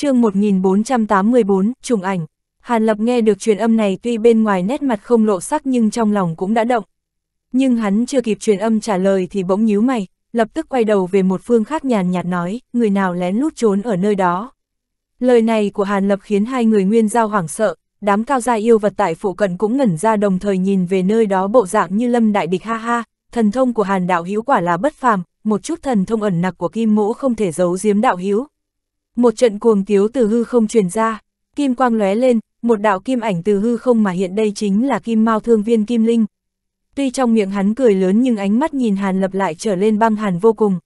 chương 1484, trùng ảnh. Hàn Lập nghe được truyền âm này tuy bên ngoài nét mặt không lộ sắc nhưng trong lòng cũng đã động. Nhưng hắn chưa kịp truyền âm trả lời thì bỗng nhíu mày, lập tức quay đầu về một phương khác nhàn nhạt nói, người nào lén lút trốn ở nơi đó. Lời này của Hàn Lập khiến hai người nguyên giao hoảng sợ, đám cao gia yêu vật tại phụ cận cũng ngẩn ra đồng thời nhìn về nơi đó bộ dạng như lâm đại địch ha ha, thần thông của Hàn đạo hữu quả là bất phàm, một chút thần thông ẩn nặc của Kim Mỗ không thể giấu giếm đạo hữu, một trận cuồng tiếu từ hư không truyền ra, kim quang lóe lên, một đạo kim ảnh từ hư không mà hiện đây chính là kim mao thương viên kim linh. Tuy trong miệng hắn cười lớn nhưng ánh mắt nhìn hàn lập lại trở lên băng hàn vô cùng.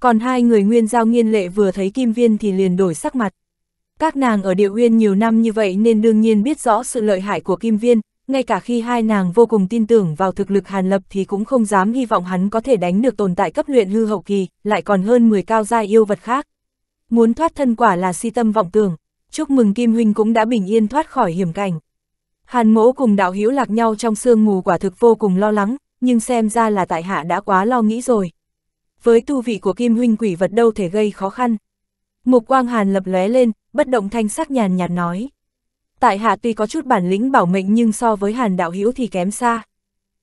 Còn hai người nguyên giao nghiên lệ vừa thấy kim viên thì liền đổi sắc mặt. Các nàng ở địa uyên nhiều năm như vậy nên đương nhiên biết rõ sự lợi hại của kim viên, ngay cả khi hai nàng vô cùng tin tưởng vào thực lực hàn lập thì cũng không dám hy vọng hắn có thể đánh được tồn tại cấp luyện hư hậu kỳ, lại còn hơn 10 cao gia yêu vật khác muốn thoát thân quả là si tâm vọng tưởng, chúc mừng Kim Huynh cũng đã bình yên thoát khỏi hiểm cảnh. Hàn mỗ cùng đạo hữu lạc nhau trong sương mù quả thực vô cùng lo lắng, nhưng xem ra là tại hạ đã quá lo nghĩ rồi. Với tu vị của Kim Huynh quỷ vật đâu thể gây khó khăn. Mục quang Hàn lập lóe lên, bất động thanh sắc nhàn nhạt nói. Tại hạ tuy có chút bản lĩnh bảo mệnh nhưng so với Hàn đạo hữu thì kém xa.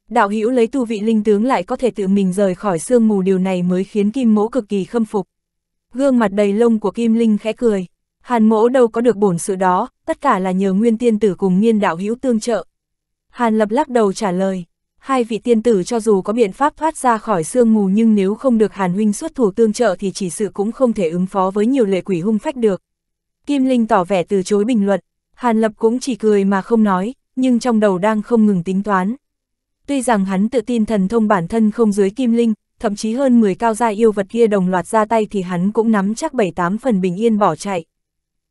Đạo hữu lấy tu vị linh tướng lại có thể tự mình rời khỏi sương mù điều này mới khiến Kim mỗ cực kỳ khâm phục gương mặt đầy lông của Kim Linh khẽ cười. Hàn mỗ đâu có được bổn sự đó, tất cả là nhờ nguyên tiên tử cùng nghiên đạo hữu tương trợ. Hàn lập lắc đầu trả lời, hai vị tiên tử cho dù có biện pháp thoát ra khỏi sương mù nhưng nếu không được Hàn huynh xuất thủ tương trợ thì chỉ sự cũng không thể ứng phó với nhiều lệ quỷ hung phách được. Kim Linh tỏ vẻ từ chối bình luận, Hàn lập cũng chỉ cười mà không nói, nhưng trong đầu đang không ngừng tính toán. Tuy rằng hắn tự tin thần thông bản thân không dưới Kim Linh, thậm chí hơn 10 cao gia yêu vật kia đồng loạt ra tay thì hắn cũng nắm chắc 7-8 phần bình yên bỏ chạy.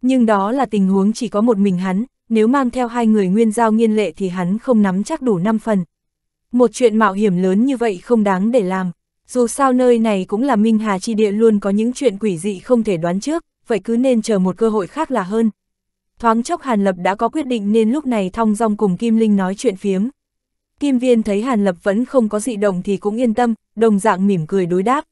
Nhưng đó là tình huống chỉ có một mình hắn, nếu mang theo hai người nguyên giao nghiên lệ thì hắn không nắm chắc đủ 5 phần. Một chuyện mạo hiểm lớn như vậy không đáng để làm, dù sao nơi này cũng là Minh Hà Chi Địa luôn có những chuyện quỷ dị không thể đoán trước, vậy cứ nên chờ một cơ hội khác là hơn. Thoáng chốc Hàn Lập đã có quyết định nên lúc này thong dong cùng Kim Linh nói chuyện phiếm. Kim viên thấy Hàn Lập vẫn không có dị động thì cũng yên tâm, đồng dạng mỉm cười đối đáp.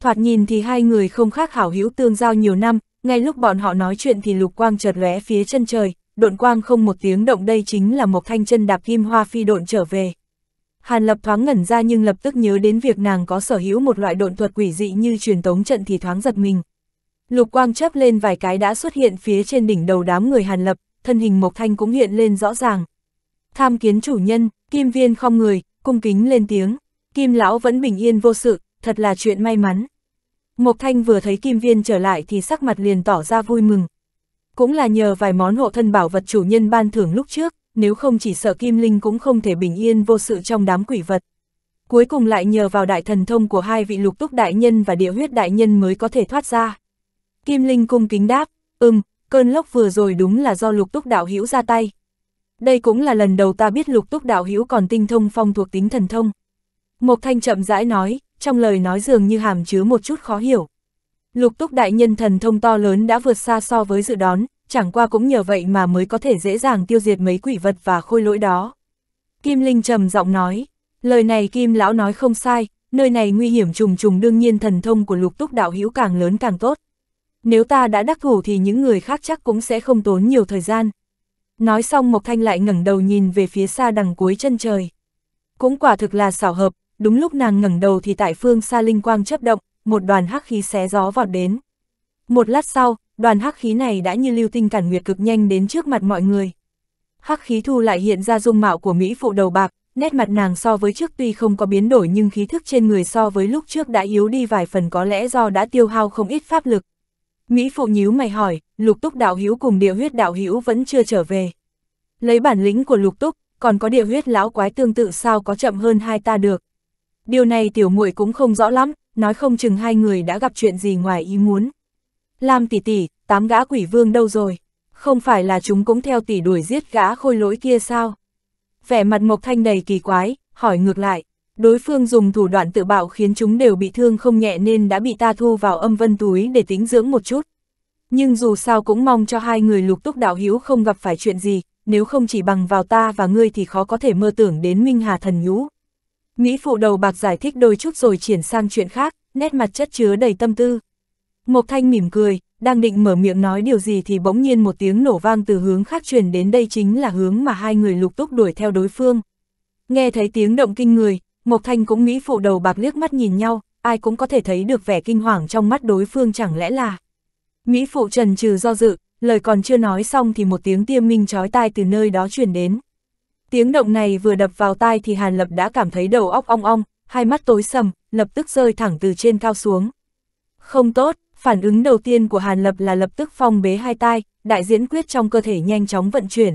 Thoạt nhìn thì hai người không khác hảo hữu tương giao nhiều năm, ngay lúc bọn họ nói chuyện thì lục quang chợt lóe phía chân trời, độn quang không một tiếng động đây chính là một thanh chân đạp kim hoa phi độn trở về. Hàn Lập thoáng ngẩn ra nhưng lập tức nhớ đến việc nàng có sở hữu một loại độn thuật quỷ dị như truyền tống trận thì thoáng giật mình. Lục quang chớp lên vài cái đã xuất hiện phía trên đỉnh đầu đám người Hàn Lập, thân hình Mộc Thanh cũng hiện lên rõ ràng, Tham kiến chủ nhân, kim viên không người, cung kính lên tiếng. Kim lão vẫn bình yên vô sự, thật là chuyện may mắn. Mộc Thanh vừa thấy kim viên trở lại thì sắc mặt liền tỏ ra vui mừng. Cũng là nhờ vài món hộ thân bảo vật chủ nhân ban thưởng lúc trước, nếu không chỉ sợ kim linh cũng không thể bình yên vô sự trong đám quỷ vật. Cuối cùng lại nhờ vào đại thần thông của hai vị lục túc đại nhân và địa huyết đại nhân mới có thể thoát ra. Kim linh cung kính đáp, ừm, cơn lốc vừa rồi đúng là do lục túc đạo hữu ra tay. Đây cũng là lần đầu ta biết lục túc đạo hữu còn tinh thông phong thuộc tính thần thông. Mộc Thanh chậm rãi nói, trong lời nói dường như hàm chứa một chút khó hiểu. Lục túc đại nhân thần thông to lớn đã vượt xa so với dự đoán, chẳng qua cũng nhờ vậy mà mới có thể dễ dàng tiêu diệt mấy quỷ vật và khôi lỗi đó. Kim Linh trầm giọng nói, lời này Kim Lão nói không sai, nơi này nguy hiểm trùng trùng đương nhiên thần thông của lục túc đạo hữu càng lớn càng tốt. Nếu ta đã đắc thủ thì những người khác chắc cũng sẽ không tốn nhiều thời gian. Nói xong Mộc Thanh lại ngẩng đầu nhìn về phía xa đằng cuối chân trời. Cũng quả thực là xảo hợp, đúng lúc nàng ngẩng đầu thì tại phương xa linh quang chấp động, một đoàn hắc khí xé gió vọt đến. Một lát sau, đoàn hắc khí này đã như lưu tinh cản nguyệt cực nhanh đến trước mặt mọi người. Hắc khí thu lại hiện ra dung mạo của Mỹ phụ đầu bạc, nét mặt nàng so với trước tuy không có biến đổi nhưng khí thức trên người so với lúc trước đã yếu đi vài phần có lẽ do đã tiêu hao không ít pháp lực. Mỹ phụ nhíu mày hỏi, Lục Túc đạo hữu cùng địa huyết đạo hữu vẫn chưa trở về. Lấy bản lĩnh của Lục Túc, còn có địa huyết lão quái tương tự sao có chậm hơn hai ta được. Điều này tiểu muội cũng không rõ lắm, nói không chừng hai người đã gặp chuyện gì ngoài ý muốn. Lam tỷ tỷ, tám gã quỷ vương đâu rồi? Không phải là chúng cũng theo tỷ đuổi giết gã khôi lỗi kia sao? Vẻ mặt Mộc Thanh đầy kỳ quái, hỏi ngược lại, đối phương dùng thủ đoạn tự bạo khiến chúng đều bị thương không nhẹ nên đã bị ta thu vào âm vân túi để tính dưỡng một chút. Nhưng dù sao cũng mong cho hai người lục túc đạo hiếu không gặp phải chuyện gì, nếu không chỉ bằng vào ta và ngươi thì khó có thể mơ tưởng đến Minh Hà Thần Nhũ. Mỹ phụ đầu bạc giải thích đôi chút rồi chuyển sang chuyện khác, nét mặt chất chứa đầy tâm tư. Mộc Thanh mỉm cười, đang định mở miệng nói điều gì thì bỗng nhiên một tiếng nổ vang từ hướng khác truyền đến đây chính là hướng mà hai người lục túc đuổi theo đối phương. Nghe thấy tiếng động kinh người, Mộc Thanh cũng Mỹ phụ đầu bạc liếc mắt nhìn nhau, ai cũng có thể thấy được vẻ kinh hoàng trong mắt đối phương chẳng lẽ là... Mỹ phụ trần trừ do dự, lời còn chưa nói xong thì một tiếng tiêm minh chói tai từ nơi đó chuyển đến. Tiếng động này vừa đập vào tai thì Hàn Lập đã cảm thấy đầu óc ong ong, hai mắt tối sầm, lập tức rơi thẳng từ trên cao xuống. Không tốt, phản ứng đầu tiên của Hàn Lập là lập tức phong bế hai tai, đại diễn quyết trong cơ thể nhanh chóng vận chuyển.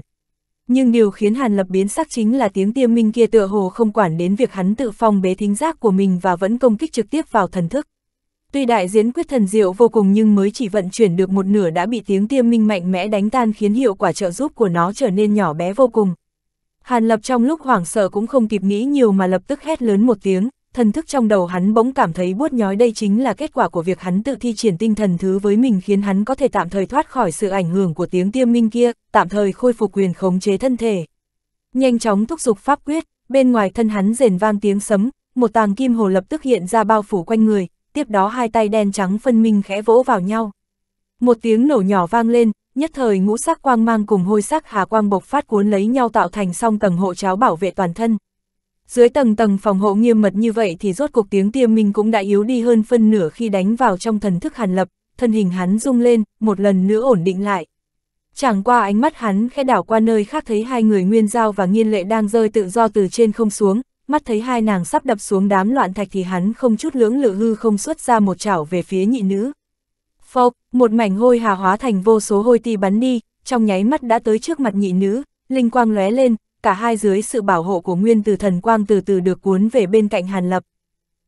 Nhưng điều khiến Hàn Lập biến sắc chính là tiếng tiêm minh kia tựa hồ không quản đến việc hắn tự phong bế thính giác của mình và vẫn công kích trực tiếp vào thần thức. Tuy đại diễn quyết thần diệu vô cùng nhưng mới chỉ vận chuyển được một nửa đã bị tiếng tiêm minh mạnh mẽ đánh tan khiến hiệu quả trợ giúp của nó trở nên nhỏ bé vô cùng. Hàn lập trong lúc hoảng sợ cũng không kịp nghĩ nhiều mà lập tức hét lớn một tiếng, thần thức trong đầu hắn bỗng cảm thấy buốt nhói đây chính là kết quả của việc hắn tự thi triển tinh thần thứ với mình khiến hắn có thể tạm thời thoát khỏi sự ảnh hưởng của tiếng tiêm minh kia, tạm thời khôi phục quyền khống chế thân thể. Nhanh chóng thúc giục pháp quyết, bên ngoài thân hắn rền vang tiếng sấm, một tàng kim hồ lập tức hiện ra bao phủ quanh người, tiếp đó hai tay đen trắng phân minh khẽ vỗ vào nhau. Một tiếng nổ nhỏ vang lên, nhất thời ngũ sắc quang mang cùng hôi sắc hà quang bộc phát cuốn lấy nhau tạo thành song tầng hộ cháo bảo vệ toàn thân. Dưới tầng tầng phòng hộ nghiêm mật như vậy thì rốt cuộc tiếng tiêm minh cũng đã yếu đi hơn phân nửa khi đánh vào trong thần thức hàn lập, thân hình hắn rung lên, một lần nữa ổn định lại. Chẳng qua ánh mắt hắn khẽ đảo qua nơi khác thấy hai người Nguyên Giao và Nghiên Lệ đang rơi tự do từ trên không xuống, mắt thấy hai nàng sắp đập xuống đám loạn thạch thì hắn không chút lưỡng lự hư không xuất ra một chảo về phía nhị nữ. Phộc, một mảnh hôi hà hóa thành vô số hôi ti bắn đi, trong nháy mắt đã tới trước mặt nhị nữ, linh quang lóe lên, cả hai dưới sự bảo hộ của nguyên từ thần quang từ từ được cuốn về bên cạnh Hàn Lập.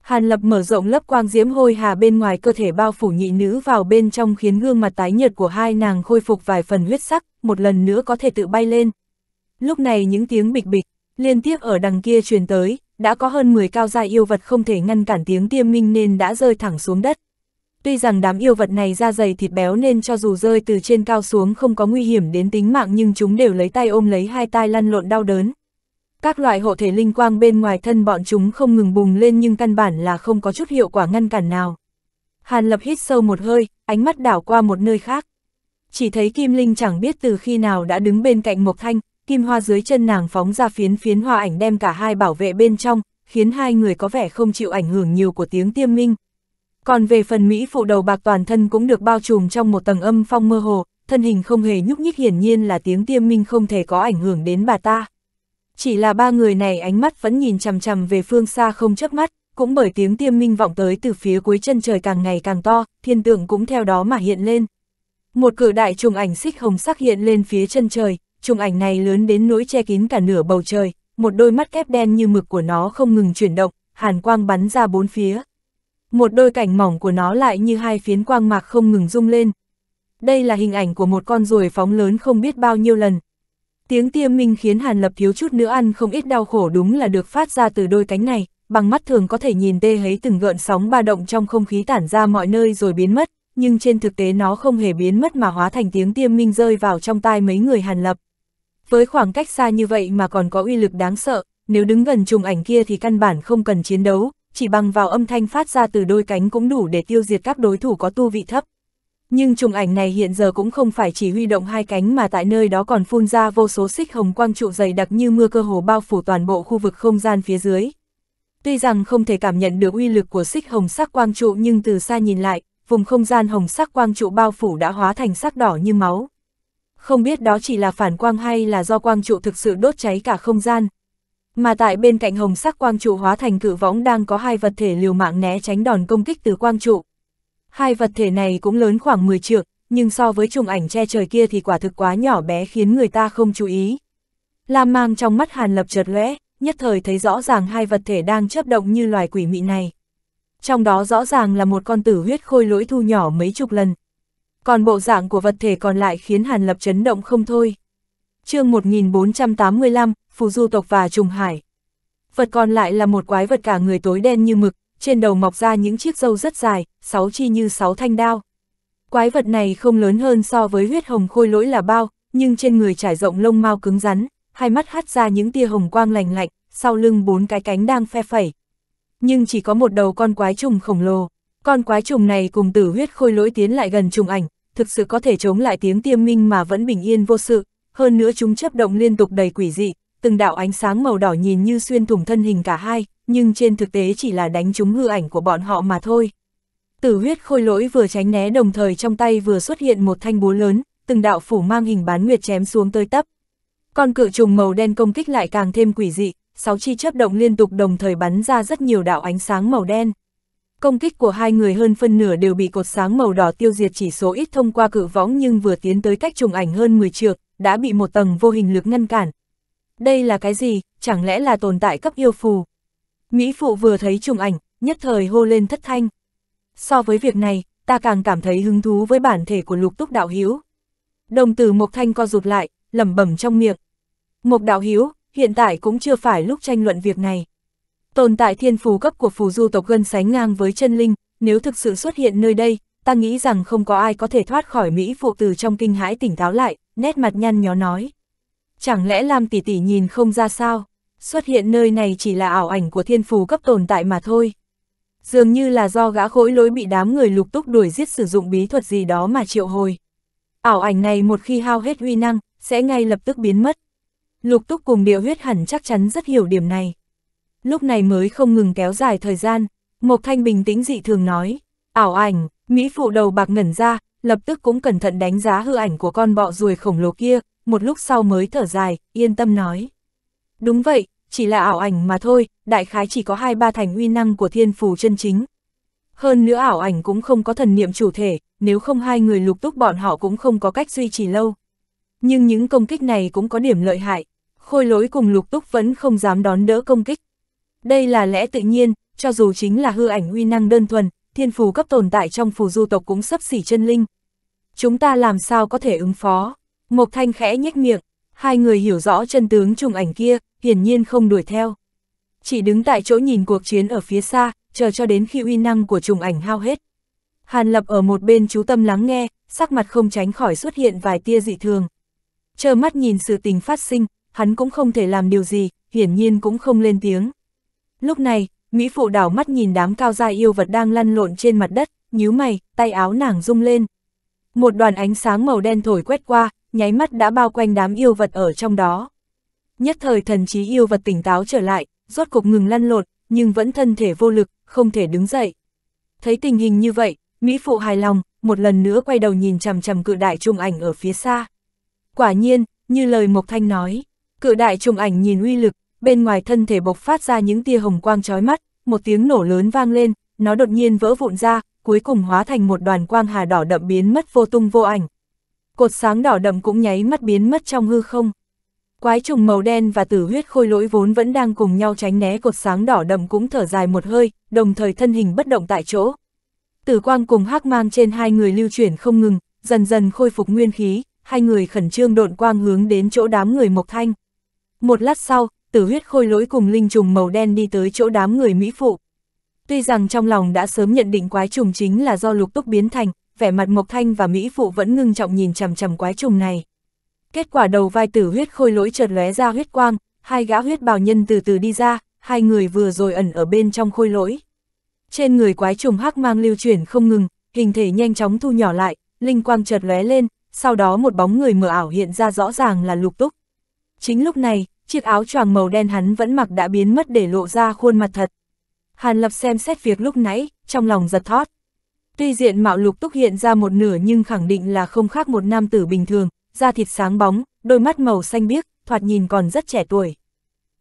Hàn Lập mở rộng lớp quang diễm hôi hà bên ngoài cơ thể bao phủ nhị nữ vào bên trong khiến gương mặt tái nhợt của hai nàng khôi phục vài phần huyết sắc, một lần nữa có thể tự bay lên. Lúc này những tiếng bịch bịch, Liên tiếp ở đằng kia truyền tới, đã có hơn 10 cao gia yêu vật không thể ngăn cản tiếng tiêm minh nên đã rơi thẳng xuống đất. Tuy rằng đám yêu vật này da dày thịt béo nên cho dù rơi từ trên cao xuống không có nguy hiểm đến tính mạng nhưng chúng đều lấy tay ôm lấy hai tai lăn lộn đau đớn. Các loại hộ thể linh quang bên ngoài thân bọn chúng không ngừng bùng lên nhưng căn bản là không có chút hiệu quả ngăn cản nào. Hàn lập hít sâu một hơi, ánh mắt đảo qua một nơi khác. Chỉ thấy Kim Linh chẳng biết từ khi nào đã đứng bên cạnh Mộc Thanh, kim hoa dưới chân nàng phóng ra phiến phiến hoa ảnh đem cả hai bảo vệ bên trong, khiến hai người có vẻ không chịu ảnh hưởng nhiều của tiếng tiêm minh. Còn về phần Mỹ phụ đầu bạc toàn thân cũng được bao trùm trong một tầng âm phong mơ hồ, thân hình không hề nhúc nhích hiển nhiên là tiếng tiêm minh không thể có ảnh hưởng đến bà ta. Chỉ là ba người này ánh mắt vẫn nhìn chằm chằm về phương xa không chớp mắt, cũng bởi tiếng tiêm minh vọng tới từ phía cuối chân trời càng ngày càng to, thiên tượng cũng theo đó mà hiện lên. Một cử đại trùng ảnh xích hồng sắc hiện lên phía chân trời, trùng ảnh này lớn đến nỗi che kín cả nửa bầu trời, một đôi mắt kép đen như mực của nó không ngừng chuyển động, hàn quang bắn ra bốn phía. Một đôi cảnh mỏng của nó lại như hai phiến quang mạc không ngừng rung lên. Đây là hình ảnh của một con ruồi phóng lớn không biết bao nhiêu lần. Tiếng tiêm minh khiến Hàn Lập thiếu chút nữa ăn không ít đau khổ đúng là được phát ra từ đôi cánh này, bằng mắt thường có thể nhìn tê hấy từng gợn sóng ba động trong không khí tản ra mọi nơi rồi biến mất, nhưng trên thực tế nó không hề biến mất mà hóa thành tiếng tiêm minh rơi vào trong tai mấy người Hàn Lập. Với khoảng cách xa như vậy mà còn có uy lực đáng sợ, nếu đứng gần trùng ảnh kia thì căn bản không cần chiến đấu, chỉ bằng vào âm thanh phát ra từ đôi cánh cũng đủ để tiêu diệt các đối thủ có tu vị thấp. Nhưng trùng ảnh này hiện giờ cũng không phải chỉ huy động hai cánh mà tại nơi đó còn phun ra vô số xích hồng quang trụ dày đặc như mưa cơ hồ bao phủ toàn bộ khu vực không gian phía dưới. Tuy rằng không thể cảm nhận được uy lực của xích hồng sắc quang trụ nhưng từ xa nhìn lại, vùng không gian hồng sắc quang trụ bao phủ đã hóa thành sắc đỏ như máu không biết đó chỉ là phản quang hay là do quang trụ thực sự đốt cháy cả không gian. Mà tại bên cạnh hồng sắc quang trụ hóa thành cự võng đang có hai vật thể liều mạng né tránh đòn công kích từ quang trụ. Hai vật thể này cũng lớn khoảng 10 trượng, nhưng so với trùng ảnh che trời kia thì quả thực quá nhỏ bé khiến người ta không chú ý. Lam mang trong mắt Hàn Lập chợt lóe, nhất thời thấy rõ ràng hai vật thể đang chấp động như loài quỷ mị này. Trong đó rõ ràng là một con tử huyết khôi lỗi thu nhỏ mấy chục lần, còn bộ dạng của vật thể còn lại khiến Hàn Lập chấn động không thôi. chương 1485, Phù Du Tộc và Trùng Hải. Vật còn lại là một quái vật cả người tối đen như mực, trên đầu mọc ra những chiếc râu rất dài, sáu chi như sáu thanh đao. Quái vật này không lớn hơn so với huyết hồng khôi lỗi là bao, nhưng trên người trải rộng lông mau cứng rắn, hai mắt hắt ra những tia hồng quang lành lạnh, sau lưng bốn cái cánh đang phe phẩy. Nhưng chỉ có một đầu con quái trùng khổng lồ. Con quái trùng này cùng tử huyết khôi lỗi tiến lại gần trùng ảnh, thực sự có thể chống lại tiếng tiêm minh mà vẫn bình yên vô sự, hơn nữa chúng chấp động liên tục đầy quỷ dị, từng đạo ánh sáng màu đỏ nhìn như xuyên thủng thân hình cả hai, nhưng trên thực tế chỉ là đánh chúng hư ảnh của bọn họ mà thôi. Tử huyết khôi lỗi vừa tránh né đồng thời trong tay vừa xuất hiện một thanh búa lớn, từng đạo phủ mang hình bán nguyệt chém xuống tơi tấp. Con cự trùng màu đen công kích lại càng thêm quỷ dị, sáu chi chấp động liên tục đồng thời bắn ra rất nhiều đạo ánh sáng màu đen công kích của hai người hơn phân nửa đều bị cột sáng màu đỏ tiêu diệt chỉ số ít thông qua cự võng nhưng vừa tiến tới cách trùng ảnh hơn 10 trượng, đã bị một tầng vô hình lực ngăn cản. Đây là cái gì, chẳng lẽ là tồn tại cấp yêu phù? Mỹ Phụ vừa thấy trùng ảnh, nhất thời hô lên thất thanh. So với việc này, ta càng cảm thấy hứng thú với bản thể của lục túc đạo hiếu. Đồng tử Mộc Thanh co rụt lại, lẩm bẩm trong miệng. Mộc đạo hiếu, hiện tại cũng chưa phải lúc tranh luận việc này. Tồn tại thiên phù cấp của phù du tộc gần sánh ngang với chân linh, nếu thực sự xuất hiện nơi đây, ta nghĩ rằng không có ai có thể thoát khỏi Mỹ phụ từ trong kinh hãi tỉnh táo lại, nét mặt nhăn nhó nói. Chẳng lẽ Lam tỷ tỷ nhìn không ra sao? Xuất hiện nơi này chỉ là ảo ảnh của thiên phù cấp tồn tại mà thôi. Dường như là do gã khối lối bị đám người lục túc đuổi giết sử dụng bí thuật gì đó mà triệu hồi. Ảo ảnh này một khi hao hết uy năng, sẽ ngay lập tức biến mất. Lục túc cùng điệu huyết hẳn chắc chắn rất hiểu điểm này lúc này mới không ngừng kéo dài thời gian, Mộc Thanh bình tĩnh dị thường nói, ảo ảnh, Mỹ phụ đầu bạc ngẩn ra, lập tức cũng cẩn thận đánh giá hư ảnh của con bọ ruồi khổng lồ kia, một lúc sau mới thở dài, yên tâm nói. Đúng vậy, chỉ là ảo ảnh mà thôi, đại khái chỉ có hai ba thành uy năng của thiên phù chân chính. Hơn nữa ảo ảnh cũng không có thần niệm chủ thể, nếu không hai người lục túc bọn họ cũng không có cách duy trì lâu. Nhưng những công kích này cũng có điểm lợi hại, khôi lối cùng lục túc vẫn không dám đón đỡ công kích, đây là lẽ tự nhiên, cho dù chính là hư ảnh uy năng đơn thuần, thiên phù cấp tồn tại trong phù du tộc cũng sấp xỉ chân linh. Chúng ta làm sao có thể ứng phó? Mộc Thanh khẽ nhếch miệng, hai người hiểu rõ chân tướng trùng ảnh kia, hiển nhiên không đuổi theo. Chỉ đứng tại chỗ nhìn cuộc chiến ở phía xa, chờ cho đến khi uy năng của trùng ảnh hao hết. Hàn Lập ở một bên chú tâm lắng nghe, sắc mặt không tránh khỏi xuất hiện vài tia dị thường. Chờ mắt nhìn sự tình phát sinh, hắn cũng không thể làm điều gì, hiển nhiên cũng không lên tiếng. Lúc này, Mỹ phụ đảo mắt nhìn đám cao gia yêu vật đang lăn lộn trên mặt đất, nhíu mày, tay áo nàng rung lên. Một đoàn ánh sáng màu đen thổi quét qua, nháy mắt đã bao quanh đám yêu vật ở trong đó. Nhất thời thần trí yêu vật tỉnh táo trở lại, rốt cục ngừng lăn lộn, nhưng vẫn thân thể vô lực, không thể đứng dậy. Thấy tình hình như vậy, Mỹ phụ hài lòng, một lần nữa quay đầu nhìn chằm chằm cự đại trung ảnh ở phía xa. Quả nhiên, như lời Mộc Thanh nói, cự đại trung ảnh nhìn uy lực, bên ngoài thân thể bộc phát ra những tia hồng quang chói mắt, một tiếng nổ lớn vang lên, nó đột nhiên vỡ vụn ra, cuối cùng hóa thành một đoàn quang hà đỏ đậm biến mất vô tung vô ảnh. Cột sáng đỏ đậm cũng nháy mắt biến mất trong hư không. Quái trùng màu đen và tử huyết khôi lỗi vốn vẫn đang cùng nhau tránh né cột sáng đỏ đậm cũng thở dài một hơi, đồng thời thân hình bất động tại chỗ. Tử quang cùng hắc mang trên hai người lưu chuyển không ngừng, dần dần khôi phục nguyên khí, hai người khẩn trương độn quang hướng đến chỗ đám người Mộc Thanh. Một lát sau, tử huyết khôi lỗi cùng linh trùng màu đen đi tới chỗ đám người Mỹ Phụ. Tuy rằng trong lòng đã sớm nhận định quái trùng chính là do lục túc biến thành, vẻ mặt Mộc Thanh và Mỹ Phụ vẫn ngưng trọng nhìn chằm chằm quái trùng này. Kết quả đầu vai tử huyết khôi lỗi chợt lóe ra huyết quang, hai gã huyết bào nhân từ từ đi ra, hai người vừa rồi ẩn ở bên trong khôi lỗi. Trên người quái trùng hắc mang lưu chuyển không ngừng, hình thể nhanh chóng thu nhỏ lại, linh quang chợt lóe lên, sau đó một bóng người mờ ảo hiện ra rõ ràng là lục túc. Chính lúc này, chiếc áo choàng màu đen hắn vẫn mặc đã biến mất để lộ ra khuôn mặt thật. Hàn Lập xem xét việc lúc nãy, trong lòng giật thót. Tuy diện mạo lục túc hiện ra một nửa nhưng khẳng định là không khác một nam tử bình thường, da thịt sáng bóng, đôi mắt màu xanh biếc, thoạt nhìn còn rất trẻ tuổi.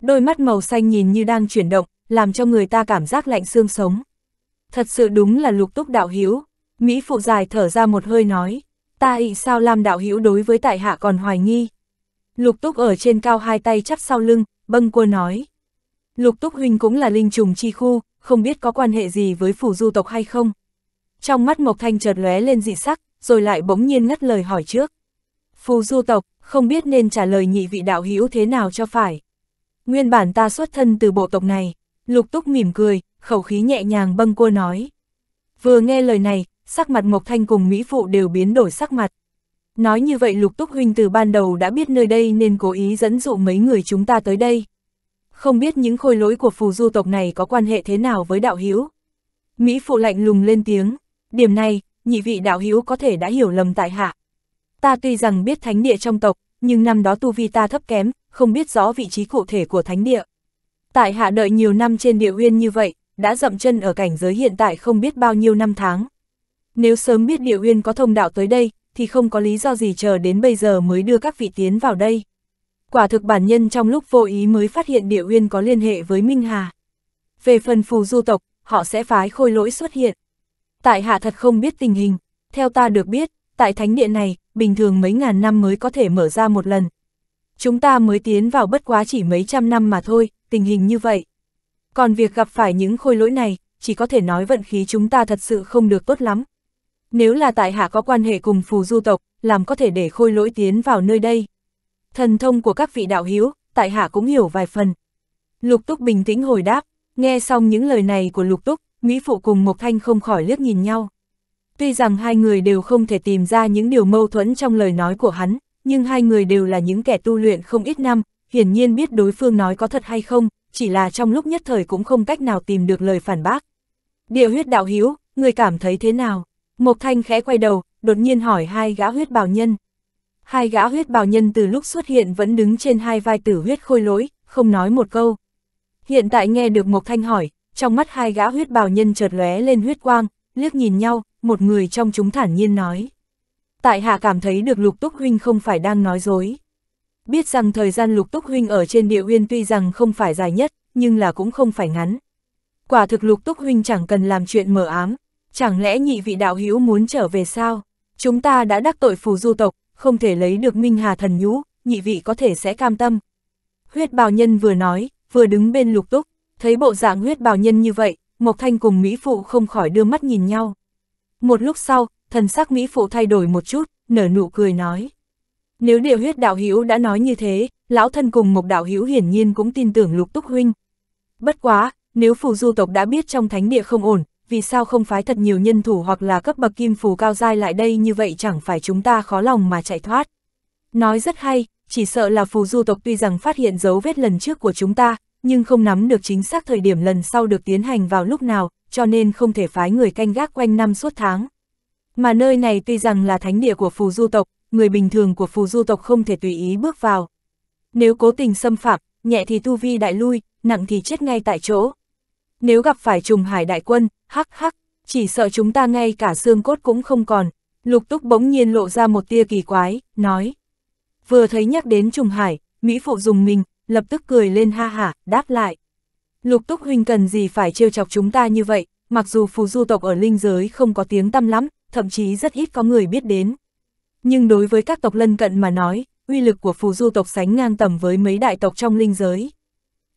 Đôi mắt màu xanh nhìn như đang chuyển động, làm cho người ta cảm giác lạnh xương sống. Thật sự đúng là lục túc đạo hiếu. Mỹ phụ dài thở ra một hơi nói, ta ị sao làm đạo hiếu đối với tại hạ còn hoài nghi. Lục Túc ở trên cao hai tay chắp sau lưng, bâng quơ nói. Lục Túc huynh cũng là linh trùng chi khu, không biết có quan hệ gì với phủ du tộc hay không. Trong mắt Mộc Thanh chợt lóe lên dị sắc, rồi lại bỗng nhiên ngắt lời hỏi trước. Phù du tộc, không biết nên trả lời nhị vị đạo hữu thế nào cho phải. Nguyên bản ta xuất thân từ bộ tộc này, lục túc mỉm cười, khẩu khí nhẹ nhàng bâng cua nói. Vừa nghe lời này, sắc mặt Mộc Thanh cùng Mỹ Phụ đều biến đổi sắc mặt. Nói như vậy Lục Túc Huynh từ ban đầu đã biết nơi đây nên cố ý dẫn dụ mấy người chúng ta tới đây. Không biết những khôi lỗi của phù du tộc này có quan hệ thế nào với đạo hữu Mỹ phụ lạnh lùng lên tiếng, điểm này, nhị vị đạo hữu có thể đã hiểu lầm tại hạ. Ta tuy rằng biết thánh địa trong tộc, nhưng năm đó tu vi ta thấp kém, không biết rõ vị trí cụ thể của thánh địa. Tại hạ đợi nhiều năm trên địa huyên như vậy, đã dậm chân ở cảnh giới hiện tại không biết bao nhiêu năm tháng. Nếu sớm biết địa huyên có thông đạo tới đây, thì không có lý do gì chờ đến bây giờ mới đưa các vị tiến vào đây. Quả thực bản nhân trong lúc vô ý mới phát hiện địa uyên có liên hệ với Minh Hà. Về phần phù du tộc, họ sẽ phái khôi lỗi xuất hiện. Tại hạ thật không biết tình hình, theo ta được biết, tại thánh địa này, bình thường mấy ngàn năm mới có thể mở ra một lần. Chúng ta mới tiến vào bất quá chỉ mấy trăm năm mà thôi, tình hình như vậy. Còn việc gặp phải những khôi lỗi này, chỉ có thể nói vận khí chúng ta thật sự không được tốt lắm. Nếu là tại hạ có quan hệ cùng phù du tộc, làm có thể để khôi lỗi tiến vào nơi đây. Thần thông của các vị đạo hiếu, tại hạ cũng hiểu vài phần. Lục Túc bình tĩnh hồi đáp, nghe xong những lời này của Lục Túc, Mỹ Phụ cùng Mộc Thanh không khỏi liếc nhìn nhau. Tuy rằng hai người đều không thể tìm ra những điều mâu thuẫn trong lời nói của hắn, nhưng hai người đều là những kẻ tu luyện không ít năm, hiển nhiên biết đối phương nói có thật hay không, chỉ là trong lúc nhất thời cũng không cách nào tìm được lời phản bác. Địa huyết đạo hiếu, người cảm thấy thế nào? Mộc Thanh khẽ quay đầu, đột nhiên hỏi hai gã huyết bào nhân. Hai gã huyết bào nhân từ lúc xuất hiện vẫn đứng trên hai vai tử huyết khôi lỗi, không nói một câu. Hiện tại nghe được Mộc Thanh hỏi, trong mắt hai gã huyết bào nhân chợt lóe lên huyết quang, liếc nhìn nhau, một người trong chúng thản nhiên nói. Tại hạ cảm thấy được lục túc huynh không phải đang nói dối. Biết rằng thời gian lục túc huynh ở trên địa huyên tuy rằng không phải dài nhất, nhưng là cũng không phải ngắn. Quả thực lục túc huynh chẳng cần làm chuyện mở ám, chẳng lẽ nhị vị đạo hữu muốn trở về sao? Chúng ta đã đắc tội phù du tộc, không thể lấy được Minh Hà thần nhũ, nhị vị có thể sẽ cam tâm. Huyết bào nhân vừa nói, vừa đứng bên lục túc, thấy bộ dạng huyết bào nhân như vậy, Mộc Thanh cùng Mỹ Phụ không khỏi đưa mắt nhìn nhau. Một lúc sau, thần sắc Mỹ Phụ thay đổi một chút, nở nụ cười nói. Nếu điều huyết đạo hữu đã nói như thế, lão thân cùng Mộc đạo hữu hiển nhiên cũng tin tưởng lục túc huynh. Bất quá, nếu phù du tộc đã biết trong thánh địa không ổn, vì sao không phái thật nhiều nhân thủ hoặc là cấp bậc kim phù cao dai lại đây như vậy chẳng phải chúng ta khó lòng mà chạy thoát. Nói rất hay, chỉ sợ là phù du tộc tuy rằng phát hiện dấu vết lần trước của chúng ta, nhưng không nắm được chính xác thời điểm lần sau được tiến hành vào lúc nào, cho nên không thể phái người canh gác quanh năm suốt tháng. Mà nơi này tuy rằng là thánh địa của phù du tộc, người bình thường của phù du tộc không thể tùy ý bước vào. Nếu cố tình xâm phạm, nhẹ thì tu vi đại lui, nặng thì chết ngay tại chỗ. Nếu gặp phải trùng hải đại quân, hắc hắc, chỉ sợ chúng ta ngay cả xương cốt cũng không còn. Lục túc bỗng nhiên lộ ra một tia kỳ quái, nói. Vừa thấy nhắc đến trùng hải, Mỹ phụ dùng mình, lập tức cười lên ha hả, đáp lại. Lục túc huynh cần gì phải trêu chọc chúng ta như vậy, mặc dù phù du tộc ở linh giới không có tiếng tăm lắm, thậm chí rất ít có người biết đến. Nhưng đối với các tộc lân cận mà nói, uy lực của phù du tộc sánh ngang tầm với mấy đại tộc trong linh giới.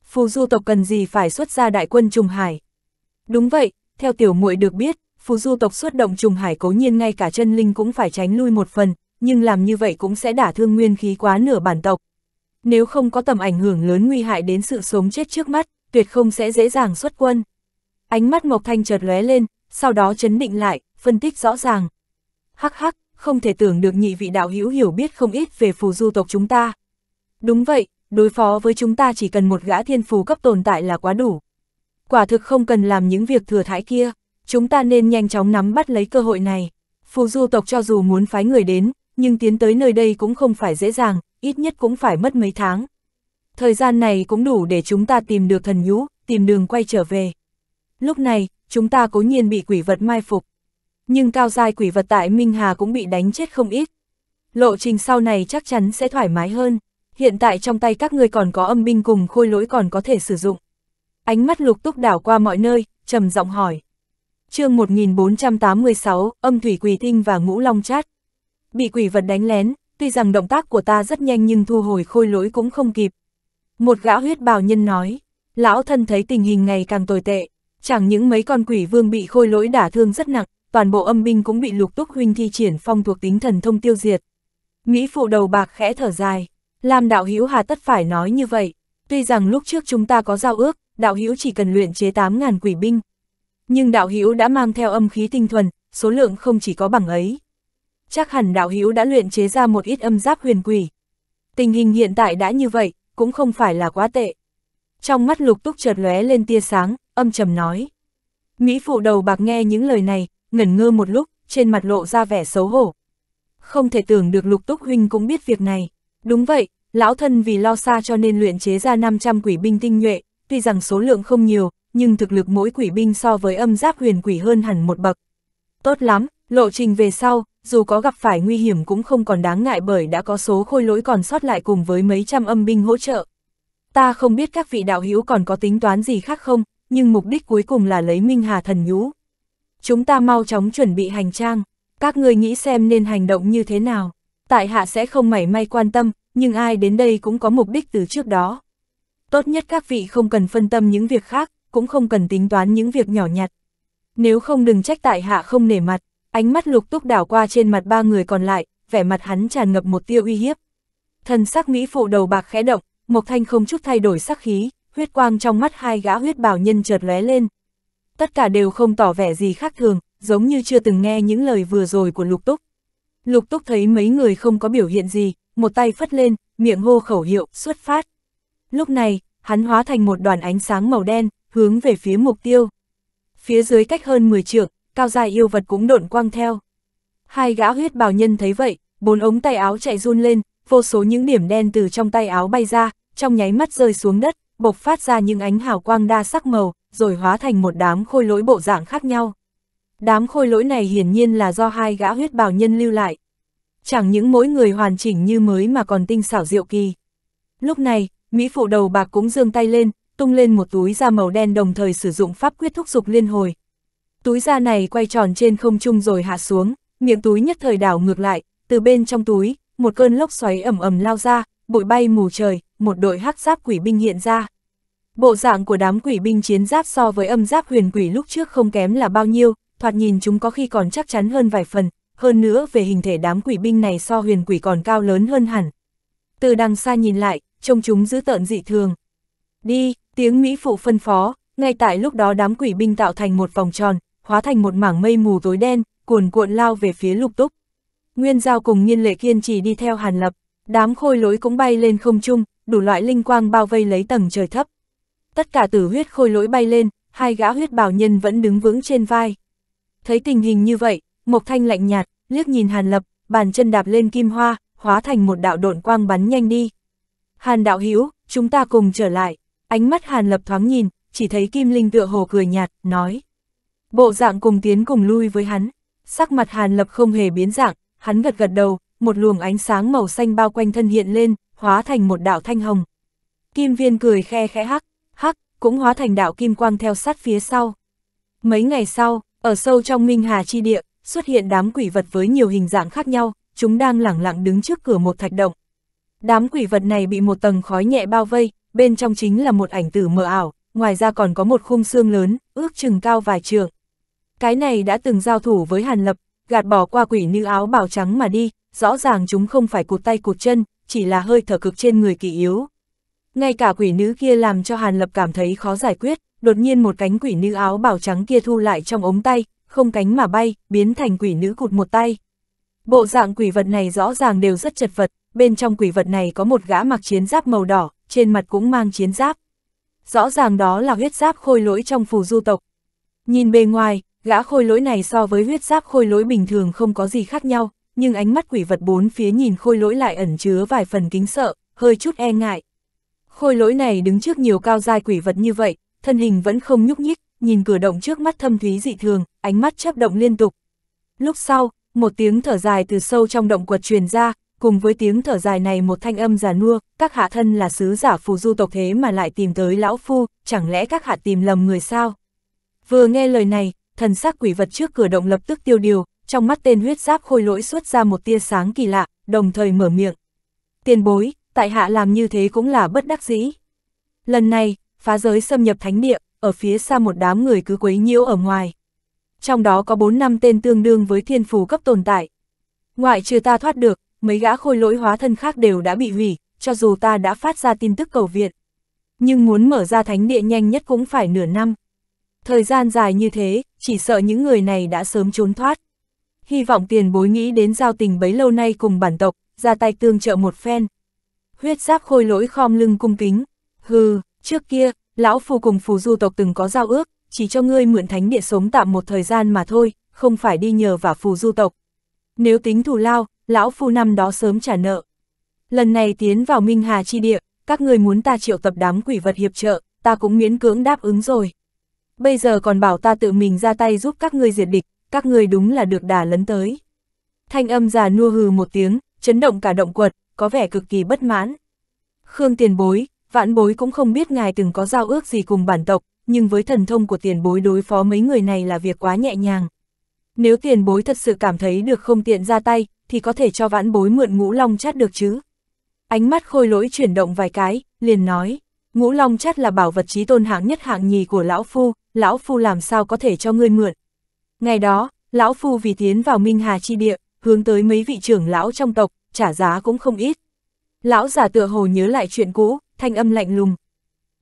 Phù du tộc cần gì phải xuất ra đại quân trùng hải. Đúng vậy, theo tiểu muội được biết, phù du tộc xuất động trùng hải cố nhiên ngay cả chân linh cũng phải tránh lui một phần, nhưng làm như vậy cũng sẽ đả thương nguyên khí quá nửa bản tộc. Nếu không có tầm ảnh hưởng lớn nguy hại đến sự sống chết trước mắt, tuyệt không sẽ dễ dàng xuất quân. Ánh mắt Mộc Thanh chợt lóe lên, sau đó chấn định lại, phân tích rõ ràng. Hắc hắc, không thể tưởng được nhị vị đạo hữu hiểu biết không ít về phù du tộc chúng ta. Đúng vậy, đối phó với chúng ta chỉ cần một gã thiên phù cấp tồn tại là quá đủ quả thực không cần làm những việc thừa thãi kia, chúng ta nên nhanh chóng nắm bắt lấy cơ hội này. Phù du tộc cho dù muốn phái người đến, nhưng tiến tới nơi đây cũng không phải dễ dàng, ít nhất cũng phải mất mấy tháng. Thời gian này cũng đủ để chúng ta tìm được thần nhũ, tìm đường quay trở về. Lúc này, chúng ta cố nhiên bị quỷ vật mai phục. Nhưng cao giai quỷ vật tại Minh Hà cũng bị đánh chết không ít. Lộ trình sau này chắc chắn sẽ thoải mái hơn. Hiện tại trong tay các người còn có âm binh cùng khôi lỗi còn có thể sử dụng. Ánh mắt lục túc đảo qua mọi nơi, trầm giọng hỏi. chương 1486, âm thủy quỷ tinh và ngũ long chát. Bị quỷ vật đánh lén, tuy rằng động tác của ta rất nhanh nhưng thu hồi khôi lỗi cũng không kịp. Một gã huyết bào nhân nói, lão thân thấy tình hình ngày càng tồi tệ, chẳng những mấy con quỷ vương bị khôi lỗi đả thương rất nặng, toàn bộ âm binh cũng bị lục túc huynh thi triển phong thuộc tính thần thông tiêu diệt. Mỹ phụ đầu bạc khẽ thở dài, làm đạo hữu hà tất phải nói như vậy, tuy rằng lúc trước chúng ta có giao ước, đạo hữu chỉ cần luyện chế 8.000 quỷ binh. Nhưng đạo hữu đã mang theo âm khí tinh thuần, số lượng không chỉ có bằng ấy. Chắc hẳn đạo hữu đã luyện chế ra một ít âm giáp huyền quỷ. Tình hình hiện tại đã như vậy, cũng không phải là quá tệ. Trong mắt lục túc chợt lóe lên tia sáng, âm trầm nói. Mỹ phụ đầu bạc nghe những lời này, ngẩn ngơ một lúc, trên mặt lộ ra vẻ xấu hổ. Không thể tưởng được lục túc huynh cũng biết việc này. Đúng vậy, lão thân vì lo xa cho nên luyện chế ra 500 quỷ binh tinh nhuệ, tuy rằng số lượng không nhiều, nhưng thực lực mỗi quỷ binh so với âm giáp huyền quỷ hơn hẳn một bậc. Tốt lắm, lộ trình về sau, dù có gặp phải nguy hiểm cũng không còn đáng ngại bởi đã có số khôi lỗi còn sót lại cùng với mấy trăm âm binh hỗ trợ. Ta không biết các vị đạo hữu còn có tính toán gì khác không, nhưng mục đích cuối cùng là lấy Minh Hà Thần Nhũ. Chúng ta mau chóng chuẩn bị hành trang, các người nghĩ xem nên hành động như thế nào. Tại hạ sẽ không mảy may quan tâm, nhưng ai đến đây cũng có mục đích từ trước đó tốt nhất các vị không cần phân tâm những việc khác, cũng không cần tính toán những việc nhỏ nhặt. Nếu không đừng trách tại hạ không nể mặt, ánh mắt lục túc đảo qua trên mặt ba người còn lại, vẻ mặt hắn tràn ngập một tia uy hiếp. Thần sắc Mỹ phụ đầu bạc khẽ động, Mộc Thanh không chút thay đổi sắc khí, huyết quang trong mắt hai gã huyết bảo nhân chợt lóe lên. Tất cả đều không tỏ vẻ gì khác thường, giống như chưa từng nghe những lời vừa rồi của Lục Túc. Lục Túc thấy mấy người không có biểu hiện gì, một tay phất lên, miệng hô khẩu hiệu, xuất phát. Lúc này, hắn hóa thành một đoàn ánh sáng màu đen, hướng về phía mục tiêu. Phía dưới cách hơn 10 trượng, cao dài yêu vật cũng độn quang theo. Hai gã huyết bào nhân thấy vậy, bốn ống tay áo chạy run lên, vô số những điểm đen từ trong tay áo bay ra, trong nháy mắt rơi xuống đất, bộc phát ra những ánh hào quang đa sắc màu, rồi hóa thành một đám khôi lỗi bộ dạng khác nhau. Đám khôi lỗi này hiển nhiên là do hai gã huyết bào nhân lưu lại. Chẳng những mỗi người hoàn chỉnh như mới mà còn tinh xảo diệu kỳ. Lúc này, Mỹ phụ đầu bạc cũng dương tay lên, tung lên một túi da màu đen đồng thời sử dụng pháp quyết thúc dục liên hồi. Túi da này quay tròn trên không trung rồi hạ xuống, miệng túi nhất thời đảo ngược lại, từ bên trong túi, một cơn lốc xoáy ẩm ẩm lao ra, bụi bay mù trời, một đội hắc giáp quỷ binh hiện ra. Bộ dạng của đám quỷ binh chiến giáp so với âm giáp huyền quỷ lúc trước không kém là bao nhiêu, thoạt nhìn chúng có khi còn chắc chắn hơn vài phần, hơn nữa về hình thể đám quỷ binh này so huyền quỷ còn cao lớn hơn hẳn. Từ đằng xa nhìn lại, trông chúng giữ tợn dị thường. Đi, tiếng Mỹ phụ phân phó, ngay tại lúc đó đám quỷ binh tạo thành một vòng tròn, hóa thành một mảng mây mù tối đen, cuồn cuộn lao về phía lục túc. Nguyên giao cùng nhiên lệ kiên trì đi theo hàn lập, đám khôi lỗi cũng bay lên không trung, đủ loại linh quang bao vây lấy tầng trời thấp. Tất cả tử huyết khôi lỗi bay lên, hai gã huyết bảo nhân vẫn đứng vững trên vai. Thấy tình hình như vậy, Mộc Thanh lạnh nhạt, liếc nhìn Hàn Lập, bàn chân đạp lên kim hoa, hóa thành một đạo độn quang bắn nhanh đi. Hàn đạo hữu chúng ta cùng trở lại. Ánh mắt Hàn lập thoáng nhìn, chỉ thấy Kim Linh tựa hồ cười nhạt, nói. Bộ dạng cùng tiến cùng lui với hắn. Sắc mặt Hàn lập không hề biến dạng, hắn gật gật đầu, một luồng ánh sáng màu xanh bao quanh thân hiện lên, hóa thành một đạo thanh hồng. Kim viên cười khe khẽ hắc, hắc, cũng hóa thành đạo kim quang theo sát phía sau. Mấy ngày sau, ở sâu trong Minh Hà Chi Địa, xuất hiện đám quỷ vật với nhiều hình dạng khác nhau, chúng đang lẳng lặng đứng trước cửa một thạch động. Đám quỷ vật này bị một tầng khói nhẹ bao vây, bên trong chính là một ảnh tử mờ ảo, ngoài ra còn có một khung xương lớn, ước chừng cao vài trượng. Cái này đã từng giao thủ với Hàn Lập, gạt bỏ qua quỷ nữ áo bào trắng mà đi, rõ ràng chúng không phải cụt tay cụt chân, chỉ là hơi thở cực trên người kỳ yếu. Ngay cả quỷ nữ kia làm cho Hàn Lập cảm thấy khó giải quyết, đột nhiên một cánh quỷ nữ áo bào trắng kia thu lại trong ống tay, không cánh mà bay, biến thành quỷ nữ cụt một tay. Bộ dạng quỷ vật này rõ ràng đều rất chật vật, bên trong quỷ vật này có một gã mặc chiến giáp màu đỏ, trên mặt cũng mang chiến giáp. Rõ ràng đó là huyết giáp khôi lỗi trong phù du tộc. Nhìn bề ngoài, gã khôi lỗi này so với huyết giáp khôi lỗi bình thường không có gì khác nhau, nhưng ánh mắt quỷ vật bốn phía nhìn khôi lỗi lại ẩn chứa vài phần kính sợ, hơi chút e ngại. Khôi lỗi này đứng trước nhiều cao giai quỷ vật như vậy, thân hình vẫn không nhúc nhích, nhìn cửa động trước mắt thâm thúy dị thường, ánh mắt chấp động liên tục. Lúc sau, một tiếng thở dài từ sâu trong động quật truyền ra, cùng với tiếng thở dài này một thanh âm già nua, các hạ thân là sứ giả phù du tộc thế mà lại tìm tới lão phu, chẳng lẽ các hạ tìm lầm người sao? Vừa nghe lời này, thần sắc quỷ vật trước cửa động lập tức tiêu điều, trong mắt tên huyết giáp khôi lỗi xuất ra một tia sáng kỳ lạ, đồng thời mở miệng. Tiền bối, tại hạ làm như thế cũng là bất đắc dĩ. Lần này, phá giới xâm nhập thánh địa, ở phía xa một đám người cứ quấy nhiễu ở ngoài. Trong đó có 4 năm tên tương đương với thiên phù cấp tồn tại. Ngoại trừ ta thoát được, mấy gã khôi lỗi hóa thân khác đều đã bị hủy, cho dù ta đã phát ra tin tức cầu viện. Nhưng muốn mở ra thánh địa nhanh nhất cũng phải nửa năm. Thời gian dài như thế, chỉ sợ những người này đã sớm trốn thoát. Hy vọng tiền bối nghĩ đến giao tình bấy lâu nay cùng bản tộc, ra tay tương trợ một phen. Huyết giáp khôi lỗi khom lưng cung kính. Hừ, trước kia, lão phù cùng phù du tộc từng có giao ước, chỉ cho ngươi mượn thánh địa sống tạm một thời gian mà thôi, không phải đi nhờ vào phù du tộc. Nếu tính thù lao, lão phu năm đó sớm trả nợ. Lần này tiến vào Minh Hà chi địa, các người muốn ta triệu tập đám quỷ vật hiệp trợ, ta cũng miễn cưỡng đáp ứng rồi. Bây giờ còn bảo ta tự mình ra tay giúp các người diệt địch, các người đúng là được đà lấn tới. Thanh âm già nua hừ một tiếng, chấn động cả động quật, có vẻ cực kỳ bất mãn. Khương tiền bối, vạn bối cũng không biết ngài từng có giao ước gì cùng bản tộc, nhưng với thần thông của tiền bối đối phó mấy người này là việc quá nhẹ nhàng. Nếu tiền bối thật sự cảm thấy được không tiện ra tay, thì có thể cho vãn bối mượn ngũ long chát được chứ. Ánh mắt khôi lỗi chuyển động vài cái, liền nói, ngũ long chát là bảo vật trí tôn hạng nhất hạng nhì của lão phu, lão phu làm sao có thể cho ngươi mượn. Ngày đó, lão phu vì tiến vào Minh Hà chi địa, hướng tới mấy vị trưởng lão trong tộc, trả giá cũng không ít. Lão giả tựa hồ nhớ lại chuyện cũ, thanh âm lạnh lùng.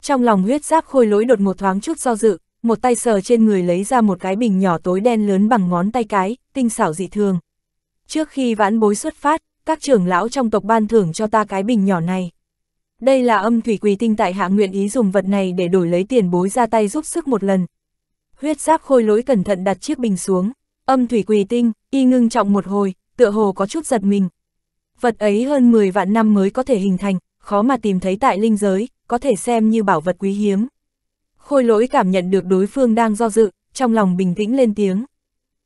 Trong lòng huyết giáp khôi lỗi đột một thoáng chút do dự, một tay sờ trên người lấy ra một cái bình nhỏ tối đen lớn bằng ngón tay cái, tinh xảo dị thường trước khi vãn bối xuất phát, các trưởng lão trong tộc ban thưởng cho ta cái bình nhỏ này. Đây là âm thủy quỳ tinh tại hạ nguyện ý dùng vật này để đổi lấy tiền bối ra tay giúp sức một lần. Huyết giáp khôi lỗi cẩn thận đặt chiếc bình xuống, âm thủy quỳ tinh, y ngưng trọng một hồi, tựa hồ có chút giật mình. Vật ấy hơn 10 vạn năm mới có thể hình thành, khó mà tìm thấy tại linh giới, có thể xem như bảo vật quý hiếm. Khôi lỗi cảm nhận được đối phương đang do dự, trong lòng bình tĩnh lên tiếng.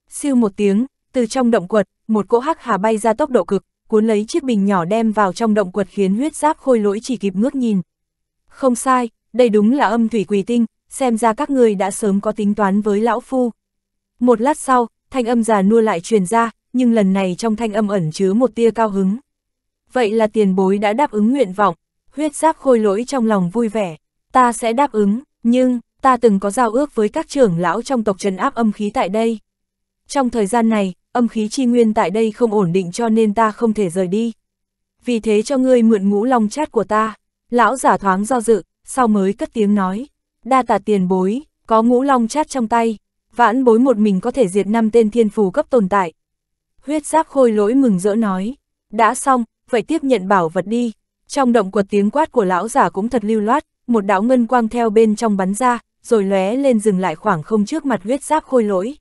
Siêu một tiếng, từ trong động quật, một cỗ hắc hà bay ra tốc độ cực, cuốn lấy chiếc bình nhỏ đem vào trong động quật khiến huyết giáp khôi lỗi chỉ kịp ngước nhìn. Không sai, đây đúng là âm thủy quỷ tinh, xem ra các người đã sớm có tính toán với lão phu. Một lát sau, thanh âm già nua lại truyền ra, nhưng lần này trong thanh âm ẩn chứa một tia cao hứng. Vậy là tiền bối đã đáp ứng nguyện vọng, huyết giáp khôi lỗi trong lòng vui vẻ, ta sẽ đáp ứng, nhưng, ta từng có giao ước với các trưởng lão trong tộc trần áp âm khí tại đây. Trong thời gian này, âm khí chi nguyên tại đây không ổn định cho nên ta không thể rời đi. Vì thế cho ngươi mượn ngũ long chát của ta, lão giả thoáng do dự, sau mới cất tiếng nói, đa tạ tiền bối, có ngũ long chát trong tay, vãn bối một mình có thể diệt năm tên thiên phù cấp tồn tại. Huyết giáp khôi lỗi mừng rỡ nói, đã xong, vậy tiếp nhận bảo vật đi. Trong động quật tiếng quát của lão giả cũng thật lưu loát, một đạo ngân quang theo bên trong bắn ra, rồi lóe lên dừng lại khoảng không trước mặt huyết giáp khôi lỗi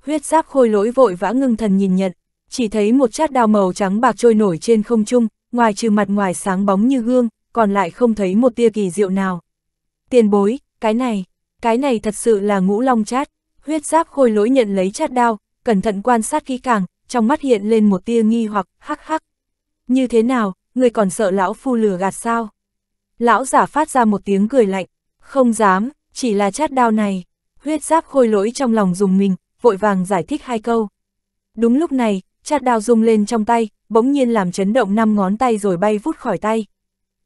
huyết giáp khôi lỗi vội vã ngưng thần nhìn nhận, chỉ thấy một chát đao màu trắng bạc trôi nổi trên không trung, ngoài trừ mặt ngoài sáng bóng như gương, còn lại không thấy một tia kỳ diệu nào. Tiền bối, cái này, cái này thật sự là ngũ long chát, huyết giáp khôi lỗi nhận lấy chát đao, cẩn thận quan sát kỹ càng, trong mắt hiện lên một tia nghi hoặc hắc hắc. Như thế nào, người còn sợ lão phu lừa gạt sao? Lão giả phát ra một tiếng cười lạnh, không dám, chỉ là chát đao này. Huyết giáp khôi lỗi trong lòng dùng mình, vội vàng giải thích hai câu. Đúng lúc này, chát đao rung lên trong tay, bỗng nhiên làm chấn động năm ngón tay rồi bay vút khỏi tay.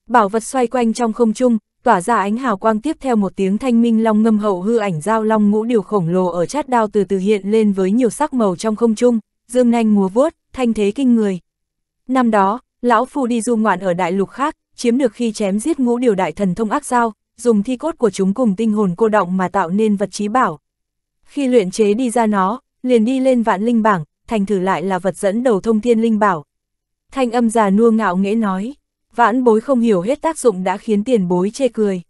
Bảo vật xoay quanh trong không trung, tỏa ra ánh hào quang tiếp theo một tiếng thanh minh long ngâm hậu hư ảnh giao long ngũ điều khổng lồ ở chát đao từ từ hiện lên với nhiều sắc màu trong không trung, dương nhanh múa vuốt, thanh thế kinh người. Năm đó, lão phu đi du ngoạn ở đại lục khác, chiếm được khi chém giết ngũ điều đại thần thông ác giao, dùng thi cốt của chúng cùng tinh hồn cô động mà tạo nên vật trí bảo, khi luyện chế đi ra nó, liền đi lên vạn linh bảng, thành thử lại là vật dẫn đầu thông thiên linh bảo. Thanh âm già nua ngạo nghễ nói, vãn bối không hiểu hết tác dụng đã khiến tiền bối chê cười.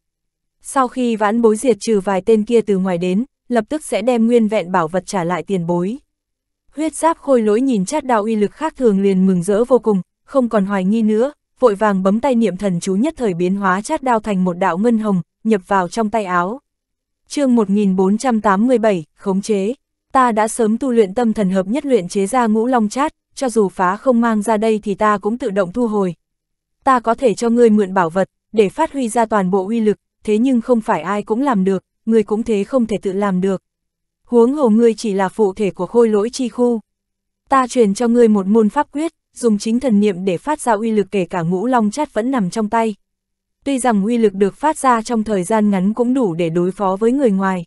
Sau khi vãn bối diệt trừ vài tên kia từ ngoài đến, lập tức sẽ đem nguyên vẹn bảo vật trả lại tiền bối. Huyết giáp khôi lỗi nhìn chát đạo uy lực khác thường liền mừng rỡ vô cùng, không còn hoài nghi nữa, vội vàng bấm tay niệm thần chú nhất thời biến hóa chát đao thành một đạo ngân hồng, nhập vào trong tay áo chương 1487, khống chế. Ta đã sớm tu luyện tâm thần hợp nhất luyện chế ra ngũ long chát, cho dù phá không mang ra đây thì ta cũng tự động thu hồi. Ta có thể cho ngươi mượn bảo vật, để phát huy ra toàn bộ uy lực, thế nhưng không phải ai cũng làm được, ngươi cũng thế không thể tự làm được. Huống hồ ngươi chỉ là phụ thể của khôi lỗi chi khu. Ta truyền cho ngươi một môn pháp quyết, dùng chính thần niệm để phát ra uy lực kể cả ngũ long chát vẫn nằm trong tay, tuy rằng uy lực được phát ra trong thời gian ngắn cũng đủ để đối phó với người ngoài.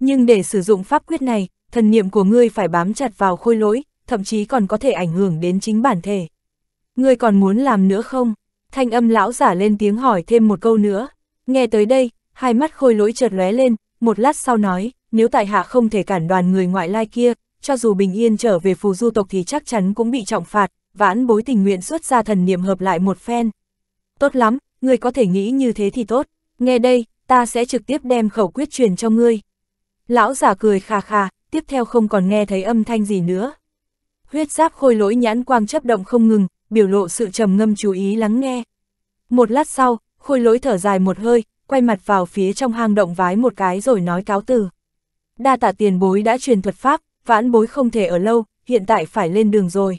Nhưng để sử dụng pháp quyết này, thần niệm của ngươi phải bám chặt vào khôi lỗi, thậm chí còn có thể ảnh hưởng đến chính bản thể. Ngươi còn muốn làm nữa không? Thanh âm lão giả lên tiếng hỏi thêm một câu nữa. Nghe tới đây, hai mắt khôi lỗi chợt lóe lên, một lát sau nói, nếu tại hạ không thể cản đoàn người ngoại lai kia, cho dù bình yên trở về phù du tộc thì chắc chắn cũng bị trọng phạt, vãn bối tình nguyện xuất ra thần niệm hợp lại một phen. Tốt lắm, ngươi có thể nghĩ như thế thì tốt, nghe đây, ta sẽ trực tiếp đem khẩu quyết truyền cho ngươi. Lão giả cười khà khà, tiếp theo không còn nghe thấy âm thanh gì nữa. Huyết giáp khôi lỗi nhãn quang chấp động không ngừng, biểu lộ sự trầm ngâm chú ý lắng nghe. Một lát sau, khôi lỗi thở dài một hơi, quay mặt vào phía trong hang động vái một cái rồi nói cáo từ. Đa tạ tiền bối đã truyền thuật pháp, vãn bối không thể ở lâu, hiện tại phải lên đường rồi.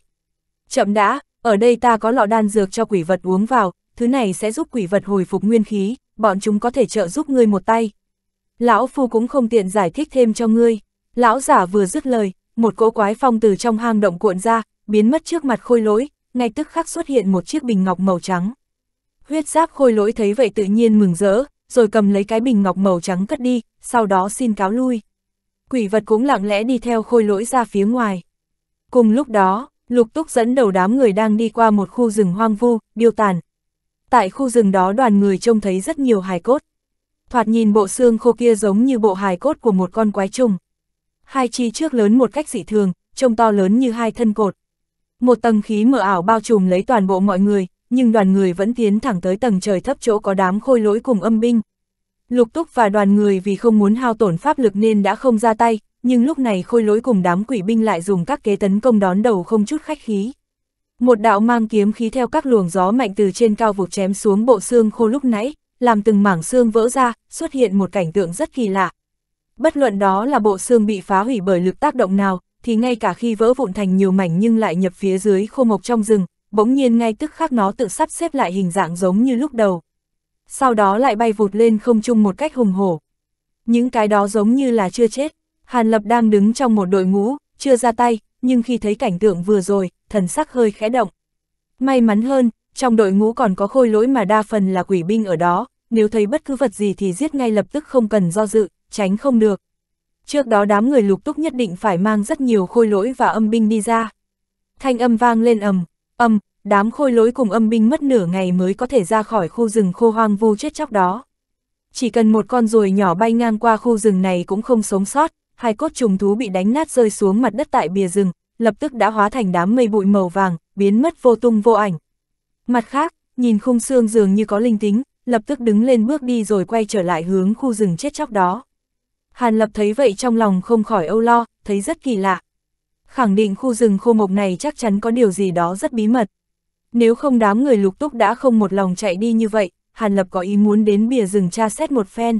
Chậm đã, ở đây ta có lọ đan dược cho quỷ vật uống vào, thứ này sẽ giúp quỷ vật hồi phục nguyên khí, bọn chúng có thể trợ giúp ngươi một tay. Lão Phu cũng không tiện giải thích thêm cho ngươi. Lão giả vừa dứt lời, một cỗ quái phong từ trong hang động cuộn ra, biến mất trước mặt khôi lỗi, ngay tức khắc xuất hiện một chiếc bình ngọc màu trắng. Huyết giáp khôi lỗi thấy vậy tự nhiên mừng rỡ, rồi cầm lấy cái bình ngọc màu trắng cất đi, sau đó xin cáo lui. Quỷ vật cũng lặng lẽ đi theo khôi lỗi ra phía ngoài. Cùng lúc đó, lục túc dẫn đầu đám người đang đi qua một khu rừng hoang vu, điêu tàn, tại khu rừng đó đoàn người trông thấy rất nhiều hài cốt. Thoạt nhìn bộ xương khô kia giống như bộ hài cốt của một con quái trùng. Hai chi trước lớn một cách dị thường, trông to lớn như hai thân cột. Một tầng khí mờ ảo bao trùm lấy toàn bộ mọi người, nhưng đoàn người vẫn tiến thẳng tới tầng trời thấp chỗ có đám khôi lỗi cùng âm binh. Lục túc và đoàn người vì không muốn hao tổn pháp lực nên đã không ra tay, nhưng lúc này khôi lỗi cùng đám quỷ binh lại dùng các kế tấn công đón đầu không chút khách khí. Một đạo mang kiếm khí theo các luồng gió mạnh từ trên cao vụt chém xuống bộ xương khô lúc nãy, làm từng mảng xương vỡ ra, xuất hiện một cảnh tượng rất kỳ lạ. Bất luận đó là bộ xương bị phá hủy bởi lực tác động nào, thì ngay cả khi vỡ vụn thành nhiều mảnh nhưng lại nhập phía dưới khô mộc trong rừng, bỗng nhiên ngay tức khắc nó tự sắp xếp lại hình dạng giống như lúc đầu. Sau đó lại bay vụt lên không trung một cách hùng hổ. Những cái đó giống như là chưa chết. Hàn Lập đang đứng trong một đội ngũ, chưa ra tay, nhưng khi thấy cảnh tượng vừa rồi, thần sắc hơi khẽ động. May mắn hơn, trong đội ngũ còn có khôi lỗi mà đa phần là quỷ binh ở đó, nếu thấy bất cứ vật gì thì giết ngay lập tức không cần do dự, tránh không được. Trước đó đám người lục túc nhất định phải mang rất nhiều khôi lỗi và âm binh đi ra. Thanh âm vang lên ầm, ầm. đám khôi lỗi cùng âm binh mất nửa ngày mới có thể ra khỏi khu rừng khô hoang vu chết chóc đó. Chỉ cần một con ruồi nhỏ bay ngang qua khu rừng này cũng không sống sót, hai cốt trùng thú bị đánh nát rơi xuống mặt đất tại bìa rừng, lập tức đã hóa thành đám mây bụi màu vàng, biến mất vô tung vô ảnh. Mặt khác, nhìn khung xương dường như có linh tính, lập tức đứng lên bước đi rồi quay trở lại hướng khu rừng chết chóc đó. Hàn Lập thấy vậy trong lòng không khỏi âu lo, thấy rất kỳ lạ. Khẳng định khu rừng khô mộc này chắc chắn có điều gì đó rất bí mật. Nếu không đám người lục túc đã không một lòng chạy đi như vậy, Hàn Lập có ý muốn đến bìa rừng tra xét một phen.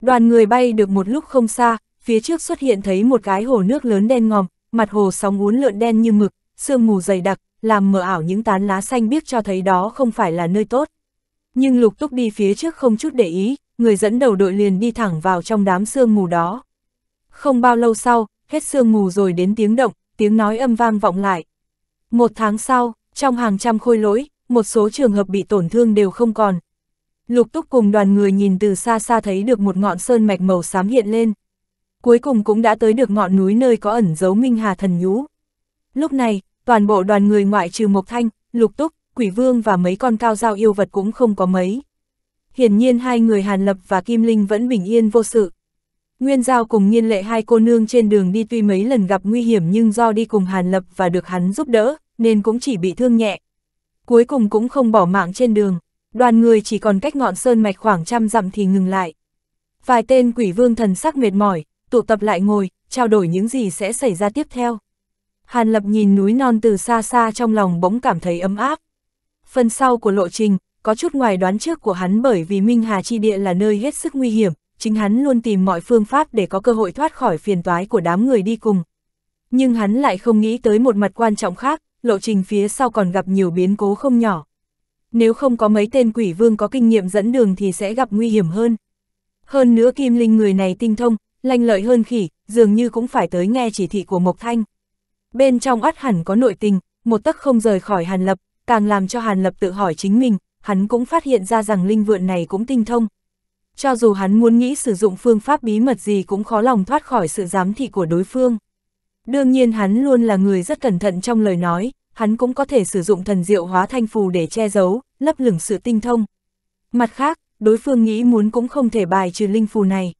Đoàn người bay được một lúc không xa, phía trước xuất hiện thấy một cái hồ nước lớn đen ngòm, mặt hồ sóng uốn lượn đen như mực, sương mù dày đặc, làm mờ ảo những tán lá xanh biết cho thấy đó không phải là nơi tốt. Nhưng lục túc đi phía trước không chút để ý, người dẫn đầu đội liền đi thẳng vào trong đám sương mù đó. Không bao lâu sau, hết sương mù rồi đến tiếng động, tiếng nói âm vang vọng lại. Một tháng sau, trong hàng trăm khôi lỗi, một số trường hợp bị tổn thương đều không còn. Lục túc cùng đoàn người nhìn từ xa xa thấy được một ngọn sơn mạch màu xám hiện lên cuối cùng cũng đã tới được ngọn núi nơi có ẩn giấu Minh Hà Thần Nhũ. Lúc này, toàn bộ đoàn người ngoại trừ Mộc Thanh, Lục Túc, Quỷ Vương và mấy con cao giao yêu vật cũng không có mấy. Hiển nhiên hai người Hàn Lập và Kim Linh vẫn bình yên vô sự. Nguyên Giao cùng nhiên lệ hai cô nương trên đường đi tuy mấy lần gặp nguy hiểm nhưng do đi cùng Hàn Lập và được hắn giúp đỡ, nên cũng chỉ bị thương nhẹ. Cuối cùng cũng không bỏ mạng trên đường, đoàn người chỉ còn cách ngọn sơn mạch khoảng trăm dặm thì ngừng lại. Vài tên quỷ vương thần sắc mệt mỏi, tụ tập lại ngồi, trao đổi những gì sẽ xảy ra tiếp theo. Hàn Lập nhìn núi non từ xa xa trong lòng bỗng cảm thấy ấm áp. Phần sau của lộ trình, có chút ngoài đoán trước của hắn bởi vì Minh Hà Chi Địa là nơi hết sức nguy hiểm, chính hắn luôn tìm mọi phương pháp để có cơ hội thoát khỏi phiền toái của đám người đi cùng. Nhưng hắn lại không nghĩ tới một mặt quan trọng khác, lộ trình phía sau còn gặp nhiều biến cố không nhỏ. Nếu không có mấy tên quỷ vương có kinh nghiệm dẫn đường thì sẽ gặp nguy hiểm hơn. Hơn nữa kim linh người này tinh thông, lanh lợi hơn khỉ, dường như cũng phải tới nghe chỉ thị của Mộc Thanh. Bên trong ắt hẳn có nội tình, một tấc không rời khỏi Hàn Lập, càng làm cho Hàn Lập tự hỏi chính mình, hắn cũng phát hiện ra rằng linh vượn này cũng tinh thông. Cho dù hắn muốn nghĩ sử dụng phương pháp bí mật gì cũng khó lòng thoát khỏi sự giám thị của đối phương. Đương nhiên hắn luôn là người rất cẩn thận trong lời nói, hắn cũng có thể sử dụng thần diệu hóa thanh phù để che giấu, lấp lửng sự tinh thông. Mặt khác, đối phương nghĩ muốn cũng không thể bài trừ linh phù này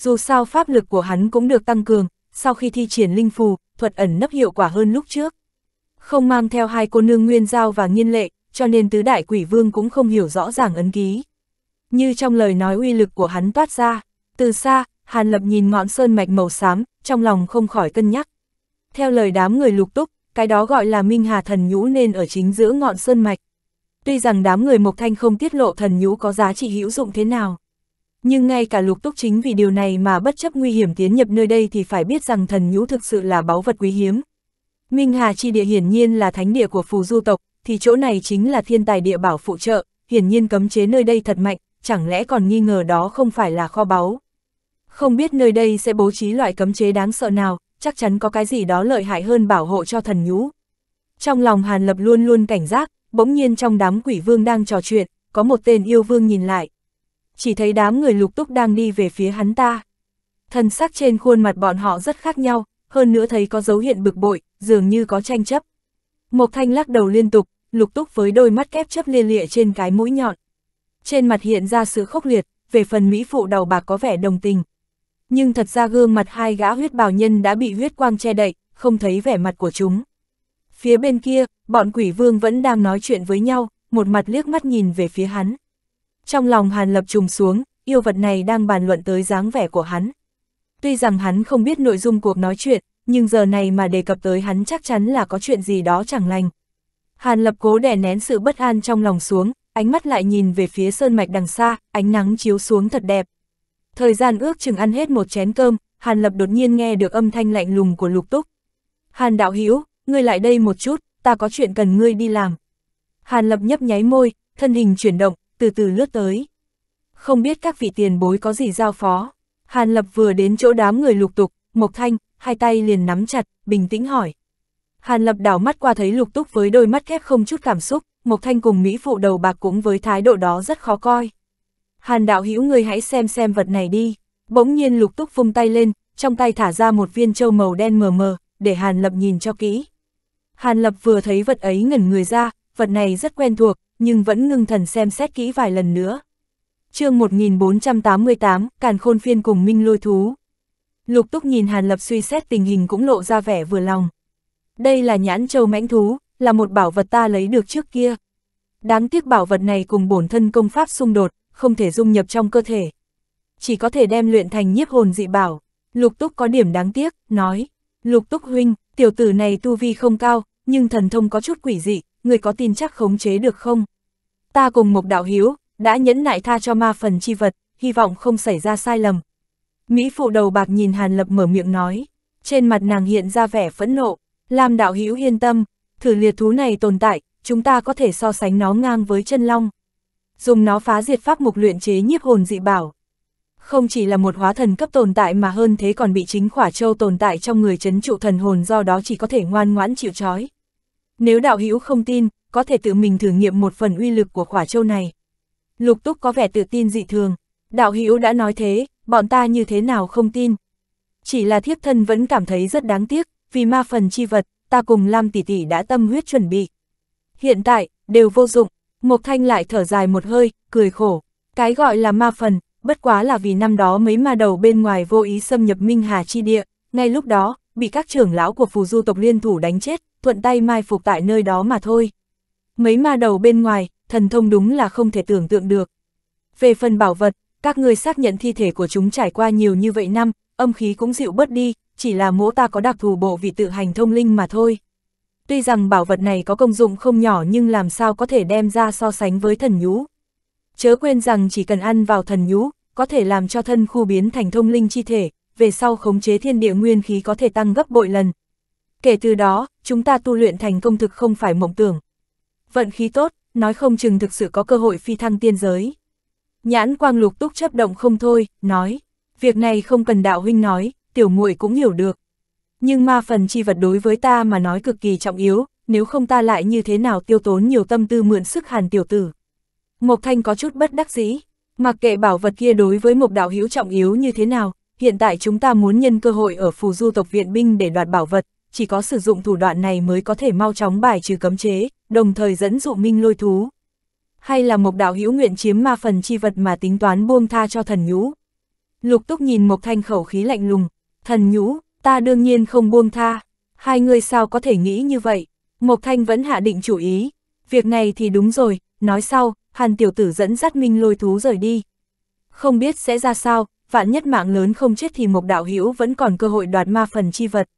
dù sao pháp lực của hắn cũng được tăng cường, sau khi thi triển linh phù, thuật ẩn nấp hiệu quả hơn lúc trước. Không mang theo hai cô nương nguyên giao và nghiên lệ, cho nên tứ đại quỷ vương cũng không hiểu rõ ràng ấn ký. Như trong lời nói uy lực của hắn toát ra, từ xa, Hàn Lập nhìn ngọn sơn mạch màu xám, trong lòng không khỏi cân nhắc. Theo lời đám người lục túc, cái đó gọi là Minh Hà Thần Nhũ nên ở chính giữa ngọn sơn mạch. Tuy rằng đám người Mộc Thanh không tiết lộ thần nhũ có giá trị hữu dụng thế nào, nhưng ngay cả lục túc chính vì điều này mà bất chấp nguy hiểm tiến nhập nơi đây thì phải biết rằng thần nhũ thực sự là báu vật quý hiếm. Minh Hà chi địa hiển nhiên là thánh địa của phù du tộc, thì chỗ này chính là thiên tài địa bảo phụ trợ, hiển nhiên cấm chế nơi đây thật mạnh, chẳng lẽ còn nghi ngờ đó không phải là kho báu. Không biết nơi đây sẽ bố trí loại cấm chế đáng sợ nào, chắc chắn có cái gì đó lợi hại hơn bảo hộ cho thần nhũ. Trong lòng Hàn Lập luôn luôn cảnh giác, bỗng nhiên trong đám quỷ vương đang trò chuyện, có một tên yêu vương nhìn lại, chỉ thấy đám người lục túc đang đi về phía hắn ta. thân sắc trên khuôn mặt bọn họ rất khác nhau, hơn nữa thấy có dấu hiện bực bội, dường như có tranh chấp. Mộc thanh lắc đầu liên tục, lục túc với đôi mắt kép chấp liên lịa trên cái mũi nhọn. Trên mặt hiện ra sự khốc liệt, về phần Mỹ phụ đầu bạc có vẻ đồng tình. Nhưng thật ra gương mặt hai gã huyết bào nhân đã bị huyết quang che đậy, không thấy vẻ mặt của chúng. Phía bên kia, bọn quỷ vương vẫn đang nói chuyện với nhau, một mặt liếc mắt nhìn về phía hắn. Trong lòng Hàn Lập trùng xuống, yêu vật này đang bàn luận tới dáng vẻ của hắn. Tuy rằng hắn không biết nội dung cuộc nói chuyện, nhưng giờ này mà đề cập tới hắn chắc chắn là có chuyện gì đó chẳng lành. Hàn Lập cố đè nén sự bất an trong lòng xuống, ánh mắt lại nhìn về phía sơn mạch đằng xa, ánh nắng chiếu xuống thật đẹp. Thời gian ước chừng ăn hết một chén cơm, Hàn Lập đột nhiên nghe được âm thanh lạnh lùng của Lục Túc. Hàn Đạo Hữu ngươi lại đây một chút, ta có chuyện cần ngươi đi làm. Hàn Lập nhấp nháy môi, thân hình chuyển động, từ từ lướt tới. Không biết các vị tiền bối có gì giao phó. Hàn Lập vừa đến chỗ đám người lục tục, Mộc Thanh, hai tay liền nắm chặt, bình tĩnh hỏi. Hàn Lập đảo mắt qua thấy lục túc với đôi mắt khép không chút cảm xúc, Mộc Thanh cùng Mỹ phụ đầu bạc cũng với thái độ đó rất khó coi. Hàn đạo hữu người hãy xem xem vật này đi. Bỗng nhiên lục túc vung tay lên, trong tay thả ra một viên châu màu đen mờ mờ, để Hàn Lập nhìn cho kỹ. Hàn Lập vừa thấy vật ấy ngẩn người ra, vật này rất quen thuộc, nhưng vẫn ngưng thần xem xét kỹ vài lần nữa. chương 1488, Càn Khôn Phiên cùng Minh lôi thú. Lục Túc nhìn Hàn Lập suy xét tình hình cũng lộ ra vẻ vừa lòng. Đây là nhãn châu mãnh thú, là một bảo vật ta lấy được trước kia. Đáng tiếc bảo vật này cùng bổn thân công pháp xung đột, không thể dung nhập trong cơ thể. Chỉ có thể đem luyện thành nhiếp hồn dị bảo. Lục Túc có điểm đáng tiếc, nói. Lục Túc huynh, tiểu tử này tu vi không cao, nhưng thần thông có chút quỷ dị, người có tin chắc khống chế được không? Ta cùng Mộc Đạo Hiếu, đã nhẫn nại tha cho ma phần chi vật, hy vọng không xảy ra sai lầm. Mỹ phụ đầu bạc nhìn Hàn Lập mở miệng nói, trên mặt nàng hiện ra vẻ phẫn nộ, làm Đạo Hiếu yên tâm, thử liệt thú này tồn tại, chúng ta có thể so sánh nó ngang với chân long. Dùng nó phá diệt pháp mục luyện chế nhiếp hồn dị bảo. Không chỉ là một hóa thần cấp tồn tại mà hơn thế còn bị chính khỏa châu tồn tại trong người chấn trụ thần hồn do đó chỉ có thể ngoan ngoãn chịu trói. Nếu đạo hữu không tin, có thể tự mình thử nghiệm một phần uy lực của khỏa châu này. Lục túc có vẻ tự tin dị thường. Đạo hữu đã nói thế, bọn ta như thế nào không tin. Chỉ là thiếp thân vẫn cảm thấy rất đáng tiếc, vì ma phần chi vật, ta cùng Lam tỷ tỷ đã tâm huyết chuẩn bị. Hiện tại, đều vô dụng, Mộc Thanh lại thở dài một hơi, cười khổ. Cái gọi là ma phần, bất quá là vì năm đó mấy ma đầu bên ngoài vô ý xâm nhập Minh Hà chi địa, ngay lúc đó, bị các trưởng lão của phù du tộc liên thủ đánh chết, thuận tay mai phục tại nơi đó mà thôi. Mấy ma đầu bên ngoài, thần thông đúng là không thể tưởng tượng được. Về phần bảo vật, các người xác nhận thi thể của chúng trải qua nhiều như vậy năm, âm khí cũng dịu bớt đi, chỉ là mỗ ta có đặc thù bộ vì tự hành thông linh mà thôi. Tuy rằng bảo vật này có công dụng không nhỏ nhưng làm sao có thể đem ra so sánh với thần nhú. Chớ quên rằng chỉ cần ăn vào thần nhú, có thể làm cho thân khu biến thành thông linh chi thể, về sau khống chế thiên địa nguyên khí có thể tăng gấp bội lần, kể từ đó, chúng ta tu luyện thành công thực không phải mộng tưởng. Vận khí tốt, nói không chừng thực sự có cơ hội phi thăng tiên giới. Nhãn quang lục túc chấp động không thôi, nói, việc này không cần đạo huynh nói, tiểu muội cũng hiểu được. Nhưng ma phần chi vật đối với ta mà nói cực kỳ trọng yếu, nếu không ta lại như thế nào tiêu tốn nhiều tâm tư mượn sức hàn tiểu tử. Mộc Thanh có chút bất đắc dĩ, mặc kệ bảo vật kia đối với mộc đạo hữu trọng yếu như thế nào, hiện tại chúng ta muốn nhân cơ hội ở phù du tộc viện binh để đoạt bảo vật, chỉ có sử dụng thủ đoạn này mới có thể mau chóng bài trừ cấm chế, đồng thời dẫn dụ minh lôi thú. Hay là Mộc Đạo hữu nguyện chiếm ma phần chi vật mà tính toán buông tha cho thần nhũ. Lục Túc nhìn Mộc Thanh khẩu khí lạnh lùng, thần nhũ, ta đương nhiên không buông tha, hai người sao có thể nghĩ như vậy, Mộc Thanh vẫn hạ định chủ ý, việc này thì đúng rồi, nói sau, hàn tiểu tử dẫn dắt minh lôi thú rời đi. Không biết sẽ ra sao, vạn nhất mạng lớn không chết thì Mộc Đạo hữu vẫn còn cơ hội đoạt ma phần chi vật.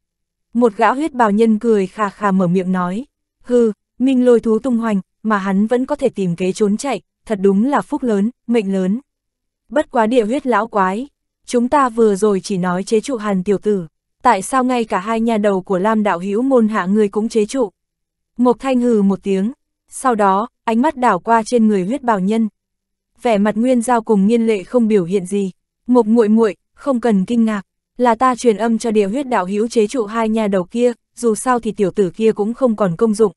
Một gã huyết bào nhân cười khà khà mở miệng nói, hừ, minh lôi thú tung hoành, mà hắn vẫn có thể tìm kế trốn chạy, thật đúng là phúc lớn, mệnh lớn. Bất quá địa huyết lão quái, chúng ta vừa rồi chỉ nói chế trụ hàn tiểu tử, tại sao ngay cả hai nhà đầu của Lam đạo hữu môn hạ người cũng chế trụ. Mộc thanh hừ một tiếng, sau đó, ánh mắt đảo qua trên người huyết bào nhân. Vẻ mặt nguyên giao cùng nghiên lệ không biểu hiện gì, mộc muội muội không cần kinh ngạc, là ta truyền âm cho địa huyết đạo hữu chế trụ hai nhà đầu kia, dù sao thì tiểu tử kia cũng không còn công dụng.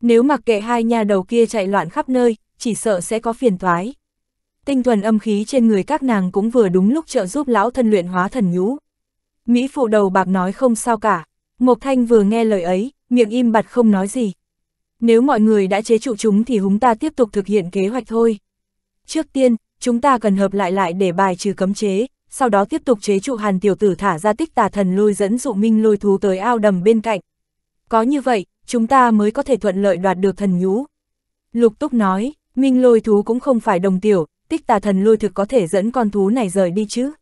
Nếu mặc kệ hai nhà đầu kia chạy loạn khắp nơi, chỉ sợ sẽ có phiền toái. Tinh thuần âm khí trên người các nàng cũng vừa đúng lúc trợ giúp lão thân luyện hóa thần nhũ. Mỹ phụ đầu bạc nói không sao cả, Mộc Thanh vừa nghe lời ấy, miệng im bặt không nói gì. Nếu mọi người đã chế trụ chúng thì húng ta tiếp tục thực hiện kế hoạch thôi. Trước tiên, chúng ta cần hợp lại lại để bài trừ cấm chế, sau đó tiếp tục chế trụ hàn tiểu tử thả ra tích tà thần lôi dẫn dụ minh lôi thú tới ao đầm bên cạnh. Có như vậy, chúng ta mới có thể thuận lợi đoạt được thần nhũ. Lục túc nói, minh lôi thú cũng không phải đồng tiểu, tích tà thần lôi thực có thể dẫn con thú này rời đi chứ.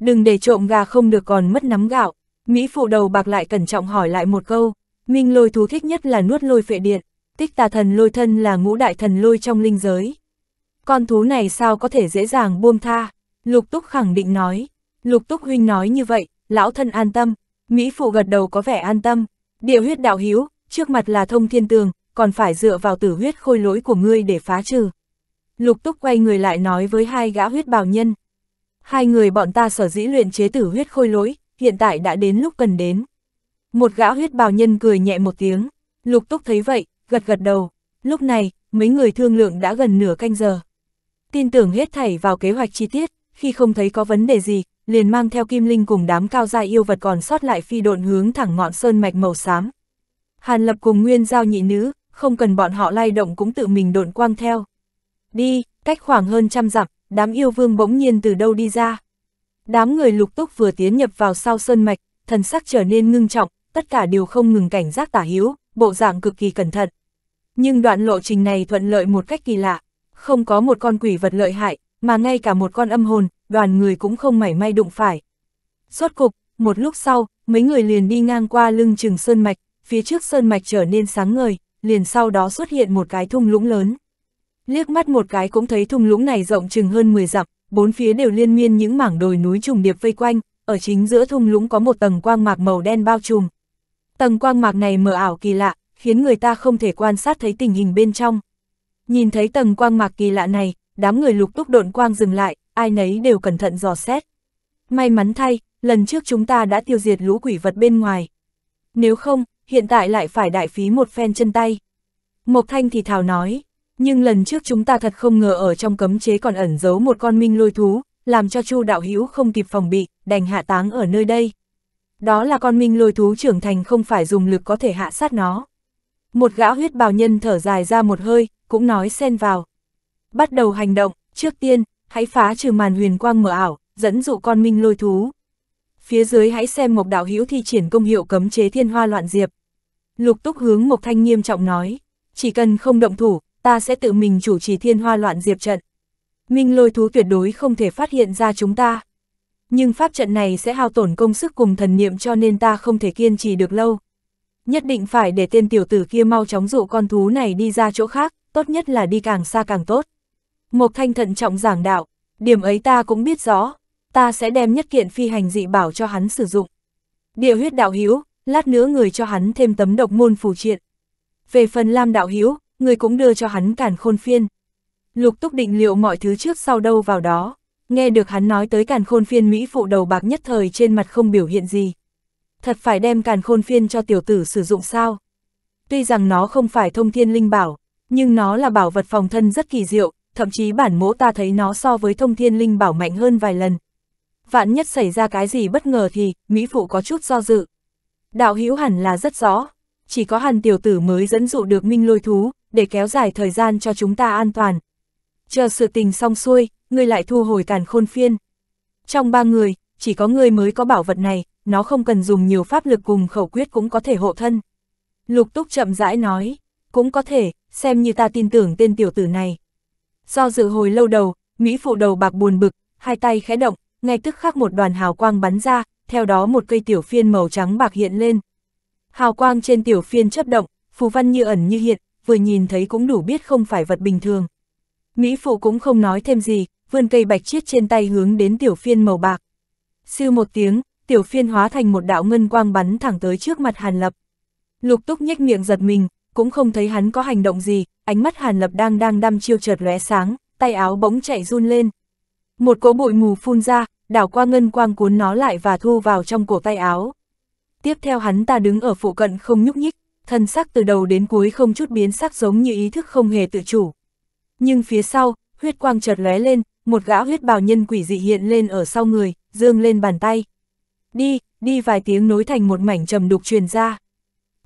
Đừng để trộm gà không được còn mất nắm gạo. Mỹ phụ đầu bạc lại cẩn trọng hỏi lại một câu, minh lôi thú thích nhất là nuốt lôi phệ điện, tích tà thần lôi thân là ngũ đại thần lôi trong linh giới. Con thú này sao có thể dễ dàng buông tha. Lục Túc khẳng định nói, Lục Túc huynh nói như vậy, lão thân an tâm, Mỹ phụ gật đầu có vẻ an tâm, địa huyết đạo hiếu, trước mặt là thông thiên tường, còn phải dựa vào tử huyết khôi lỗi của ngươi để phá trừ. Lục Túc quay người lại nói với hai gã huyết bào nhân. Hai người bọn ta sở dĩ luyện chế tử huyết khôi lỗi, hiện tại đã đến lúc cần đến. Một gã huyết bào nhân cười nhẹ một tiếng, Lục Túc thấy vậy, gật gật đầu. Lúc này, mấy người thương lượng đã gần nửa canh giờ. Tin tưởng hết thảy vào kế hoạch chi tiết, khi không thấy có vấn đề gì, liền mang theo kim linh cùng đám cao gia yêu vật còn sót lại phi độn hướng thẳng ngọn sơn mạch màu xám. Hàn Lập cùng Nguyên Giao nhị nữ, không cần bọn họ lay động cũng tự mình độn quang theo. Đi, cách khoảng hơn trăm dặm, đám yêu vương bỗng nhiên từ đâu đi ra. Đám người lục túc vừa tiến nhập vào sau sơn mạch, thần sắc trở nên ngưng trọng, tất cả đều không ngừng cảnh giác tả hiếu, bộ dạng cực kỳ cẩn thận. Nhưng đoạn lộ trình này thuận lợi một cách kỳ lạ, không có một con quỷ vật lợi hại, mà ngay cả một con âm hồn, đoàn người cũng không mảy may đụng phải. Rốt cục, một lúc sau, mấy người liền đi ngang qua lưng chừng sơn mạch, phía trước sơn mạch trở nên sáng ngời, liền sau đó xuất hiện một cái thung lũng lớn. Liếc mắt một cái cũng thấy thung lũng này rộng chừng hơn 10 dặm, bốn phía đều liên miên những mảng đồi núi trùng điệp vây quanh, ở chính giữa thung lũng có một tầng quang mạc màu đen bao trùm. Tầng quang mạc này mờ ảo kỳ lạ, khiến người ta không thể quan sát thấy tình hình bên trong. Nhìn thấy tầng quang mạc kỳ lạ này, đám người lục túc độn quang dừng lại, ai nấy đều cẩn thận dò xét. May mắn thay, lần trước chúng ta đã tiêu diệt lũ quỷ vật bên ngoài. Nếu không, hiện tại lại phải đại phí một phen chân tay. Mộc Thanh thì thào nói, nhưng lần trước chúng ta thật không ngờ ở trong cấm chế còn ẩn giấu một con minh lôi thú, làm cho Chu đạo hữu không kịp phòng bị, đành hạ táng ở nơi đây. Đó là con minh lôi thú trưởng thành không phải dùng lực có thể hạ sát nó. Một gã huyết bào nhân thở dài ra một hơi, cũng nói xen vào, Bắt đầu hành động, trước tiên, hãy phá trừ màn huyền quang mở ảo, dẫn dụ con minh lôi thú. Phía dưới hãy xem Mộc Đạo Hữu thi triển công hiệu cấm chế thiên hoa loạn diệp. Lục Túc hướng Mộc Thanh nghiêm trọng nói, chỉ cần không động thủ, ta sẽ tự mình chủ trì thiên hoa loạn diệp trận. Minh lôi thú tuyệt đối không thể phát hiện ra chúng ta. Nhưng pháp trận này sẽ hao tổn công sức cùng thần niệm cho nên ta không thể kiên trì được lâu. Nhất định phải để tên tiểu tử kia mau chóng dụ con thú này đi ra chỗ khác, tốt nhất là đi càng xa càng tốt. Mộc Thanh thận trọng giảng đạo, điểm ấy ta cũng biết rõ, ta sẽ đem nhất kiện phi hành dị bảo cho hắn sử dụng. Địa huyết đạo hiếu, lát nữa người cho hắn thêm tấm độc môn phù triện. Về phần Lam đạo hiếu, người cũng đưa cho hắn cản khôn phiên. Lục túc định liệu mọi thứ trước sau đâu vào đó, nghe được hắn nói tới càn khôn phiên Mỹ phụ đầu bạc nhất thời trên mặt không biểu hiện gì. Thật phải đem càn khôn phiên cho tiểu tử sử dụng sao? Tuy rằng nó không phải thông thiên linh bảo, nhưng nó là bảo vật phòng thân rất kỳ diệu, thậm chí bản mỗ ta thấy nó so với thông thiên linh bảo mạnh hơn vài lần. Vạn nhất xảy ra cái gì bất ngờ thì, Mỹ Phụ có chút do dự. Đạo hữu hẳn là rất rõ, chỉ có hàn tiểu tử mới dẫn dụ được minh lôi thú, để kéo dài thời gian cho chúng ta an toàn. Chờ sự tình xong xuôi, ngươi lại thu hồi càn khôn phiên. Trong ba người, chỉ có ngươi mới có bảo vật này, nó không cần dùng nhiều pháp lực cùng khẩu quyết cũng có thể hộ thân. Lục túc chậm rãi nói, cũng có thể, xem như ta tin tưởng tên tiểu tử này. Do dự hồi lâu đầu, Mỹ phụ đầu bạc buồn bực, hai tay khẽ động, ngay tức khắc một đoàn hào quang bắn ra, theo đó một cây tiểu phiên màu trắng bạc hiện lên. Hào quang trên tiểu phiên chấp động, phù văn như ẩn như hiện, vừa nhìn thấy cũng đủ biết không phải vật bình thường. Mỹ phụ cũng không nói thêm gì, vươn cây bạch chiết trên tay hướng đến tiểu phiên màu bạc. Siêu một tiếng, tiểu phiên hóa thành một đạo ngân quang bắn thẳng tới trước mặt Hàn Lập. Lục túc nhếch miệng giật mình, cũng không thấy hắn có hành động gì, ánh mắt Hàn Lập đang đang đăm chiêu chợt lóe sáng, tay áo bỗng chạy run lên. Một cỗ bụi mù phun ra, đảo qua ngân quang cuốn nó lại và thu vào trong cổ tay áo. Tiếp theo hắn ta đứng ở phụ cận không nhúc nhích, thân sắc từ đầu đến cuối không chút biến sắc giống như ý thức không hề tự chủ. Nhưng phía sau, huyết quang chợt lóe lên, một gã huyết bào nhân quỷ dị hiện lên ở sau người, dương lên bàn tay. Đi, đi vài tiếng nối thành một mảnh trầm đục truyền ra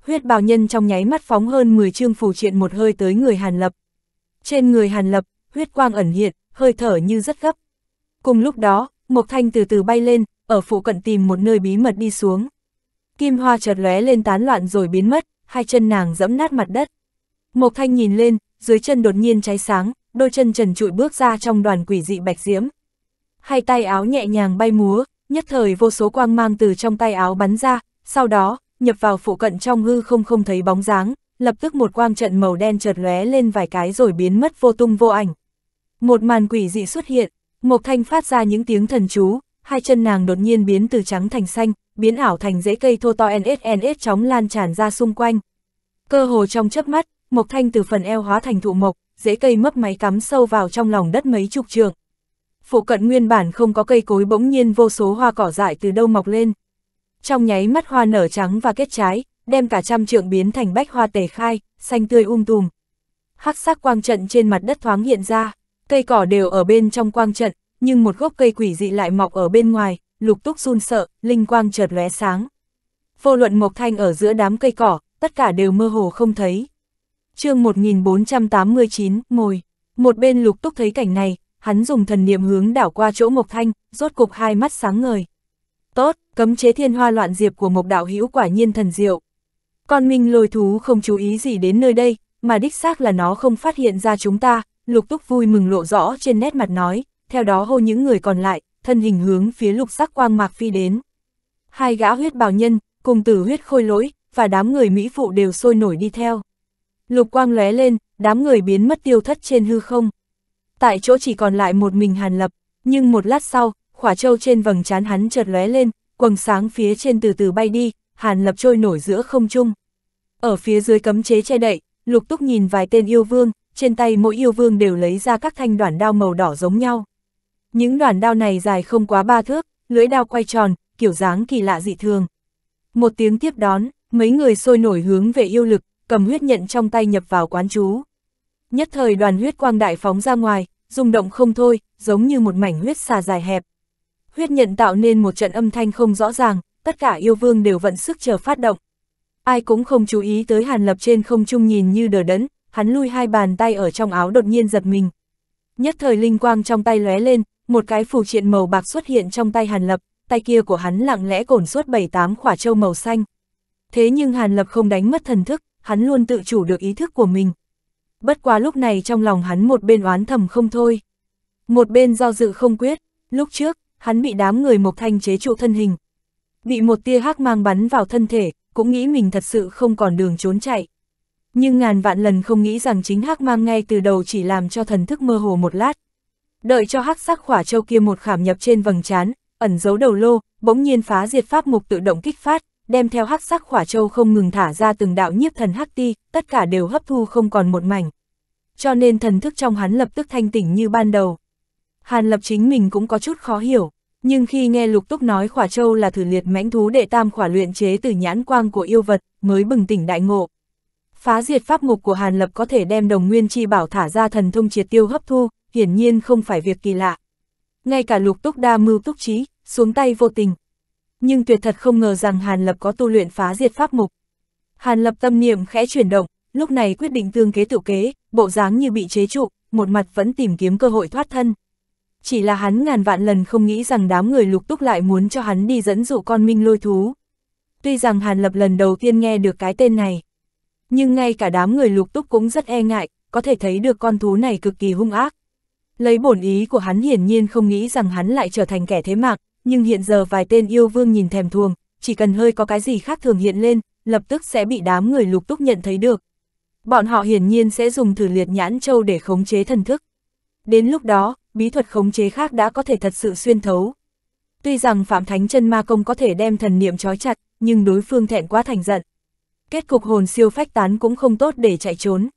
huyết bào nhân trong nháy mắt phóng hơn 10 chương phù triện một hơi tới người Hàn Lập. Trên người Hàn Lập, huyết quang ẩn hiện, hơi thở như rất gấp. Cùng lúc đó, Mộc Thanh từ từ bay lên, ở phụ cận tìm một nơi bí mật đi xuống. Kim hoa chợt lóe lên tán loạn rồi biến mất, hai chân nàng dẫm nát mặt đất. Mộc Thanh nhìn lên, dưới chân đột nhiên cháy sáng, đôi chân trần trụi bước ra trong đoàn quỷ dị bạch diễm. Hai tay áo nhẹ nhàng bay múa, nhất thời vô số quang mang từ trong tay áo bắn ra, sau đó, nhập vào phụ cận trong hư không không thấy bóng dáng, lập tức một quang trận màu đen chợt lóe lên vài cái rồi biến mất vô tung vô ảnh. Một màn quỷ dị xuất hiện, Mộc Thanh phát ra những tiếng thần chú, hai chân nàng đột nhiên biến từ trắng thành xanh, biến ảo thành rễ cây thô to NSNS chóng lan tràn ra xung quanh. Cơ hồ trong chớp mắt, Mộc Thanh từ phần eo hóa thành thụ mộc, rễ cây mấp máy cắm sâu vào trong lòng đất mấy chục trường. Phụ cận nguyên bản không có cây cối bỗng nhiên vô số hoa cỏ dại từ đâu mọc lên, trong nháy mắt hoa nở trắng và kết trái, đem cả trăm trượng biến thành bách hoa tề khai, xanh tươi um tùm. Hắc sắc quang trận trên mặt đất thoáng hiện ra, cây cỏ đều ở bên trong quang trận, nhưng một gốc cây quỷ dị lại mọc ở bên ngoài, lục túc run sợ, linh quang chợt lóe sáng. Vô luận mộc thanh ở giữa đám cây cỏ, tất cả đều mơ hồ không thấy. chương 1489, mồi. Một bên lục túc thấy cảnh này, hắn dùng thần niệm hướng đảo qua chỗ mộc thanh, rốt cục hai mắt sáng ngời. Tốt, cấm chế thiên hoa loạn diệp của Mộc Đạo Hữu quả nhiên thần diệu. Con minh lôi thú không chú ý gì đến nơi đây, mà đích xác là nó không phát hiện ra chúng ta, lục túc vui mừng lộ rõ trên nét mặt nói, theo đó hô những người còn lại, thân hình hướng phía lục sắc quang mạc phi đến. Hai gã huyết bào nhân, cùng tử huyết khôi lỗi, và đám người Mỹ phụ đều sôi nổi đi theo. Lục quang lóe lên, đám người biến mất tiêu thất trên hư không. Tại chỗ chỉ còn lại một mình Hàn Lập, nhưng một lát sau, khỏa trâu trên vầng trán hắn chợt lóe lên, quầng sáng phía trên từ từ bay đi, Hàn Lập trôi nổi giữa không trung. Ở phía dưới cấm chế che đậy, Lục Túc nhìn vài tên yêu vương, trên tay mỗi yêu vương đều lấy ra các thanh đoạn đao màu đỏ giống nhau. Những đoạn đao này dài không quá ba thước, lưỡi đao quay tròn, kiểu dáng kỳ lạ dị thường. Một tiếng tiếp đón, mấy người sôi nổi hướng về yêu lực, cầm huyết nhận trong tay nhập vào quán chú. Nhất thời đoàn huyết quang đại phóng ra ngoài, rung động không thôi, giống như một mảnh huyết xà dài hẹp, huyết nhận tạo nên một trận âm thanh không rõ ràng, tất cả yêu vương đều vận sức chờ phát động. Ai cũng không chú ý tới Hàn Lập trên không trung nhìn như đờ đẫn, hắn lui hai bàn tay ở trong áo đột nhiên giật mình. Nhất thời linh quang trong tay lóe lên, một cái phù triện màu bạc xuất hiện trong tay Hàn Lập, tay kia của hắn lặng lẽ cổn suốt bảy tám khỏa châu màu xanh. Thế nhưng Hàn Lập không đánh mất thần thức, hắn luôn tự chủ được ý thức của mình. Bất quá lúc này trong lòng hắn một bên oán thầm không thôi. Một bên do dự không quyết, lúc trước, hắn bị đám người Mộc Thanh chế trụ thân hình. Bị một tia hắc mang bắn vào thân thể, cũng nghĩ mình thật sự không còn đường trốn chạy. Nhưng ngàn vạn lần không nghĩ rằng chính hắc mang ngay từ đầu chỉ làm cho thần thức mơ hồ một lát. Đợi cho hắc sắc khỏa châu kia một khảm nhập trên vầng trán, ẩn giấu đầu lô, bỗng nhiên phá diệt pháp mục tự động kích phát, đem theo hắc sắc khỏa châu không ngừng thả ra từng đạo nhiếp thần hắc ti, tất cả đều hấp thu không còn một mảnh. Cho nên thần thức trong hắn lập tức thanh tỉnh như ban đầu. Hàn Lập chính mình cũng có chút khó hiểu, nhưng khi nghe Lục Túc nói khỏa châu là thử liệt mãnh thú đệ tam khỏa luyện chế từ nhãn quang của yêu vật, mới bừng tỉnh đại ngộ. Phá diệt pháp mục của Hàn Lập có thể đem đồng nguyên chi bảo thả ra thần thông triệt tiêu hấp thu, hiển nhiên không phải việc kỳ lạ. Ngay cả Lục Túc đa mưu túc trí, xuống tay vô tình. Nhưng tuyệt thật không ngờ rằng Hàn Lập có tu luyện phá diệt pháp mục. Hàn Lập tâm niệm khẽ chuyển động, lúc này quyết định tương kế tự kế, bộ dáng như bị chế trụ, một mặt vẫn tìm kiếm cơ hội thoát thân chỉ là hắn ngàn vạn lần không nghĩ rằng đám người lục túc lại muốn cho hắn đi dẫn dụ con minh lôi thú. Tuy rằng Hàn Lập lần đầu tiên nghe được cái tên này, nhưng ngay cả đám người lục túc cũng rất e ngại, có thể thấy được con thú này cực kỳ hung ác. Lấy bổn ý của hắn hiển nhiên không nghĩ rằng hắn lại trở thành kẻ thế mạc, nhưng hiện giờ vài tên yêu vương nhìn thèm thuồng, chỉ cần hơi có cái gì khác thường hiện lên, lập tức sẽ bị đám người lục túc nhận thấy được. Bọn họ hiển nhiên sẽ dùng thử liệt nhãn châu để khống chế thần thức. Đến lúc đó, bí thuật khống chế khác đã có thể thật sự xuyên thấu. Tuy rằng Phạm Thánh chân ma công có thể đem thần niệm trói chặt, nhưng đối phương thẹn quá thành giận. Kết cục hồn siêu phách tán cũng không tốt để chạy trốn.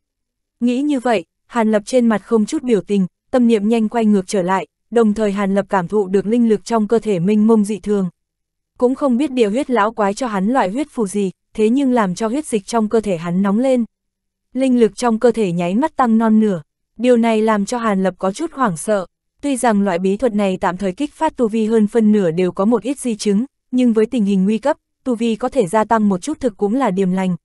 Nghĩ như vậy, Hàn Lập trên mặt không chút biểu tình, tâm niệm nhanh quay ngược trở lại, đồng thời Hàn Lập cảm thụ được linh lực trong cơ thể minh mông dị thường. Cũng không biết địa huyết lão quái cho hắn loại huyết phù gì, thế nhưng làm cho huyết dịch trong cơ thể hắn nóng lên. Linh lực trong cơ thể nháy mắt tăng non nửa, điều này làm cho Hàn Lập có chút hoảng sợ. Tuy rằng loại bí thuật này tạm thời kích phát tu vi hơn phân nửa đều có một ít di chứng, nhưng với tình hình nguy cấp, tu vi có thể gia tăng một chút thực cũng là điềm lành.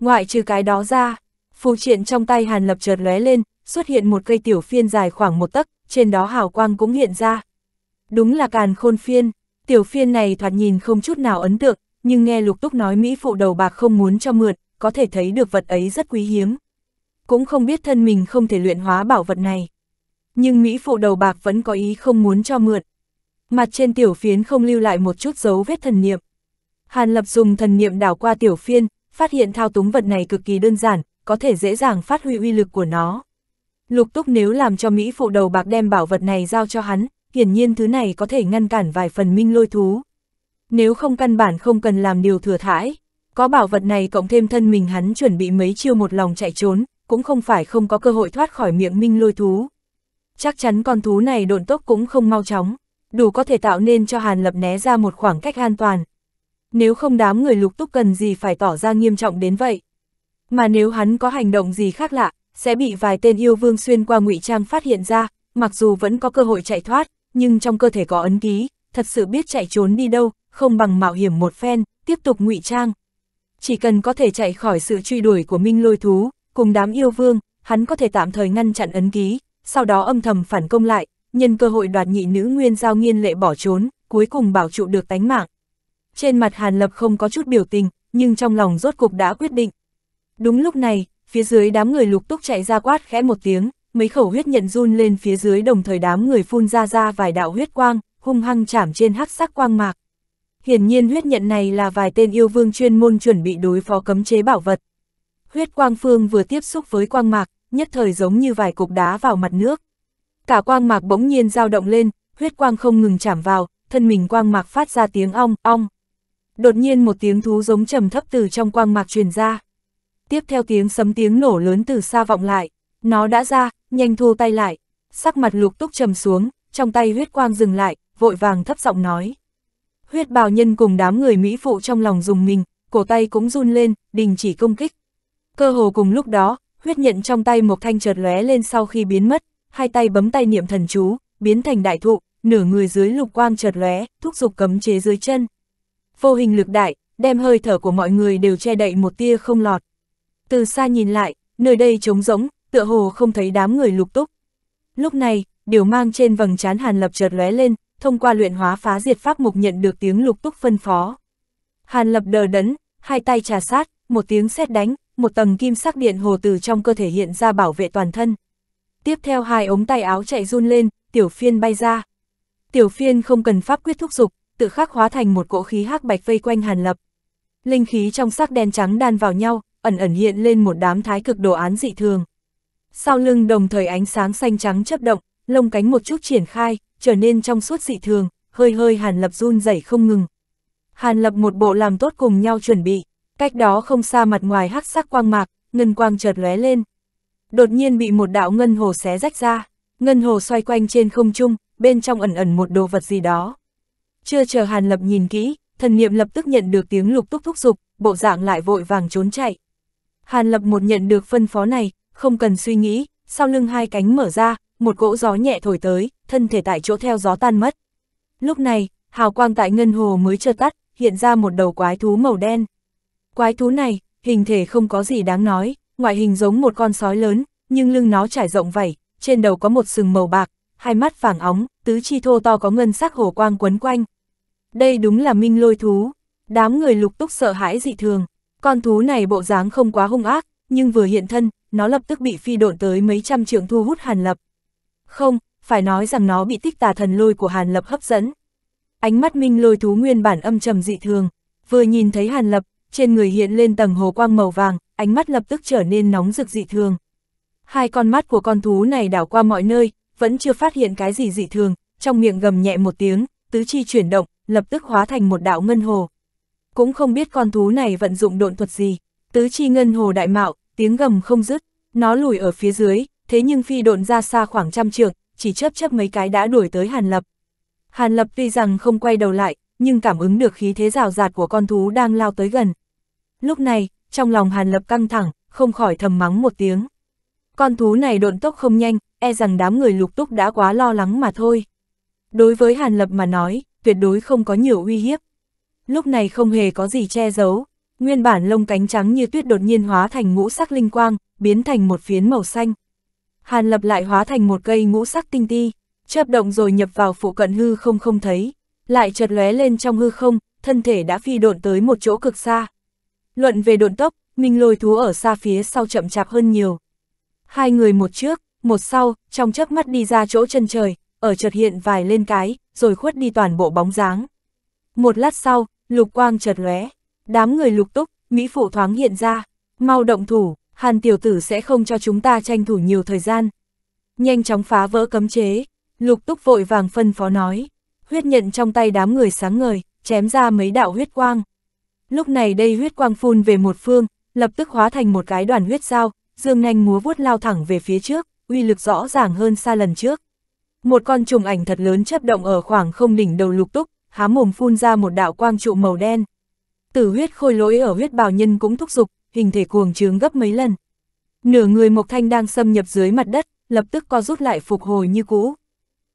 Ngoại trừ cái đó ra, phù triện trong tay Hàn Lập chợt lóe lên, xuất hiện một cây tiểu phiên dài khoảng một tấc, trên đó hào quang cũng hiện ra. Đúng là càn khôn phiên, tiểu phiên này thoạt nhìn không chút nào ấn tượng, nhưng nghe Lục Túc nói Mỹ phụ đầu bạc không muốn cho mượn, có thể thấy được vật ấy rất quý hiếm. Cũng không biết thân mình không thể luyện hóa bảo vật này. Nhưng Mỹ phụ đầu bạc vẫn có ý không muốn cho mượn. Mặt trên tiểu phiến không lưu lại một chút dấu vết thần niệm. Hàn Lập dùng thần niệm đảo qua tiểu phiên, phát hiện thao túng vật này cực kỳ đơn giản, có thể dễ dàng phát huy uy lực của nó. Lục túc nếu làm cho Mỹ phụ đầu bạc đem bảo vật này giao cho hắn, hiển nhiên thứ này có thể ngăn cản vài phần minh lôi thú. Nếu không căn bản không cần làm điều thừa thãi, có bảo vật này cộng thêm thân mình hắn chuẩn bị mấy chiêu một lòng chạy trốn, cũng không phải không có cơ hội thoát khỏi miệng minh lôi thú chắc chắn con thú này độn tốc cũng không mau chóng, đủ có thể tạo nên cho Hàn Lập né ra một khoảng cách an toàn. Nếu không đám người lục túc cần gì phải tỏ ra nghiêm trọng đến vậy. Mà nếu hắn có hành động gì khác lạ, sẽ bị vài tên yêu vương xuyên qua ngụy trang phát hiện ra, mặc dù vẫn có cơ hội chạy thoát, nhưng trong cơ thể có ấn ký, thật sự biết chạy trốn đi đâu, không bằng mạo hiểm một phen, tiếp tục ngụy trang. Chỉ cần có thể chạy khỏi sự truy đuổi của minh lôi thú, cùng đám yêu vương, hắn có thể tạm thời ngăn chặn ấn ký, sau đó âm thầm phản công lại, nhân cơ hội đoạt nhị nữ nguyên giao nghiên lệ bỏ trốn, cuối cùng bảo trụ được tánh mạng. Trên mặt Hàn Lập không có chút biểu tình, nhưng trong lòng rốt cục đã quyết định. Đúng lúc này, phía dưới đám người lục túc chạy ra quát khẽ một tiếng, mấy khẩu huyết nhận run lên phía dưới đồng thời đám người phun ra ra vài đạo huyết quang, hung hăng chảm trên hắc sắc quang mạc. Hiển nhiên huyết nhận này là vài tên yêu vương chuyên môn chuẩn bị đối phó cấm chế bảo vật. Huyết quang phương vừa tiếp xúc với quang mạc, nhất thời giống như vài cục đá vào mặt nước. Cả quang mạc bỗng nhiên dao động lên, huyết quang không ngừng chạm vào, thân mình quang mạc phát ra tiếng ong, ong. Đột nhiên một tiếng thú giống trầm thấp từ trong quang mạc truyền ra. Tiếp theo tiếng sấm tiếng nổ lớn từ xa vọng lại, nó đã ra, nhanh thu tay lại, sắc mặt lục túc trầm xuống, trong tay huyết quang dừng lại, vội vàng thấp giọng nói. Huyết bào nhân cùng đám người Mỹ phụ trong lòng dùng mình, cổ tay cũng run lên, đình chỉ công kích. Cơ hồ cùng lúc đó, huyết nhận trong tay Mộc Thanh chợt lóe lên sau khi biến mất, hai tay bấm tay niệm thần chú, biến thành đại thụ, nửa người dưới lục quang chợt lóe, thúc giục cấm chế dưới chân. Vô hình lực đại, đem hơi thở của mọi người đều che đậy một tia không lọt. Từ xa nhìn lại, nơi đây trống rỗng, tựa hồ không thấy đám người lục túc. Lúc này, điều mang trên vầng trán Hàn Lập chợt lóe lên, thông qua luyện hóa phá diệt pháp mục nhận được tiếng lục túc phân phó. Hàn Lập đờ đẫn, hai tay trà sát, một tiếng sét đánh, một tầng kim sắc điện hồ từ trong cơ thể hiện ra bảo vệ toàn thân. Tiếp theo hai ống tay áo chạy run lên, tiểu phiên bay ra. Tiểu phiên không cần pháp quyết thúc dục, tự khắc hóa thành một cỗ khí hắc bạch vây quanh Hàn Lập. Linh khí trong sắc đen trắng đan vào nhau, ẩn ẩn hiện lên một đám thái cực đồ án dị thường. Sau lưng đồng thời ánh sáng xanh trắng chấp động, lông cánh một chút triển khai, trở nên trong suốt dị thường, hơi hơi Hàn Lập run rẩy không ngừng. Hàn Lập một bộ làm tốt cùng nhau chuẩn bị cách đó không xa mặt ngoài hắc sắc quang mạc, ngân quang chợt lóe lên. Đột nhiên bị một đạo ngân hồ xé rách ra, ngân hồ xoay quanh trên không trung, bên trong ẩn ẩn một đồ vật gì đó. Chưa chờ Hàn Lập nhìn kỹ, thần niệm lập tức nhận được tiếng lục túc thúc dục, bộ dạng lại vội vàng trốn chạy. Hàn Lập một nhận được phân phó này, không cần suy nghĩ, sau lưng hai cánh mở ra, một cỗ gió nhẹ thổi tới, thân thể tại chỗ theo gió tan mất. Lúc này, hào quang tại ngân hồ mới chợt tắt, hiện ra một đầu quái thú màu đen. Quái thú này, hình thể không có gì đáng nói, ngoại hình giống một con sói lớn, nhưng lưng nó trải rộng vảy, trên đầu có một sừng màu bạc, hai mắt vàng óng, tứ chi thô to có ngân sắc hổ quang quấn quanh. Đây đúng là minh lôi thú. Đám người lục túc sợ hãi dị thường. Con thú này bộ dáng không quá hung ác, nhưng vừa hiện thân, nó lập tức bị phi độn tới mấy trăm trượng thu hút Hàn Lập. Không, phải nói rằng nó bị tích tà thần lôi của Hàn Lập hấp dẫn. Ánh mắt minh lôi thú nguyên bản âm trầm dị thường, vừa nhìn thấy Hàn Lập, trên người hiện lên tầng hồ quang màu vàng, ánh mắt lập tức trở nên nóng rực dị thường. Hai con mắt của con thú này đảo qua mọi nơi, vẫn chưa phát hiện cái gì dị thường, trong miệng gầm nhẹ một tiếng, tứ chi chuyển động, lập tức hóa thành một đạo ngân hồ. Cũng không biết con thú này vận dụng độn thuật gì, tứ chi ngân hồ đại mạo, tiếng gầm không dứt, nó lùi ở phía dưới, thế nhưng phi độn ra xa khoảng trăm trượng, chỉ chớp chớp mấy cái đã đuổi tới Hàn Lập. Hàn Lập tuy rằng không quay đầu lại, nhưng cảm ứng được khí thế rào rạt của con thú đang lao tới gần. Lúc này, trong lòng Hàn Lập căng thẳng, không khỏi thầm mắng một tiếng. Con thú này độn tốc không nhanh, e rằng đám người lục túc đã quá lo lắng mà thôi. Đối với Hàn Lập mà nói, tuyệt đối không có nhiều uy hiếp. Lúc này không hề có gì che giấu, nguyên bản lông cánh trắng như tuyết đột nhiên hóa thành ngũ sắc linh quang, biến thành một phiến màu xanh. Hàn Lập lại hóa thành một cây ngũ sắc tinh ti, chớp động rồi nhập vào phụ cận hư không không thấy, lại chợt lóe lên trong hư không, thân thể đã phi độn tới một chỗ cực xa. Luận về độn tốc, minh lôi thú ở xa phía sau chậm chạp hơn nhiều. Hai người một trước, một sau, trong chớp mắt đi ra chỗ chân trời, ở chợt hiện vài lên cái, rồi khuất đi toàn bộ bóng dáng. Một lát sau, lục quang chợt lóe, đám người lục túc, Mỹ phụ thoáng hiện ra, mau động thủ, hàn tiểu tử sẽ không cho chúng ta tranh thủ nhiều thời gian. Nhanh chóng phá vỡ cấm chế, lục túc vội vàng phân phó nói, huyết nhận trong tay đám người sáng ngời, chém ra mấy đạo huyết quang. Lúc này đây huyết quang phun về một phương, lập tức hóa thành một cái đoàn huyết sao, dương nhanh múa vuốt lao thẳng về phía trước, uy lực rõ ràng hơn xa lần trước. Một con trùng ảnh thật lớn chấp động ở khoảng không đỉnh đầu lục túc, há mồm phun ra một đạo quang trụ màu đen. Tử huyết khôi lỗi ở huyết bào nhân cũng thúc giục, hình thể cuồng trướng gấp mấy lần. Nửa người Mộc Thanh đang xâm nhập dưới mặt đất, lập tức co rút lại phục hồi như cũ.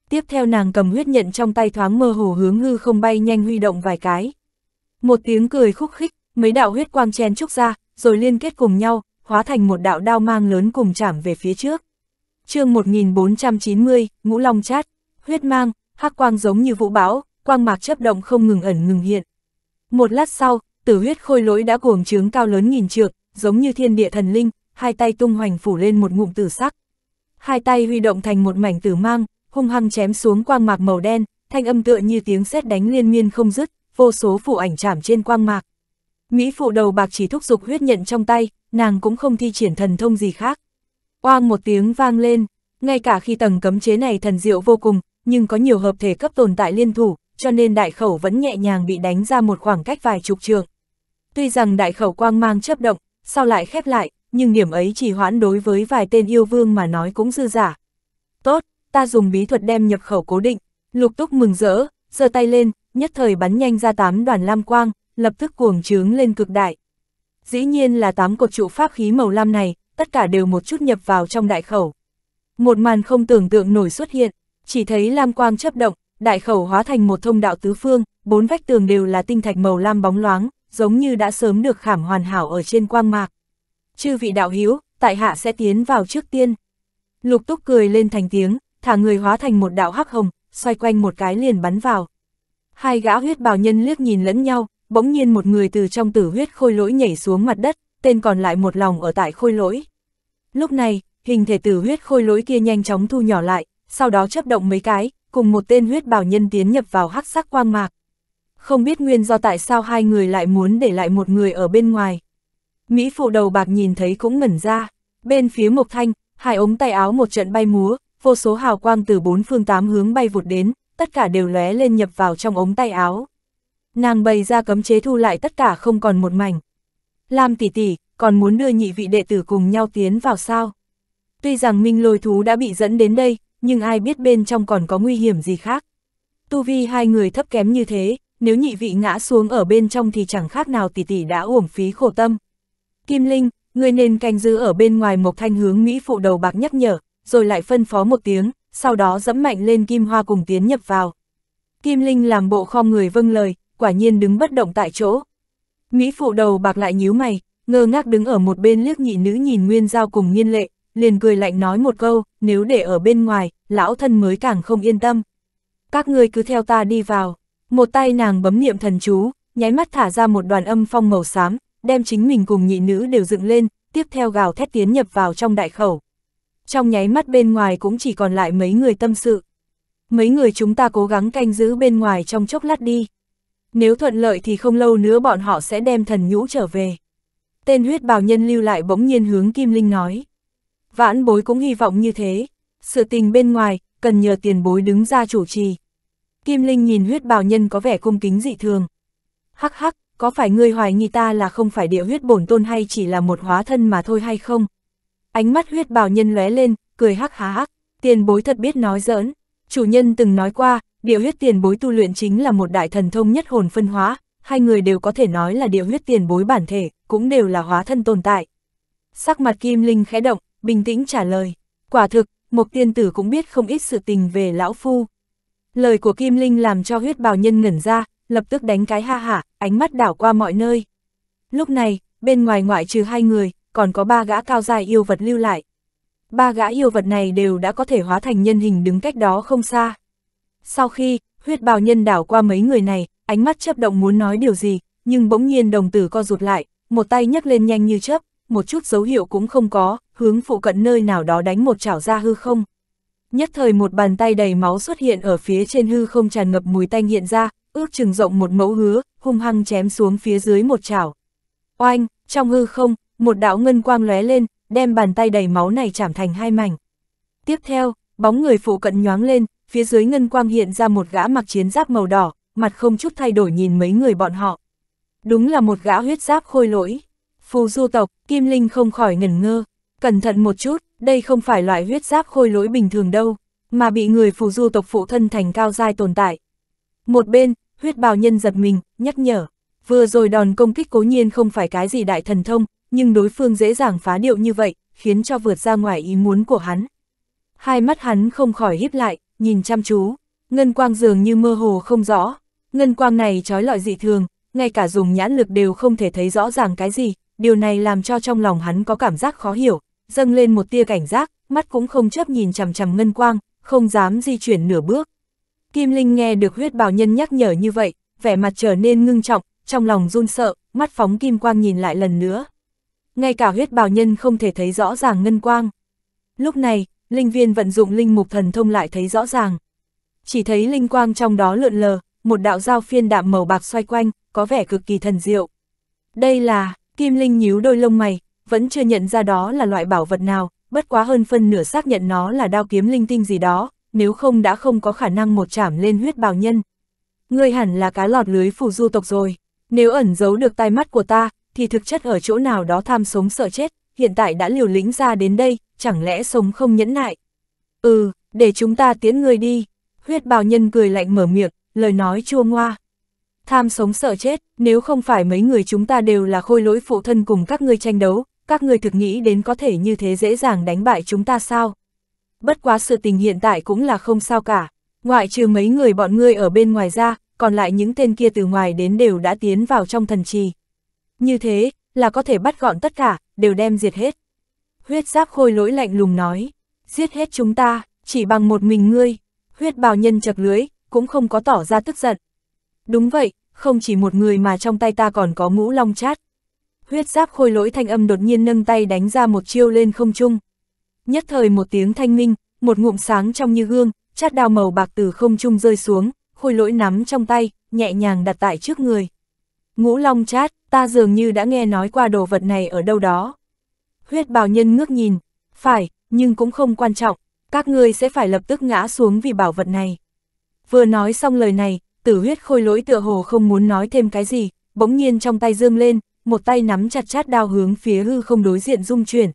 Tiếp theo nàng cầm huyết nhận trong tay thoáng mơ hồ hướng hư không bay nhanh huy động vài cái. Một tiếng cười khúc khích, mấy đạo huyết quang chen trúc ra, rồi liên kết cùng nhau, hóa thành một đạo đao mang lớn cùng chạm về phía trước. chương 1490, Ngũ Long Chát, huyết mang, hắc quang giống như vũ bão, quang mạc chấp động không ngừng ẩn ngừng hiện. Một lát sau, tử huyết khôi lỗi đã cuồng trướng cao lớn nghìn trượng, giống như thiên địa thần linh, hai tay tung hoành phủ lên một ngụm tử sắc. Hai tay huy động thành một mảnh tử mang, hung hăng chém xuống quang mạc màu đen, thanh âm tựa như tiếng sét đánh liên miên không dứt, vô số phụ ảnh chạm trên quang mạc. Mỹ phụ đầu bạc chỉ thúc giục huyết nhận trong tay, nàng cũng không thi triển thần thông gì khác. Oang một tiếng vang lên, ngay cả khi tầng cấm chế này thần diệu vô cùng, nhưng có nhiều hợp thể cấp tồn tại liên thủ, cho nên đại khẩu vẫn nhẹ nhàng bị đánh ra một khoảng cách vài chục trượng. Tuy rằng đại khẩu quang mang chấp động, sau lại khép lại, nhưng điểm ấy chỉ hoãn đối với vài tên yêu vương mà nói cũng dư giả. Tốt, ta dùng bí thuật đem nhập khẩu cố định, lục túc mừng rỡ, giơ tay lên, nhất thời bắn nhanh ra tám đoàn lam quang, lập tức cuồng trướng lên cực đại. Dĩ nhiên là tám cột trụ pháp khí màu lam này, tất cả đều một chút nhập vào trong đại khẩu. Một màn không tưởng tượng nổi xuất hiện, chỉ thấy lam quang chấp động, đại khẩu hóa thành một thông đạo tứ phương, bốn vách tường đều là tinh thạch màu lam bóng loáng, giống như đã sớm được khảm hoàn hảo ở trên quang mạc. Chư vị đạo hữu, tại hạ sẽ tiến vào trước tiên. Lục túc cười lên thành tiếng, thả người hóa thành một đạo hắc hồng, xoay quanh một cái liền bắn vào. Hai gã huyết bào nhân liếc nhìn lẫn nhau, bỗng nhiên một người từ trong tử huyết khôi lỗi nhảy xuống mặt đất, tên còn lại một lòng ở tại khôi lỗi. Lúc này, hình thể tử huyết khôi lỗi kia nhanh chóng thu nhỏ lại, sau đó chấp động mấy cái, cùng một tên huyết bào nhân tiến nhập vào hắc sắc quang mạc. Không biết nguyên do tại sao hai người lại muốn để lại một người ở bên ngoài. Mỹ phụ đầu bạc nhìn thấy cũng ngẩn ra, bên phía Mộc Thanh, hai ống tay áo một trận bay múa, vô số hào quang từ bốn phương tám hướng bay vụt đến, tất cả đều lóe lên nhập vào trong ống tay áo. Nàng bày ra cấm chế thu lại tất cả không còn một mảnh. Lam tỷ tỷ, còn muốn đưa nhị vị đệ tử cùng nhau tiến vào sao? Tuy rằng minh lôi thú đã bị dẫn đến đây, nhưng ai biết bên trong còn có nguy hiểm gì khác. Tu vi hai người thấp kém như thế, nếu nhị vị ngã xuống ở bên trong thì chẳng khác nào tỷ tỷ đã uổng phí khổ tâm. Kim Linh, ngươi nên canh giữ ở bên ngoài một Thanh hướng Mỹ phụ đầu bạc nhắc nhở, rồi lại phân phó một tiếng, sau đó dẫm mạnh lên Kim Hoa cùng tiến nhập vào. Kim Linh làm bộ khom người vâng lời, quả nhiên đứng bất động tại chỗ. Mỹ phụ đầu bạc lại nhíu mày, ngơ ngác đứng ở một bên liếc nhị nữ nhìn Nguyên Giao cùng nghiên lệ, liền cười lạnh nói một câu, nếu để ở bên ngoài, lão thân mới càng không yên tâm. Các ngươi cứ theo ta đi vào, một tay nàng bấm niệm thần chú, nháy mắt thả ra một đoàn âm phong màu xám, đem chính mình cùng nhị nữ đều dựng lên, tiếp theo gào thét tiến nhập vào trong đại khẩu trong nháy mắt bên ngoài cũng chỉ còn lại mấy người tâm sự. Mấy người chúng ta cố gắng canh giữ bên ngoài trong chốc lát đi. Nếu thuận lợi thì không lâu nữa bọn họ sẽ đem thần nhũ trở về. Tên huyết bào nhân lưu lại bỗng nhiên hướng Kim Linh nói. Vãn bối cũng hy vọng như thế. Sự tình bên ngoài, cần nhờ tiền bối đứng ra chủ trì. Kim Linh nhìn huyết bào nhân có vẻ cung kính dị thường. Hắc hắc, có phải ngươi hoài nghi ta là không phải địa huyết bổn tôn hay chỉ là một hóa thân mà thôi hay không? Ánh mắt huyết bào nhân lóe lên, cười hắc há hắc, tiền bối thật biết nói giỡn. Chủ nhân từng nói qua, địa huyết tiền bối tu luyện chính là một đại thần thông nhất hồn phân hóa, hai người đều có thể nói là địa huyết tiền bối bản thể, cũng đều là hóa thân tồn tại. Sắc mặt kim linh khẽ động, bình tĩnh trả lời. Quả thực, một tiên tử cũng biết không ít sự tình về lão phu. Lời của kim linh làm cho huyết bào nhân ngẩn ra, lập tức đánh cái ha hả, ánh mắt đảo qua mọi nơi. Lúc này, bên ngoài ngoại trừ hai người, còn có ba gã cao dài yêu vật lưu lại. Ba gã yêu vật này đều đã có thể hóa thành nhân hình đứng cách đó không xa. Sau khi, huyết bào nhân đảo qua mấy người này, ánh mắt chấp động muốn nói điều gì, nhưng bỗng nhiên đồng tử co rụt lại, một tay nhấc lên nhanh như chớp, một chút dấu hiệu cũng không có, hướng phụ cận nơi nào đó đánh một chảo ra hư không. Nhất thời một bàn tay đầy máu xuất hiện ở phía trên hư không tràn ngập mùi tanh hiện ra, ước chừng rộng một mẫu hứa, hung hăng chém xuống phía dưới một chảo. Oanh, trong hư không, một đạo ngân quang lóe lên, đem bàn tay đầy máu này chạm thành hai mảnh. Tiếp theo, bóng người phụ cận nhoáng lên, phía dưới ngân quang hiện ra một gã mặc chiến giáp màu đỏ, mặt không chút thay đổi nhìn mấy người bọn họ. Đúng là một gã huyết giáp khôi lỗi. Phù du tộc, Kim Linh không khỏi ngẩn ngơ. Cẩn thận một chút, đây không phải loại huyết giáp khôi lỗi bình thường đâu, mà bị người phù du tộc phụ thân thành cao giai tồn tại. Một bên, huyết bào nhân giật mình, nhắc nhở. Vừa rồi đòn công kích cố nhiên không phải cái gì đại thần thông, nhưng đối phương dễ dàng phá điệu như vậy, khiến cho vượt ra ngoài ý muốn của hắn. Hai mắt hắn không khỏi híp lại, nhìn chăm chú, ngân quang dường như mơ hồ không rõ, ngân quang này trói lọi dị thường, ngay cả dùng nhãn lực đều không thể thấy rõ ràng cái gì, điều này làm cho trong lòng hắn có cảm giác khó hiểu, dâng lên một tia cảnh giác, mắt cũng không chớp nhìn chằm chằm ngân quang, không dám di chuyển nửa bước. Kim Linh nghe được huyết bào nhân nhắc nhở như vậy, vẻ mặt trở nên ngưng trọng, trong lòng run sợ, mắt phóng kim quang nhìn lại lần nữa ngay cả huyết bào nhân không thể thấy rõ ràng ngân quang. Lúc này, linh viên vận dụng linh mục thần thông lại thấy rõ ràng. Chỉ thấy linh quang trong đó lượn lờ, một đạo dao phiên đạm màu bạc xoay quanh, có vẻ cực kỳ thần diệu. Đây là, kim linh nhíu đôi lông mày, vẫn chưa nhận ra đó là loại bảo vật nào, bất quá hơn phân nửa xác nhận nó là đao kiếm linh tinh gì đó, nếu không đã không có khả năng một chảm lên huyết bào nhân. Ngươi hẳn là cá lọt lưới phù du tộc rồi, nếu ẩn giấu được tai mắt của ta, thì thực chất ở chỗ nào đó tham sống sợ chết, hiện tại đã liều lĩnh ra đến đây, chẳng lẽ sống không nhẫn nại. Ừ, để chúng ta tiến người đi, huyết bào nhân cười lạnh mở miệng, lời nói chua ngoa. Tham sống sợ chết, nếu không phải mấy người chúng ta đều là khôi lỗi phụ thân cùng các ngươi tranh đấu, các ngươi thực nghĩ đến có thể như thế dễ dàng đánh bại chúng ta sao? Bất quá sự tình hiện tại cũng là không sao cả, ngoại trừ mấy người bọn ngươi ở bên ngoài ra, còn lại những tên kia từ ngoài đến đều đã tiến vào trong thần trì. Như thế, là có thể bắt gọn tất cả, đều đem diệt hết. Huyết giáp khôi lỗi lạnh lùng nói, giết hết chúng ta, chỉ bằng một mình ngươi. Huyết bào nhân chật lưới, cũng không có tỏ ra tức giận. Đúng vậy, không chỉ một người mà trong tay ta còn có ngũ long chát. Huyết giáp khôi lỗi thanh âm đột nhiên nâng tay đánh ra một chiêu lên không trung. Nhất thời một tiếng thanh minh, một ngụm sáng trong như gương, chát đao màu bạc từ không trung rơi xuống, khôi lỗi nắm trong tay, nhẹ nhàng đặt tại trước người. Ngũ Long Chát, ta dường như đã nghe nói qua đồ vật này ở đâu đó. Huyết bào nhân ngước nhìn, phải, nhưng cũng không quan trọng, các ngươi sẽ phải lập tức ngã xuống vì bảo vật này. Vừa nói xong lời này, tử huyết khôi lỗi tựa hồ không muốn nói thêm cái gì, bỗng nhiên trong tay dương lên, một tay nắm chặt chát đao hướng phía hư không đối diện dung chuyển.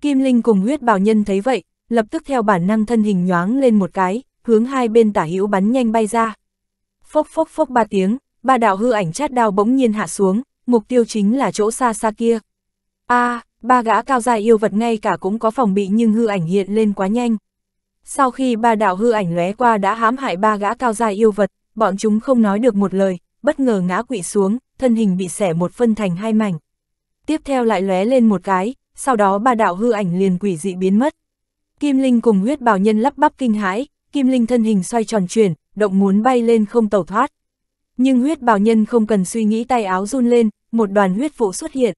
Kim Linh cùng huyết bảo nhân thấy vậy, lập tức theo bản năng thân hình nhoáng lên một cái, hướng hai bên tả hữu bắn nhanh bay ra. Phốc phốc phốc ba tiếng, ba đạo hư ảnh chát đao bỗng nhiên hạ xuống, mục tiêu chính là chỗ xa xa kia. a à, ba gã cao dài yêu vật ngay cả cũng có phòng bị nhưng hư ảnh hiện lên quá nhanh. Sau khi ba đạo hư ảnh lóe qua đã hãm hại ba gã cao dài yêu vật, bọn chúng không nói được một lời, bất ngờ ngã quỵ xuống, thân hình bị xẻ một phân thành hai mảnh. Tiếp theo lại lóe lên một cái, sau đó ba đạo hư ảnh liền quỷ dị biến mất. Kim Linh cùng huyết bào nhân lắp bắp kinh hãi, Kim Linh thân hình xoay tròn chuyển, động muốn bay lên không tẩu thoát. Nhưng huyết bào nhân không cần suy nghĩ tay áo run lên, một đoàn huyết vụ xuất hiện.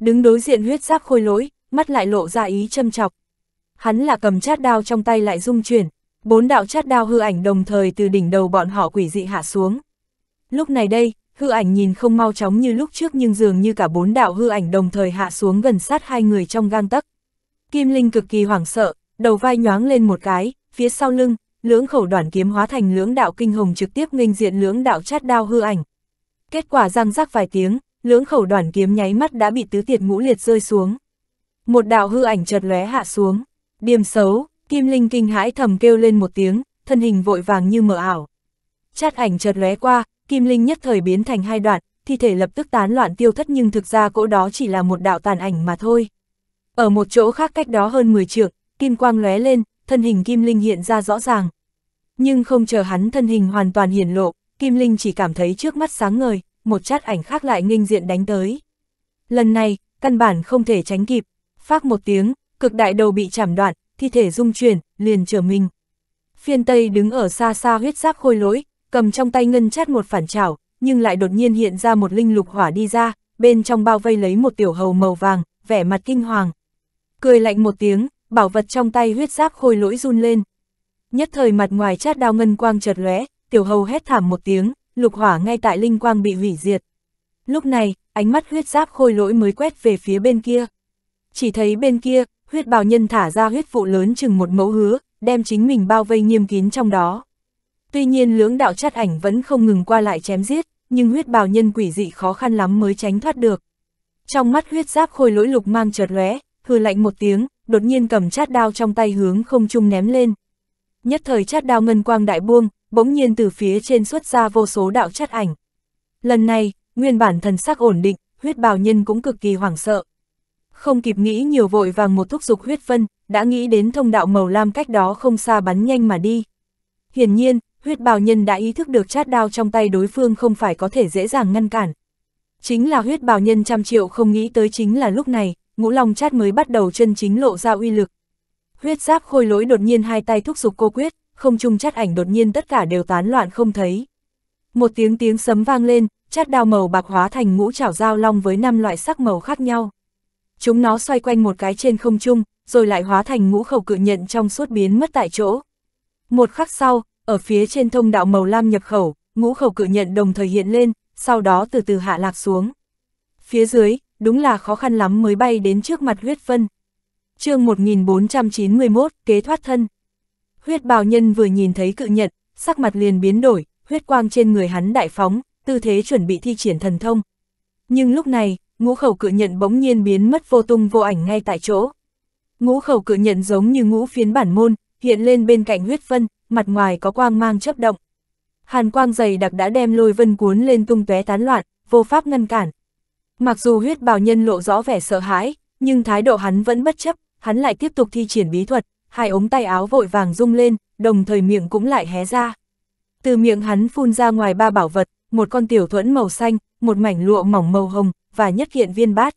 Đứng đối diện huyết giáp khôi lỗi, mắt lại lộ ra ý châm chọc. Hắn là cầm chát đao trong tay lại rung chuyển, bốn đạo chát đao hư ảnh đồng thời từ đỉnh đầu bọn họ quỷ dị hạ xuống. Lúc này đây, hư ảnh nhìn không mau chóng như lúc trước nhưng dường như cả bốn đạo hư ảnh đồng thời hạ xuống gần sát hai người trong gang tấc. Kim Linh cực kỳ hoảng sợ, đầu vai nhoáng lên một cái, phía sau lưng, lưỡng khẩu đoạn kiếm hóa thành lưỡng đạo kinh hồng trực tiếp nghênh diện lưỡng đạo chát đao hư ảnh. Kết quả răng rắc vài tiếng, lưỡng khẩu đoạn kiếm nháy mắt đã bị tứ tiệt ngũ liệt rơi xuống. Một đạo hư ảnh chợt lóe hạ xuống. Điềm xấu, Kim Linh kinh hãi thầm kêu lên một tiếng, thân hình vội vàng như mờ ảo. Chát ảnh chợt lóe qua, Kim Linh nhất thời biến thành hai đoạn, thi thể lập tức tán loạn tiêu thất nhưng thực ra cỗ đó chỉ là một đạo tàn ảnh mà thôi. Ở một chỗ khác cách đó hơn 10 trượng, kim quang lóe lên, thân hình Kim Linh hiện ra rõ ràng. Nhưng không chờ hắn thân hình hoàn toàn hiển lộ, Kim Linh chỉ cảm thấy trước mắt sáng ngời, một chát ảnh khác lại nghênh diện đánh tới. Lần này, căn bản không thể tránh kịp, phát một tiếng, cực đại đầu bị chảm đoạn, thi thể rung chuyển, liền trở mình. Phiên Tây đứng ở xa xa huyết giáp khôi lỗi, cầm trong tay ngân chát một phản trảo, nhưng lại đột nhiên hiện ra một linh lục hỏa đi ra, bên trong bao vây lấy một tiểu hầu màu vàng, vẻ mặt kinh hoàng. Cười lạnh một tiếng, bảo vật trong tay huyết giáp khôi lỗi run lên. Nhất thời mặt ngoài chát đao ngân quang chợt lóe, tiểu hầu hét thảm một tiếng, lục hỏa ngay tại linh quang bị hủy diệt. Lúc này, ánh mắt huyết giáp khôi lỗi mới quét về phía bên kia. Chỉ thấy bên kia, huyết bào nhân thả ra huyết vụ lớn chừng một mẫu hứa, đem chính mình bao vây nghiêm kín trong đó. Tuy nhiên lưỡng đạo chát ảnh vẫn không ngừng qua lại chém giết, nhưng huyết bào nhân quỷ dị khó khăn lắm mới tránh thoát được. Trong mắt huyết giáp khôi lỗi lục mang chợt lóe, hừ lạnh một tiếng, đột nhiên cầm chát đao trong tay hướng không trung ném lên. Nhất thời chát đao ngân quang đại buông, bỗng nhiên từ phía trên xuất ra vô số đạo chát ảnh. Lần này, nguyên bản thần sắc ổn định, huyết bào nhân cũng cực kỳ hoảng sợ. Không kịp nghĩ nhiều vội vàng một thúc dục huyết phân đã nghĩ đến thông đạo màu lam cách đó không xa bắn nhanh mà đi. Hiển nhiên, huyết bào nhân đã ý thức được chát đao trong tay đối phương không phải có thể dễ dàng ngăn cản. Chính là huyết bào nhân trăm triệu không nghĩ tới chính là lúc này, ngũ long chát mới bắt đầu chân chính lộ ra uy lực. Huyết giáp khôi lỗi đột nhiên hai tay thúc giục cô quyết, không trung chát ảnh đột nhiên tất cả đều tán loạn không thấy. Một tiếng tiếng sấm vang lên, chát đao màu bạc hóa thành ngũ chảo dao long với năm loại sắc màu khác nhau. Chúng nó xoay quanh một cái trên không trung, rồi lại hóa thành ngũ khẩu cự nhận trong suốt biến mất tại chỗ. Một khắc sau, ở phía trên thông đạo màu lam nhập khẩu, ngũ khẩu cự nhận đồng thời hiện lên, sau đó từ từ hạ lạc xuống. Phía dưới, đúng là khó khăn lắm mới bay đến trước mặt huyết vân. chương 1491, kế thoát thân. Huyết bào nhân vừa nhìn thấy cự nhận sắc mặt liền biến đổi, huyết quang trên người hắn đại phóng, tư thế chuẩn bị thi triển thần thông. Nhưng lúc này, ngũ khẩu cự nhận bỗng nhiên biến mất vô tung vô ảnh ngay tại chỗ. Ngũ khẩu cự nhận giống như ngũ phiến bản môn, hiện lên bên cạnh huyết vân, mặt ngoài có quang mang chấp động. Hàn quang dày đặc đã đem lôi vân cuốn lên tung tóe tán loạn, vô pháp ngăn cản, Mặc dù huyết bào nhân lộ rõ vẻ sợ hãi, nhưng thái độ hắn vẫn bất chấp, hắn lại tiếp tục thi triển bí thuật, hai ống tay áo vội vàng rung lên, đồng thời miệng cũng lại hé ra. Từ miệng hắn phun ra ngoài ba bảo vật, một con tiểu thuẫn màu xanh, một mảnh lụa mỏng màu hồng, và nhất hiện viên bát.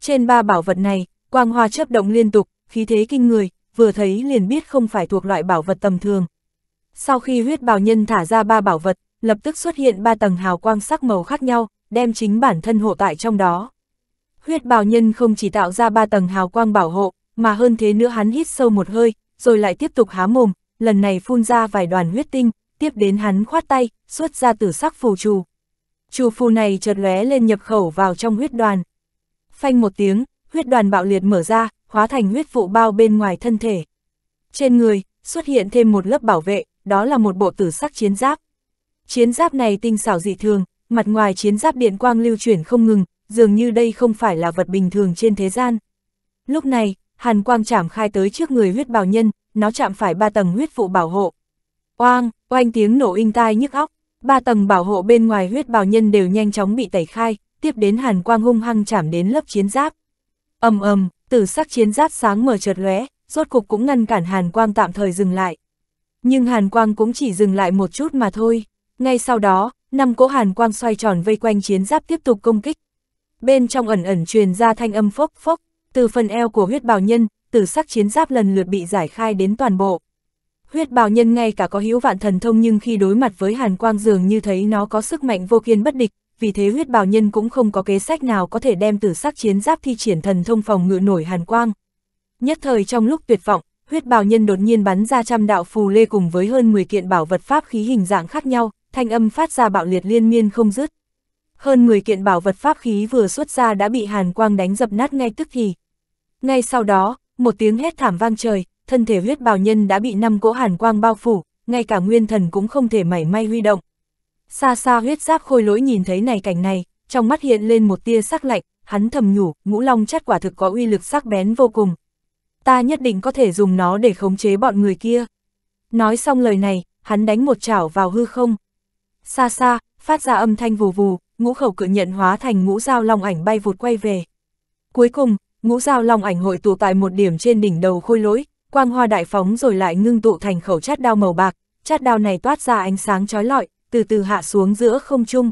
Trên ba bảo vật này, quang hoa chấp động liên tục, khí thế kinh người, vừa thấy liền biết không phải thuộc loại bảo vật tầm thường. Sau khi huyết bào nhân thả ra ba bảo vật, lập tức xuất hiện ba tầng hào quang sắc màu khác nhau, đem chính bản thân hộ tại trong đó. Huyết bào nhân không chỉ tạo ra ba tầng hào quang bảo hộ, mà hơn thế nữa hắn hít sâu một hơi, rồi lại tiếp tục há mồm, lần này phun ra vài đoàn huyết tinh, tiếp đến hắn khoát tay, xuất ra tử sắc phù trù. Trù phù này chợt lóe lên nhập khẩu vào trong huyết đoàn. Phanh một tiếng, huyết đoàn bạo liệt mở ra, hóa thành huyết vụ bao bên ngoài thân thể. Trên người, xuất hiện thêm một lớp bảo vệ, đó là một bộ tử sắc chiến giáp. Chiến giáp này tinh xảo dị thường, mặt ngoài chiến giáp điện quang lưu chuyển không ngừng, dường như đây không phải là vật bình thường trên thế gian. Lúc này, hàn quang chạm khai tới trước người huyết bào nhân, nó chạm phải ba tầng huyết vụ bảo hộ. Oang, oanh tiếng nổ in tai nhức óc, ba tầng bảo hộ bên ngoài huyết bào nhân đều nhanh chóng bị tẩy khai, tiếp đến hàn quang hung hăng chạm đến lớp chiến giáp. Ầm ầm, tử sắc chiến giáp sáng mở chợt lóe, rốt cục cũng ngăn cản hàn quang tạm thời dừng lại. Nhưng hàn quang cũng chỉ dừng lại một chút mà thôi. Ngay sau đó, năm cỗ hàn quang xoay tròn vây quanh chiến giáp tiếp tục công kích. Bên trong ẩn ẩn truyền ra thanh âm phốc phốc, từ phần eo của huyết bào nhân, từ sắc chiến giáp lần lượt bị giải khai đến toàn bộ. Huyết bào nhân ngay cả có hữu vạn thần thông nhưng khi đối mặt với hàn quang dường như thấy nó có sức mạnh vô kiên bất địch, vì thế huyết bào nhân cũng không có kế sách nào có thể đem từ sắc chiến giáp thi triển thần thông phòng ngự nổi hàn quang. Nhất thời trong lúc tuyệt vọng, huyết bào nhân đột nhiên bắn ra trăm đạo phù lê cùng với hơn 10 kiện bảo vật pháp khí hình dạng khác nhau, thanh âm phát ra bạo liệt liên miên không dứt. Hơn 10 kiện bảo vật pháp khí vừa xuất ra đã bị hàn quang đánh dập nát ngay tức thì. Ngay sau đó, một tiếng hét thảm vang trời, thân thể huyết bào nhân đã bị năm cỗ hàn quang bao phủ, ngay cả nguyên thần cũng không thể mảy may huy động. Xa xa huyết giáp khôi lỗi nhìn thấy này cảnh này, trong mắt hiện lên một tia sắc lạnh, hắn thầm nhủ, ngũ long chắt quả thực có uy lực sắc bén vô cùng. Ta nhất định có thể dùng nó để khống chế bọn người kia. Nói xong lời này, hắn đánh một chảo vào hư không xa xa, phát ra âm thanh vù vù, ngũ khẩu cự nhận hóa thành ngũ dao long ảnh bay vụt quay về. Cuối cùng, ngũ dao long ảnh hội tụ tại một điểm trên đỉnh đầu khôi lỗi, quang hoa đại phóng rồi lại ngưng tụ thành khẩu chát đao màu bạc, chát đao này toát ra ánh sáng chói lọi, từ từ hạ xuống giữa không trung.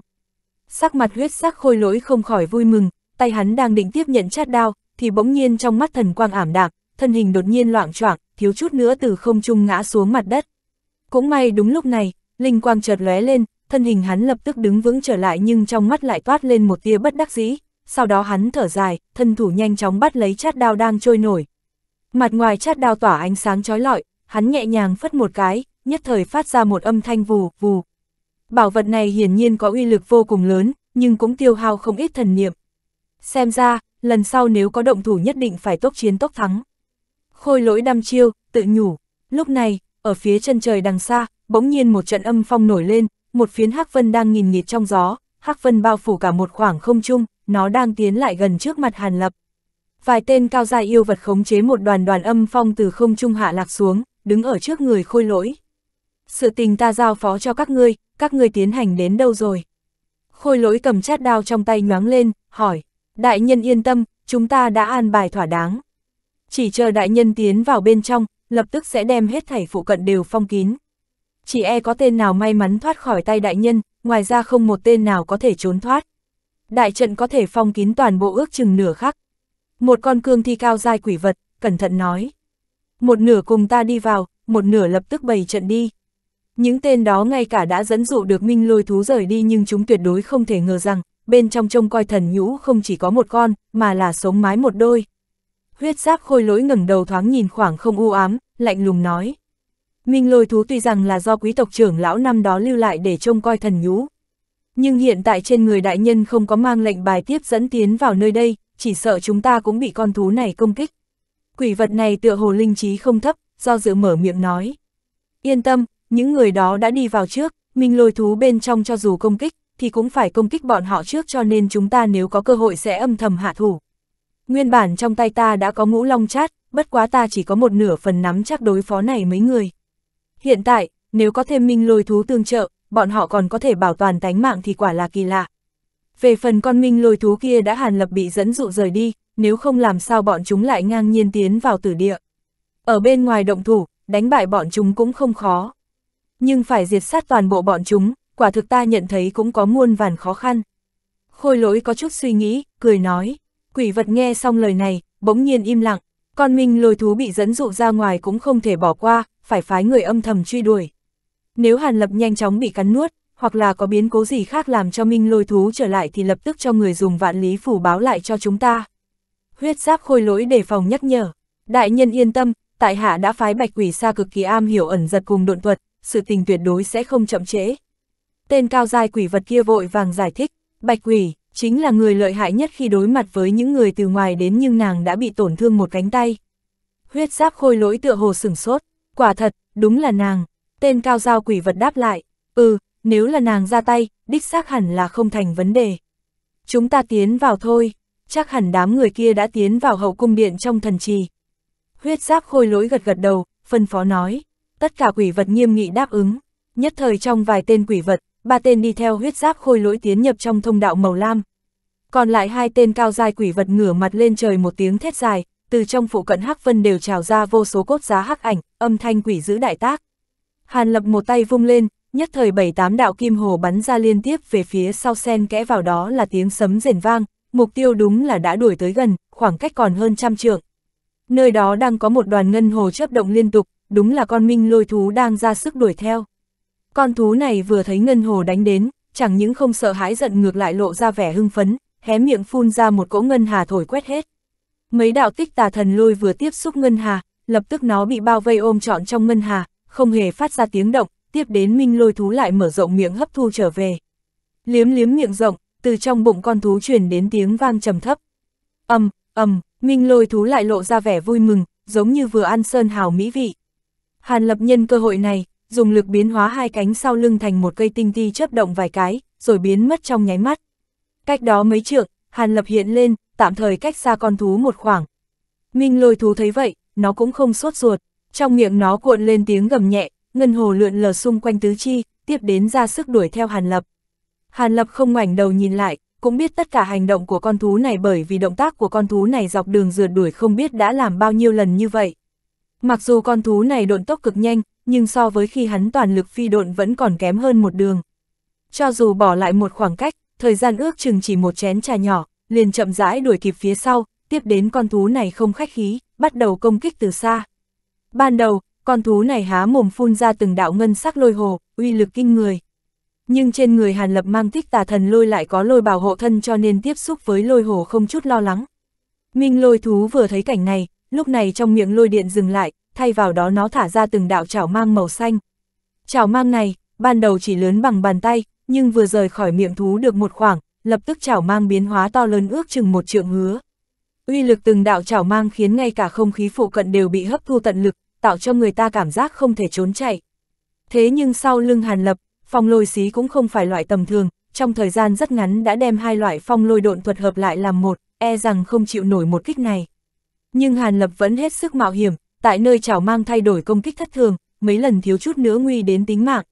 Sắc mặt huyết sắc khôi lỗi không khỏi vui mừng, tay hắn đang định tiếp nhận chát đao, thì bỗng nhiên trong mắt thần quang ảm đạm, thân hình đột nhiên loạn choạng, thiếu chút nữa từ không trung ngã xuống mặt đất. Cũng may đúng lúc này, linh quang chợt lóe lên, thân hình hắn lập tức đứng vững trở lại nhưng trong mắt lại toát lên một tia bất đắc dĩ, sau đó hắn thở dài, thân thủ nhanh chóng bắt lấy chát đao đang trôi nổi. Mặt ngoài chát đao tỏa ánh sáng chói lọi, hắn nhẹ nhàng phất một cái, nhất thời phát ra một âm thanh vù, vù. Bảo vật này hiển nhiên có uy lực vô cùng lớn, nhưng cũng tiêu hao không ít thần niệm. Xem ra, lần sau nếu có động thủ nhất định phải tốt chiến tốt thắng. Khôi lỗi đăm chiêu, tự nhủ. Lúc này, ở phía chân trời đằng xa, bỗng nhiên một trận âm phong nổi lên, một phiến hắc vân đang nghìn nghịt trong gió, hắc vân bao phủ cả một khoảng không trung, nó đang tiến lại gần trước mặt Hàn Lập. Vài tên cao gia yêu vật khống chế một đoàn đoàn âm phong từ không trung hạ lạc xuống, đứng ở trước người khôi lỗi. Sự tình ta giao phó cho các ngươi, các ngươi tiến hành đến đâu rồi? Khôi lỗi cầm chát đao trong tay nhoáng lên, hỏi, đại nhân yên tâm, chúng ta đã an bài thỏa đáng. Chỉ chờ đại nhân tiến vào bên trong, lập tức sẽ đem hết thảy phụ cận đều phong kín chỉ e có tên nào may mắn thoát khỏi tay đại nhân, ngoài ra không một tên nào có thể trốn thoát. Đại trận có thể phong kín toàn bộ ước chừng nửa khắc. Một con cương thi cao dai quỷ vật, cẩn thận nói. Một nửa cùng ta đi vào, một nửa lập tức bày trận đi. Những tên đó ngay cả đã dẫn dụ được minh lôi thú rời đi nhưng chúng tuyệt đối không thể ngờ rằng, bên trong trông coi thần nhũ không chỉ có một con, mà là sống mái một đôi. Huyết giáp khôi lỗi ngẩng đầu thoáng nhìn khoảng không u ám, lạnh lùng nói. Minh lôi thú tuy rằng là do quý tộc trưởng lão năm đó lưu lại để trông coi thần nhú. Nhưng hiện tại trên người đại nhân không có mang lệnh bài tiếp dẫn tiến vào nơi đây, chỉ sợ chúng ta cũng bị con thú này công kích. Quỷ vật này tựa hồ linh trí không thấp, do dự mở miệng nói. Yên tâm, những người đó đã đi vào trước, Minh lôi thú bên trong cho dù công kích, thì cũng phải công kích bọn họ trước cho nên chúng ta nếu có cơ hội sẽ âm thầm hạ thủ. Nguyên bản trong tay ta đã có ngũ long chát, bất quá ta chỉ có một nửa phần nắm chắc đối phó này mấy người. Hiện tại, nếu có thêm minh lôi thú tương trợ, bọn họ còn có thể bảo toàn tánh mạng thì quả là kỳ lạ. Về phần con minh lôi thú kia đã hàn lập bị dẫn dụ rời đi, nếu không làm sao bọn chúng lại ngang nhiên tiến vào tử địa. Ở bên ngoài động thủ, đánh bại bọn chúng cũng không khó. Nhưng phải diệt sát toàn bộ bọn chúng, quả thực ta nhận thấy cũng có muôn vàn khó khăn. Khôi lỗi có chút suy nghĩ, cười nói. Quỷ vật nghe xong lời này, bỗng nhiên im lặng. Con minh lôi thú bị dẫn dụ ra ngoài cũng không thể bỏ qua, phải phái người âm thầm truy đuổi. Nếu Hàn Lập nhanh chóng bị cắn nuốt, hoặc là có biến cố gì khác làm cho minh lôi thú trở lại thì lập tức cho người dùng vạn lý phủ báo lại cho chúng ta. Huyết giáp khôi lỗi đề phòng nhắc nhở. Đại nhân yên tâm, tại hạ đã phái bạch quỷ xa cực kỳ am hiểu ẩn giật cùng độn thuật, sự tình tuyệt đối sẽ không chậm trễ. Tên cao dài quỷ vật kia vội vàng giải thích, bạch quỷ, Chính là người lợi hại nhất khi đối mặt với những người từ ngoài đến nhưng nàng đã bị tổn thương một cánh tay. Huyết giáp khôi lỗi tựa hồ sửng sốt, quả thật, đúng là nàng. Tên cao giao quỷ vật đáp lại, ừ, nếu là nàng ra tay, đích xác hẳn là không thành vấn đề. Chúng ta tiến vào thôi, chắc hẳn đám người kia đã tiến vào hậu cung điện trong thần trì. Huyết giáp khôi lỗi gật gật đầu, phân phó nói, tất cả quỷ vật nghiêm nghị đáp ứng, nhất thời trong vài tên quỷ vật, ba tên đi theo huyết giáp khôi lỗi tiến nhập trong thông đạo màu lam. Còn lại hai tên cao dài quỷ vật ngửa mặt lên trời một tiếng thét dài, từ trong phụ cận hắc vân đều trào ra vô số cốt giá hắc ảnh, âm thanh quỷ giữ đại tác. Hàn lập một tay vung lên, nhất thời bảy tám đạo kim hồ bắn ra liên tiếp về phía sau sen kẽ vào đó là tiếng sấm rền vang, mục tiêu đúng là đã đuổi tới gần, khoảng cách còn hơn trăm trượng. Nơi đó đang có một đoàn ngân hồ chớp động liên tục, đúng là con minh lôi thú đang ra sức đuổi theo. Con thú này vừa thấy ngân hồ đánh đến, chẳng những không sợ hãi giận ngược lại lộ ra vẻ hưng phấn, hé miệng phun ra một cỗ ngân hà thổi quét hết. Mấy đạo tích tà thần lôi vừa tiếp xúc ngân hà, lập tức nó bị bao vây ôm trọn trong ngân hà, không hề phát ra tiếng động, tiếp đến minh lôi thú lại mở rộng miệng hấp thu trở về. Liếm liếm miệng rộng, từ trong bụng con thú truyền đến tiếng vang trầm thấp. Ầm, um, ầm, minh lôi thú lại lộ ra vẻ vui mừng, giống như vừa ăn sơn hào mỹ vị. Hàn lập nhân cơ hội này, dùng lực biến hóa hai cánh sau lưng thành một cây tinh ti chớp động vài cái, rồi biến mất trong nháy mắt. Cách đó mấy trượng, Hàn Lập hiện lên, tạm thời cách xa con thú một khoảng. Minh lôi thú thấy vậy, nó cũng không sốt ruột, trong miệng nó cuộn lên tiếng gầm nhẹ, ngân hồ lượn lờ xung quanh tứ chi, tiếp đến ra sức đuổi theo Hàn Lập. Hàn Lập không ngoảnh đầu nhìn lại, cũng biết tất cả hành động của con thú này bởi vì động tác của con thú này dọc đường rượt đuổi không biết đã làm bao nhiêu lần như vậy. Mặc dù con thú này độn tốc cực nhanh, nhưng so với khi hắn toàn lực phi độn vẫn còn kém hơn một đường. Cho dù bỏ lại một khoảng cách, thời gian ước chừng chỉ một chén trà nhỏ, liền chậm rãi đuổi kịp phía sau, tiếp đến con thú này không khách khí, bắt đầu công kích từ xa. Ban đầu, con thú này há mồm phun ra từng đạo ngân sắc lôi hồ, uy lực kinh người. Nhưng trên người Hàn Lập mang tích tà thần lôi lại có lôi bảo hộ thân cho nên tiếp xúc với lôi hồ không chút lo lắng. Minh lôi thú vừa thấy cảnh này, lúc này trong miệng lôi điện dừng lại, thay vào đó nó thả ra từng đạo chảo mang màu xanh. Chảo mang này, ban đầu chỉ lớn bằng bàn tay, nhưng vừa rời khỏi miệng thú được một khoảng, lập tức chảo mang biến hóa to lớn ước chừng một triệu ngứa Uy lực từng đạo chảo mang khiến ngay cả không khí phụ cận đều bị hấp thu tận lực, tạo cho người ta cảm giác không thể trốn chạy. Thế nhưng sau lưng Hàn Lập, phong lôi xí cũng không phải loại tầm thường, trong thời gian rất ngắn đã đem hai loại phong lôi độn thuật hợp lại làm một, e rằng không chịu nổi một kích này. Nhưng Hàn Lập vẫn hết sức mạo hiểm, tại nơi chảo mang thay đổi công kích thất thường, mấy lần thiếu chút nữa nguy đến tính mạng.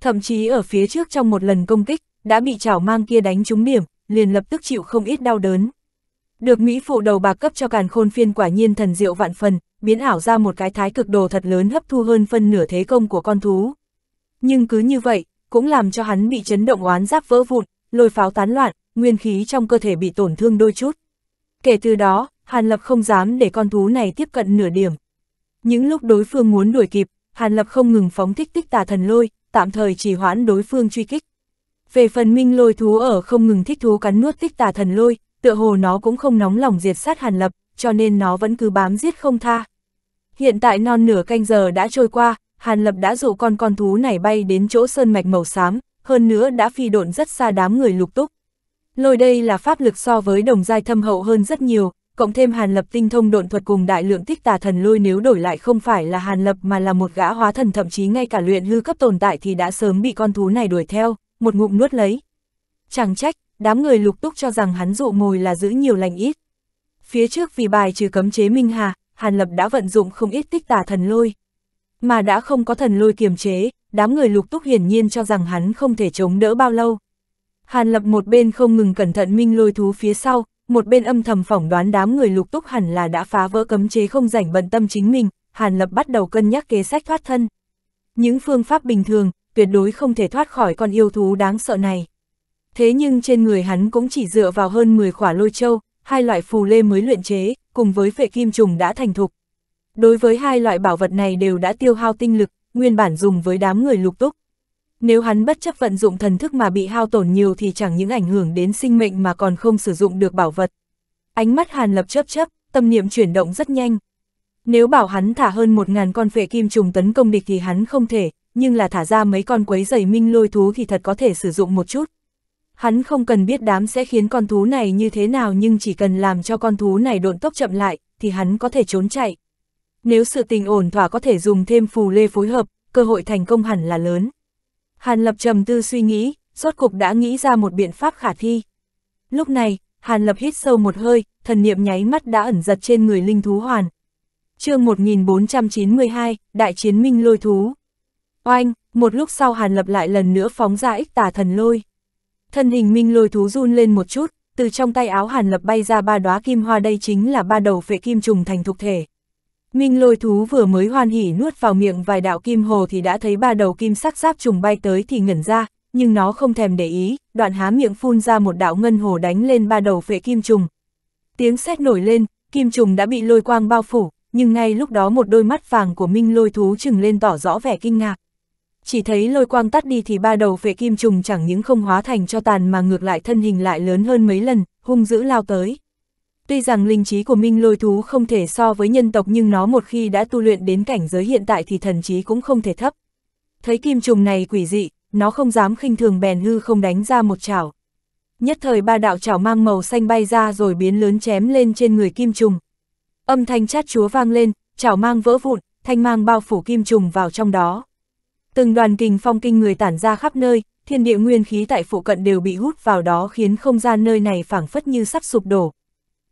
Thậm chí ở phía trước trong một lần công kích, đã bị chảo mang kia đánh trúng điểm, liền lập tức chịu không ít đau đớn. Được Mỹ phụ đầu bạc cấp cho càn khôn phiên quả nhiên thần diệu vạn phần, biến ảo ra một cái thái cực đồ thật lớn hấp thu hơn phân nửa thế công của con thú. Nhưng cứ như vậy, cũng làm cho hắn bị chấn động oán giáp vỡ vụn, lôi pháo tán loạn, nguyên khí trong cơ thể bị tổn thương đôi chút. Kể từ đó, Hàn Lập không dám để con thú này tiếp cận nửa điểm. Những lúc đối phương muốn đuổi kịp, Hàn Lập không ngừng phóng thích tích tà thần lôi, tạm thời chỉ hoãn đối phương truy kích. Về phần minh lôi thú ở không ngừng thích thú cắn nuốt tích tà thần lôi, tựa hồ nó cũng không nóng lòng diệt sát Hàn Lập, cho nên nó vẫn cứ bám giết không tha. Hiện tại non nửa canh giờ đã trôi qua, Hàn Lập đã dụ con con thú này bay đến chỗ sơn mạch màu xám, hơn nữa đã phi độn rất xa đám người lục túc. Lôi đây là pháp lực so với đồng giai thâm hậu hơn rất nhiều, cộng thêm Hàn Lập tinh thông độn thuật cùng đại lượng tích tà thần lôi nếu đổi lại không phải là Hàn Lập mà là một gã hóa thần thậm chí ngay cả luyện hư cấp tồn tại thì đã sớm bị con thú này đuổi theo, một ngụm nuốt lấy. Chẳng trách, đám người lục túc cho rằng hắn dụ mồi là giữ nhiều lành ít. Phía trước vì bài trừ cấm chế Minh Hà, Hàn Lập đã vận dụng không ít tích tà thần lôi. Mà đã không có thần lôi kiềm chế, đám người lục túc hiển nhiên cho rằng hắn không thể chống đỡ bao lâu. Hàn Lập một bên không ngừng cẩn thận minh lôi thú phía sau, một bên âm thầm phỏng đoán đám người lục túc hẳn là đã phá vỡ cấm chế không rảnh bận tâm chính mình, Hàn Lập bắt đầu cân nhắc kế sách thoát thân. Những phương pháp bình thường, tuyệt đối không thể thoát khỏi con yêu thú đáng sợ này. Thế nhưng trên người hắn cũng chỉ dựa vào hơn 10 khỏa lôi châu, hai loại phù lê mới luyện chế, cùng với vệ kim trùng đã thành thục. Đối với hai loại bảo vật này đều đã tiêu hao tinh lực, nguyên bản dùng với đám người lục túc, nếu hắn bất chấp vận dụng thần thức mà bị hao tổn nhiều thì chẳng những ảnh hưởng đến sinh mệnh mà còn không sử dụng được bảo vật. Ánh mắt Hàn Lập chớp chớp, tâm niệm chuyển động rất nhanh. Nếu bảo hắn thả hơn một ngàn con phệ kim trùng tấn công địch thì hắn không thể, nhưng là thả ra mấy con quấy giày minh lôi thú thì thật có thể sử dụng một chút. Hắn không cần biết đám sẽ khiến con thú này như thế nào nhưng chỉ cần làm cho con thú này độn tốc chậm lại, thì hắn có thể trốn chạy. Nếu sự tình ổn thỏa có thể dùng thêm phù lê phối hợp, cơ hội thành công hẳn là lớn. Hàn Lập trầm tư suy nghĩ, rốt cục đã nghĩ ra một biện pháp khả thi. Lúc này, Hàn Lập hít sâu một hơi, thần niệm nháy mắt đã ẩn giật trên người linh thú hoàn. chương 1492, Đại chiến minh lôi thú. Oanh, một lúc sau Hàn Lập lại lần nữa phóng ra ích tà thần lôi. Thân hình minh lôi thú run lên một chút, từ trong tay áo Hàn Lập bay ra ba đóa kim hoa đây chính là ba đầu vệ kim trùng thành thục thể, Minh lôi thú vừa mới hoan hỉ nuốt vào miệng vài đạo kim hồ thì đã thấy ba đầu kim sắc giáp trùng bay tới thì ngẩn ra, nhưng nó không thèm để ý, đoạn há miệng phun ra một đạo ngân hồ đánh lên ba đầu phệ kim trùng. Tiếng sét nổi lên, kim trùng đã bị lôi quang bao phủ, nhưng ngay lúc đó một đôi mắt vàng của Minh lôi thú chừng lên tỏ rõ vẻ kinh ngạc. Chỉ thấy lôi quang tắt đi thì ba đầu phệ kim trùng chẳng những không hóa thành cho tàn mà ngược lại thân hình lại lớn hơn mấy lần, hung dữ lao tới. Tuy rằng linh trí của minh lôi thú không thể so với nhân tộc nhưng nó một khi đã tu luyện đến cảnh giới hiện tại thì thần trí cũng không thể thấp. Thấy kim trùng này quỷ dị, nó không dám khinh thường bèn hư không đánh ra một chảo. Nhất thời ba đạo chảo mang màu xanh bay ra rồi biến lớn chém lên trên người kim trùng. Âm thanh chát chúa vang lên, chảo mang vỡ vụn, thanh mang bao phủ kim trùng vào trong đó. Từng đoàn kình phong kinh người tản ra khắp nơi, thiên địa nguyên khí tại phụ cận đều bị hút vào đó khiến không gian nơi này phảng phất như sắp sụp đổ,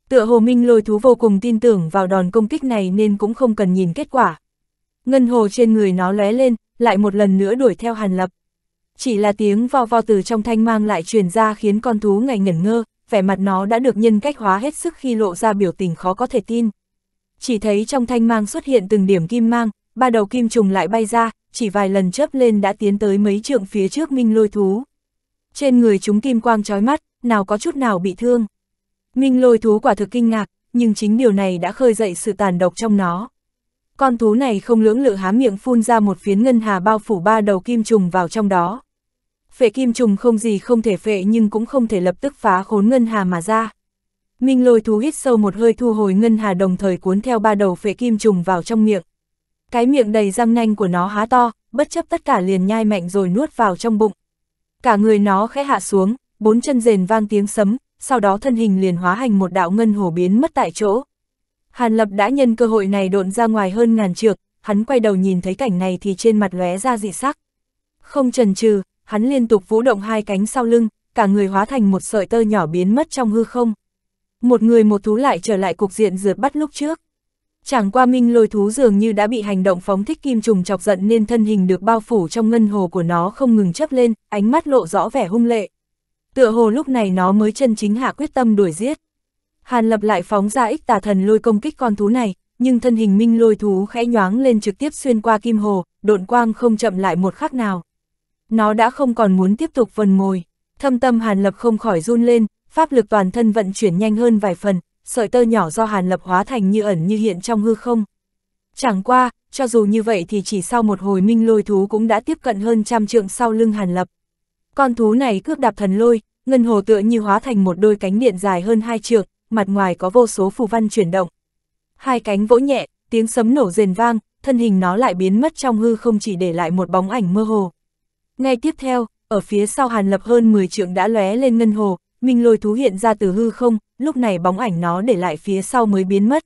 Tựa hồ minh lôi thú vô cùng tin tưởng vào đòn công kích này nên cũng không cần nhìn kết quả. Ngân hồ trên người nó lóe lên, lại một lần nữa đuổi theo hàn lập. Chỉ là tiếng vo vo từ trong thanh mang lại truyền ra khiến con thú ngày ngẩn ngơ, vẻ mặt nó đã được nhân cách hóa hết sức khi lộ ra biểu tình khó có thể tin. Chỉ thấy trong thanh mang xuất hiện từng điểm kim mang, ba đầu kim trùng lại bay ra, chỉ vài lần chớp lên đã tiến tới mấy trượng phía trước minh lôi thú. Trên người chúng kim quang trói mắt, nào có chút nào bị thương. Minh lôi thú quả thực kinh ngạc, nhưng chính điều này đã khơi dậy sự tàn độc trong nó. Con thú này không lưỡng lự há miệng phun ra một phiến ngân hà bao phủ ba đầu kim trùng vào trong đó. Phệ kim trùng không gì không thể phệ nhưng cũng không thể lập tức phá khốn ngân hà mà ra. Minh lôi thú hít sâu một hơi thu hồi ngân hà đồng thời cuốn theo ba đầu phệ kim trùng vào trong miệng. Cái miệng đầy răng nanh của nó há to, bất chấp tất cả liền nhai mạnh rồi nuốt vào trong bụng. Cả người nó khẽ hạ xuống, bốn chân rền vang tiếng sấm, sau đó thân hình liền hóa hành một đạo ngân hổ biến mất tại chỗ. Hàn Lập đã nhân cơ hội này độn ra ngoài hơn ngàn trượng, hắn quay đầu nhìn thấy cảnh này thì trên mặt lóe ra dị sắc. Không chần chừ, hắn liên tục vũ động hai cánh sau lưng, cả người hóa thành một sợi tơ nhỏ biến mất trong hư không. Một người một thú lại trở lại cục diện rượt bắt lúc trước. Chẳng qua minh lôi thú dường như đã bị hành động phóng thích kim trùng chọc giận nên thân hình được bao phủ trong ngân hồ của nó không ngừng chấp lên, ánh mắt lộ rõ vẻ hung lệ tựa hồ lúc này nó mới chân chính hạ quyết tâm đuổi giết. Hàn lập lại phóng ra ích tà thần lôi công kích con thú này, nhưng thân hình minh lôi thú khẽ nhoáng lên trực tiếp xuyên qua kim hồ, độn quang không chậm lại một khắc nào. Nó đã không còn muốn tiếp tục vần mồi, thâm tâm hàn lập không khỏi run lên, pháp lực toàn thân vận chuyển nhanh hơn vài phần, sợi tơ nhỏ do hàn lập hóa thành như ẩn như hiện trong hư không. Chẳng qua, cho dù như vậy thì chỉ sau một hồi minh lôi thú cũng đã tiếp cận hơn trăm trượng sau lưng hàn lập. Con thú này cướp đạp thần lôi, ngân hồ tựa như hóa thành một đôi cánh điện dài hơn hai trượng, mặt ngoài có vô số phù văn chuyển động. Hai cánh vỗ nhẹ, tiếng sấm nổ rền vang, thân hình nó lại biến mất trong hư không chỉ để lại một bóng ảnh mơ hồ. Ngay tiếp theo, ở phía sau Hàn Lập hơn 10 trượng đã lóe lên ngân hồ, Minh Lôi thú hiện ra từ hư không, lúc này bóng ảnh nó để lại phía sau mới biến mất.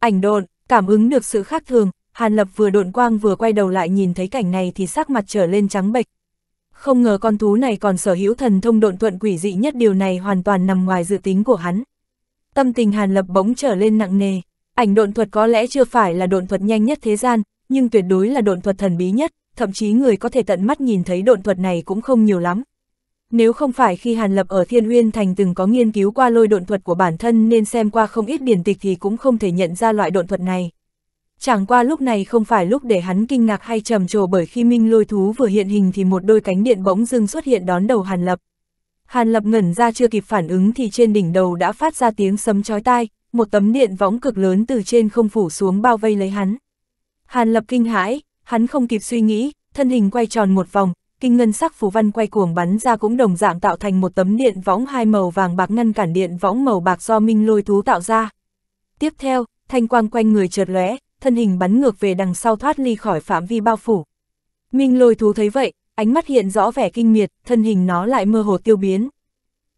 Ảnh độn, cảm ứng được sự khác thường, Hàn Lập vừa độn quang vừa quay đầu lại nhìn thấy cảnh này thì sắc mặt trở lên trắng bệch, không ngờ con thú này còn sở hữu thần thông độn thuận quỷ dị nhất điều này hoàn toàn nằm ngoài dự tính của hắn. Tâm tình Hàn Lập bỗng trở lên nặng nề, ảnh độn thuật có lẽ chưa phải là độn thuật nhanh nhất thế gian, nhưng tuyệt đối là độn thuật thần bí nhất, thậm chí người có thể tận mắt nhìn thấy độn thuật này cũng không nhiều lắm. Nếu không phải khi Hàn Lập ở Thiên Uyên Thành từng có nghiên cứu qua lôi độn thuật của bản thân nên xem qua không ít điển tịch thì cũng không thể nhận ra loại độn thuật này. Chẳng qua lúc này không phải lúc để hắn kinh ngạc hay trầm trồ bởi khi minh lôi thú vừa hiện hình thì một đôi cánh điện bỗng dưng xuất hiện đón đầu Hàn Lập. Hàn Lập ngẩn ra chưa kịp phản ứng thì trên đỉnh đầu đã phát ra tiếng sấm chói tai, một tấm điện võng cực lớn từ trên không phủ xuống bao vây lấy hắn. Hàn Lập kinh hãi, hắn không kịp suy nghĩ, thân hình quay tròn một vòng, kinh ngân sắc phù văn quay cuồng bắn ra cũng đồng dạng tạo thành một tấm điện võng hai màu vàng bạc ngăn cản điện võng màu bạc do minh lôi thú tạo ra. Tiếp theo, thanh quang quanh người chợt lóe, thân hình bắn ngược về đằng sau thoát ly khỏi phạm vi bao phủ. Minh lôi thú thấy vậy, ánh mắt hiện rõ vẻ kinh miệt, thân hình nó lại mơ hồ tiêu biến.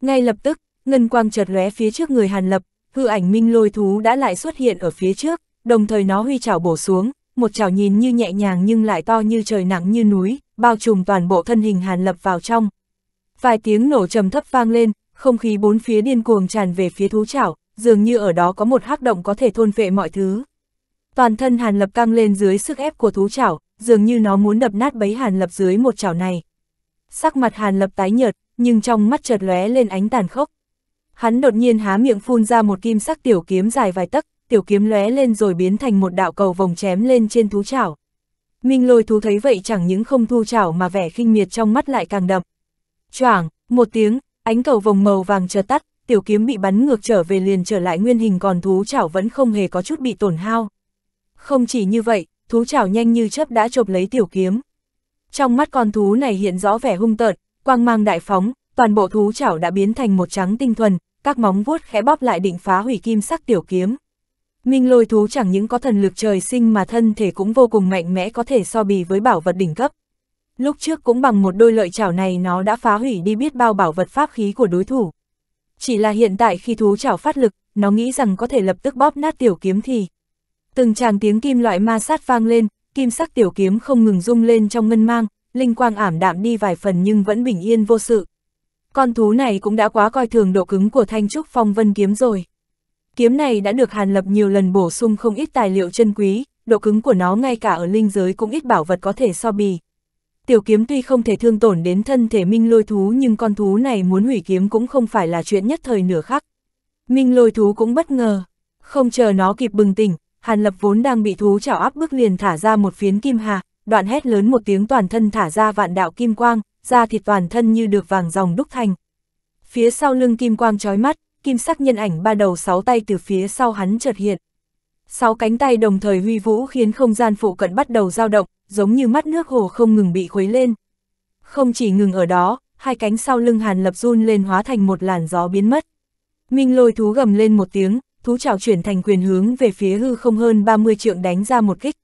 Ngay lập tức, ngân quang chợt lóe phía trước người Hàn Lập, hư ảnh minh lôi thú đã lại xuất hiện ở phía trước, đồng thời nó huy chảo bổ xuống, một chảo nhìn như nhẹ nhàng nhưng lại to như trời nặng như núi, bao trùm toàn bộ thân hình Hàn Lập vào trong. Vài tiếng nổ trầm thấp vang lên, không khí bốn phía điên cuồng tràn về phía thú chảo, dường như ở đó có một hắc động có thể thôn vệ mọi thứ. Toàn thân Hàn Lập căng lên dưới sức ép của thú chảo, dường như nó muốn đập nát bấy Hàn Lập dưới một chảo này. Sắc mặt Hàn Lập tái nhợt, nhưng trong mắt chợt lóe lên ánh tàn khốc. Hắn đột nhiên há miệng phun ra một kim sắc tiểu kiếm dài vài tấc, tiểu kiếm lóe lên rồi biến thành một đạo cầu vòng chém lên trên thú chảo. Minh lôi thú thấy vậy chẳng những không thu chảo mà vẻ khinh miệt trong mắt lại càng đậm. Choảng, một tiếng, ánh cầu vòng màu vàng chợt tắt, tiểu kiếm bị bắn ngược trở về liền trở lại nguyên hình còn thú chảo vẫn không hề có chút bị tổn hao. Không chỉ như vậy, thú chảo nhanh như chớp đã chộp lấy tiểu kiếm. Trong mắt con thú này hiện rõ vẻ hung tợn, quang mang đại phóng, toàn bộ thú chảo đã biến thành một trắng tinh thuần, các móng vuốt khẽ bóp lại định phá hủy kim sắc tiểu kiếm. Minh lôi thú chẳng những có thần lực trời sinh mà thân thể cũng vô cùng mạnh mẽ có thể so bì với bảo vật đỉnh cấp. Lúc trước cũng bằng một đôi lợi chảo này nó đã phá hủy đi biết bao bảo vật pháp khí của đối thủ. Chỉ là hiện tại khi thú chảo phát lực, nó nghĩ rằng có thể lập tức bóp nát tiểu kiếm thì từng tràng tiếng kim loại ma sát vang lên, kim sắc tiểu kiếm không ngừng rung lên trong ngân mang, linh quang ảm đạm đi vài phần nhưng vẫn bình yên vô sự. Con thú này cũng đã quá coi thường độ cứng của thanh trúc phong vân kiếm rồi. Kiếm này đã được Hàn Lập nhiều lần bổ sung không ít tài liệu chân quý, độ cứng của nó ngay cả ở linh giới cũng ít bảo vật có thể so bì. Tiểu kiếm tuy không thể thương tổn đến thân thể minh lôi thú nhưng con thú này muốn hủy kiếm cũng không phải là chuyện nhất thời nửa khắc. Minh lôi thú cũng bất ngờ, không chờ nó kịp bừng tỉnh, Hàn Lập vốn đang bị thú chảo áp bức liền thả ra một phiến kim hà, đoạn hét lớn một tiếng toàn thân thả ra vạn đạo kim quang, ra thịt toàn thân như được vàng dòng đúc thành. Phía sau lưng kim quang chói mắt, kim sắc nhân ảnh ba đầu sáu tay từ phía sau hắn chợt hiện. Sáu cánh tay đồng thời huy vũ khiến không gian phụ cận bắt đầu dao động, giống như mắt nước hồ không ngừng bị khuấy lên. Không chỉ ngừng ở đó, hai cánh sau lưng Hàn Lập run lên hóa thành một làn gió biến mất. Minh lôi thú gầm lên một tiếng, thú trào chuyển thành quyền hướng về phía hư không hơn 30 trượng đánh ra một kích.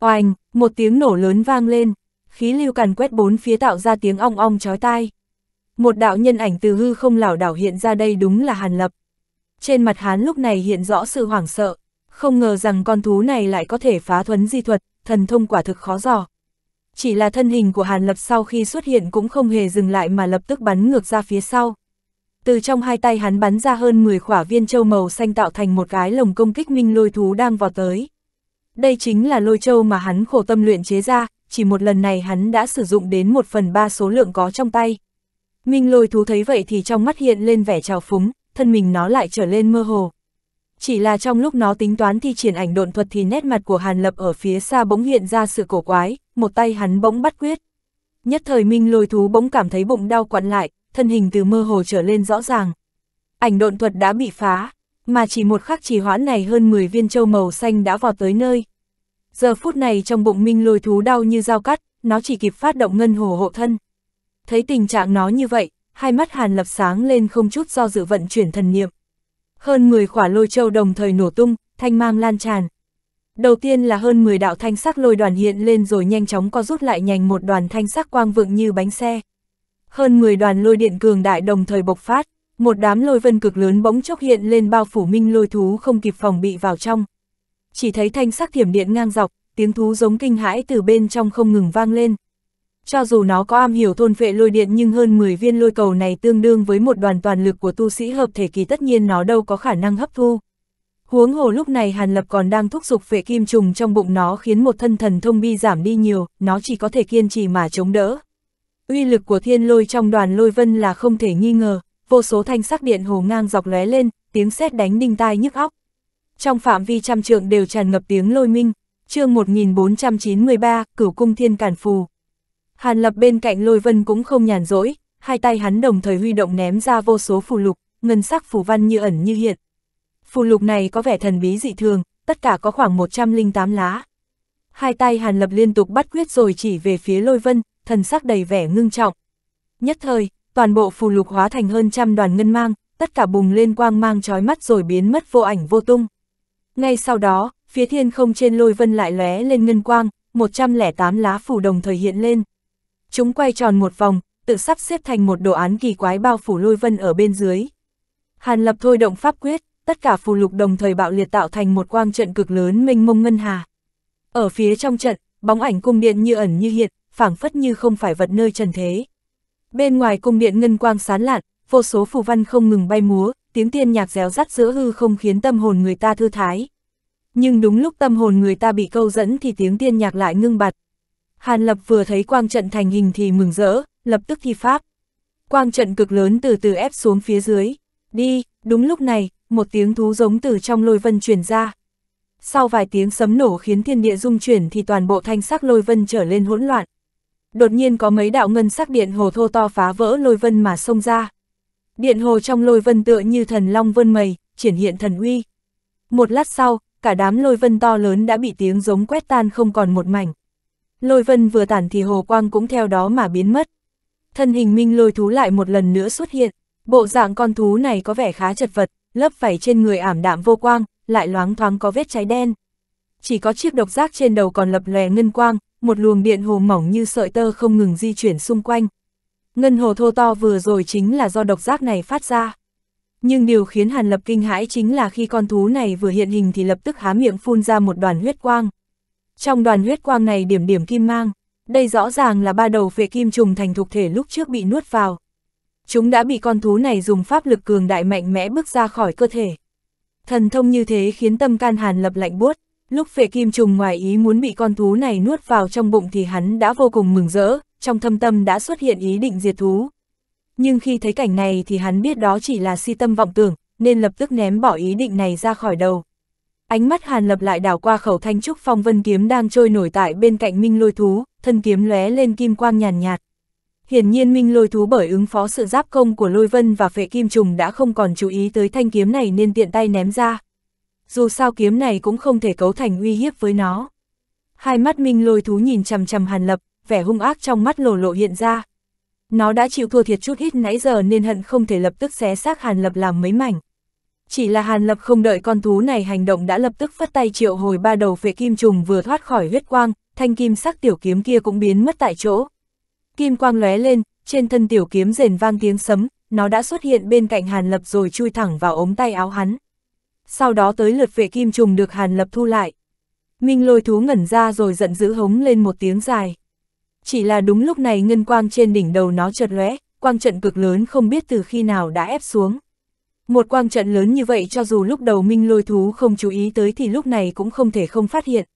Oanh, một tiếng nổ lớn vang lên, khí lưu càn quét bốn phía tạo ra tiếng ong ong chói tai. Một đạo nhân ảnh từ hư không lảo đảo hiện ra đây đúng là Hàn Lập. Trên mặt hắn lúc này hiện rõ sự hoảng sợ, không ngờ rằng con thú này lại có thể phá thuấn di thuật, thần thông quả thực khó dò. Chỉ là thân hình của Hàn Lập sau khi xuất hiện cũng không hề dừng lại mà lập tức bắn ngược ra phía sau từ trong hai tay hắn bắn ra hơn 10 khỏa viên châu màu xanh tạo thành một cái lồng công kích minh lôi thú đang vào tới. Đây chính là lôi châu mà hắn khổ tâm luyện chế ra, chỉ một lần này hắn đã sử dụng đến một phần ba số lượng có trong tay. Minh lôi thú thấy vậy thì trong mắt hiện lên vẻ trào phúng, thân mình nó lại trở lên mơ hồ. Chỉ là trong lúc nó tính toán thi triển ảnh độn thuật thì nét mặt của Hàn Lập ở phía xa bỗng hiện ra sự cổ quái, một tay hắn bỗng bắt quyết. Nhất thời Minh lôi thú bỗng cảm thấy bụng đau quặn lại, thân hình từ mơ hồ trở lên rõ ràng. Ảnh độn thuật đã bị phá, mà chỉ một khắc trì hoãn này hơn 10 viên châu màu xanh đã vào tới nơi. Giờ phút này trong bụng minh lôi thú đau như dao cắt, nó chỉ kịp phát động ngân hồ hộ thân. Thấy tình trạng nó như vậy, hai mắt hàn lập sáng lên không chút do dự vận chuyển thần niệm. Hơn 10 khỏa lôi châu đồng thời nổ tung, thanh mang lan tràn. Đầu tiên là hơn 10 đạo thanh sắc lôi đoàn hiện lên rồi nhanh chóng co rút lại nhành một đoàn thanh sắc quang vượng như bánh xe. Hơn 10 đoàn lôi điện cường đại đồng thời bộc phát, một đám lôi vân cực lớn bỗng chốc hiện lên bao phủ minh lôi thú không kịp phòng bị vào trong. Chỉ thấy thanh sắc thiểm điện ngang dọc, tiếng thú giống kinh hãi từ bên trong không ngừng vang lên. Cho dù nó có am hiểu thôn vệ lôi điện nhưng hơn 10 viên lôi cầu này tương đương với một đoàn toàn lực của tu sĩ hợp thể kỳ tất nhiên nó đâu có khả năng hấp thu. Huống hồ lúc này Hàn Lập còn đang thúc giục vệ kim trùng trong bụng nó khiến một thân thần thông bi giảm đi nhiều, nó chỉ có thể kiên trì mà chống đỡ uy lực của thiên lôi trong đoàn lôi vân là không thể nghi ngờ, vô số thanh sắc điện hồ ngang dọc lóe lên, tiếng sét đánh đinh tai nhức óc. Trong phạm vi trăm trượng đều tràn ngập tiếng lôi minh, chương 1493, cửu cung thiên cản phù. Hàn lập bên cạnh lôi vân cũng không nhàn rỗi, hai tay hắn đồng thời huy động ném ra vô số phù lục, ngân sắc phù văn như ẩn như hiện. Phù lục này có vẻ thần bí dị thường, tất cả có khoảng 108 lá. Hai tay Hàn Lập liên tục bắt quyết rồi chỉ về phía Lôi Vân, thần sắc đầy vẻ ngưng trọng. Nhất thời, toàn bộ phù lục hóa thành hơn trăm đoàn ngân mang, tất cả bùng lên quang mang trói mắt rồi biến mất vô ảnh vô tung. Ngay sau đó, phía thiên không trên lôi vân lại lóe lên ngân quang, 108 lá phủ đồng thời hiện lên. Chúng quay tròn một vòng, tự sắp xếp thành một đồ án kỳ quái bao phủ lôi vân ở bên dưới. Hàn lập thôi động pháp quyết, tất cả phù lục đồng thời bạo liệt tạo thành một quang trận cực lớn mênh mông ngân hà. Ở phía trong trận, bóng ảnh cung điện như ẩn như hiện, phảng phất như không phải vật nơi trần thế. Bên ngoài cung điện ngân quang sán lạn, vô số phù văn không ngừng bay múa, tiếng tiên nhạc réo rắt giữa hư không khiến tâm hồn người ta thư thái. Nhưng đúng lúc tâm hồn người ta bị câu dẫn thì tiếng tiên nhạc lại ngưng bặt. Hàn Lập vừa thấy quang trận thành hình thì mừng rỡ, lập tức thi pháp. Quang trận cực lớn từ từ ép xuống phía dưới. Đi, đúng lúc này, một tiếng thú giống từ trong lôi vân truyền ra. Sau vài tiếng sấm nổ khiến thiên địa rung chuyển thì toàn bộ thanh sắc lôi vân trở lên hỗn loạn đột nhiên có mấy đạo ngân sắc điện hồ thô to phá vỡ lôi vân mà xông ra. Điện hồ trong lôi vân tựa như thần long vân mây, triển hiện thần uy. Một lát sau, cả đám lôi vân to lớn đã bị tiếng giống quét tan không còn một mảnh. Lôi vân vừa tản thì hồ quang cũng theo đó mà biến mất. Thân hình minh lôi thú lại một lần nữa xuất hiện, bộ dạng con thú này có vẻ khá chật vật, lớp vảy trên người ảm đạm vô quang, lại loáng thoáng có vết cháy đen. Chỉ có chiếc độc giác trên đầu còn lập lòe ngân quang, một luồng điện hồ mỏng như sợi tơ không ngừng di chuyển xung quanh. Ngân hồ thô to vừa rồi chính là do độc giác này phát ra. Nhưng điều khiến Hàn Lập kinh hãi chính là khi con thú này vừa hiện hình thì lập tức há miệng phun ra một đoàn huyết quang. Trong đoàn huyết quang này điểm điểm kim mang, đây rõ ràng là ba đầu phệ kim trùng thành thục thể lúc trước bị nuốt vào. Chúng đã bị con thú này dùng pháp lực cường đại mạnh mẽ bước ra khỏi cơ thể. Thần thông như thế khiến tâm can Hàn Lập lạnh buốt. Lúc phệ kim trùng ngoài ý muốn bị con thú này nuốt vào trong bụng thì hắn đã vô cùng mừng rỡ, trong thâm tâm đã xuất hiện ý định diệt thú. Nhưng khi thấy cảnh này thì hắn biết đó chỉ là si tâm vọng tưởng, nên lập tức ném bỏ ý định này ra khỏi đầu. Ánh mắt Hàn Lập lại đảo qua khẩu thanh trúc phong vân kiếm đang trôi nổi tại bên cạnh minh lôi thú, thân kiếm lóe lên kim quang nhàn nhạt. Hiển nhiên minh lôi thú bởi ứng phó sự giáp công của lôi vân và phệ kim trùng đã không còn chú ý tới thanh kiếm này nên tiện tay ném ra dù sao kiếm này cũng không thể cấu thành uy hiếp với nó. Hai mắt Minh lôi thú nhìn chầm chầm Hàn Lập, vẻ hung ác trong mắt lổ lộ hiện ra. Nó đã chịu thua thiệt chút ít nãy giờ nên hận không thể lập tức xé xác Hàn Lập làm mấy mảnh. Chỉ là Hàn Lập không đợi con thú này hành động đã lập tức phất tay triệu hồi ba đầu phệ kim trùng vừa thoát khỏi huyết quang, thanh kim sắc tiểu kiếm kia cũng biến mất tại chỗ. Kim quang lóe lên, trên thân tiểu kiếm rền vang tiếng sấm, nó đã xuất hiện bên cạnh Hàn Lập rồi chui thẳng vào ống tay áo hắn sau đó tới lượt vệ kim trùng được Hàn Lập thu lại. Minh lôi thú ngẩn ra rồi giận dữ hống lên một tiếng dài. Chỉ là đúng lúc này ngân quang trên đỉnh đầu nó chợt lóe, quang trận cực lớn không biết từ khi nào đã ép xuống. Một quang trận lớn như vậy cho dù lúc đầu Minh lôi thú không chú ý tới thì lúc này cũng không thể không phát hiện.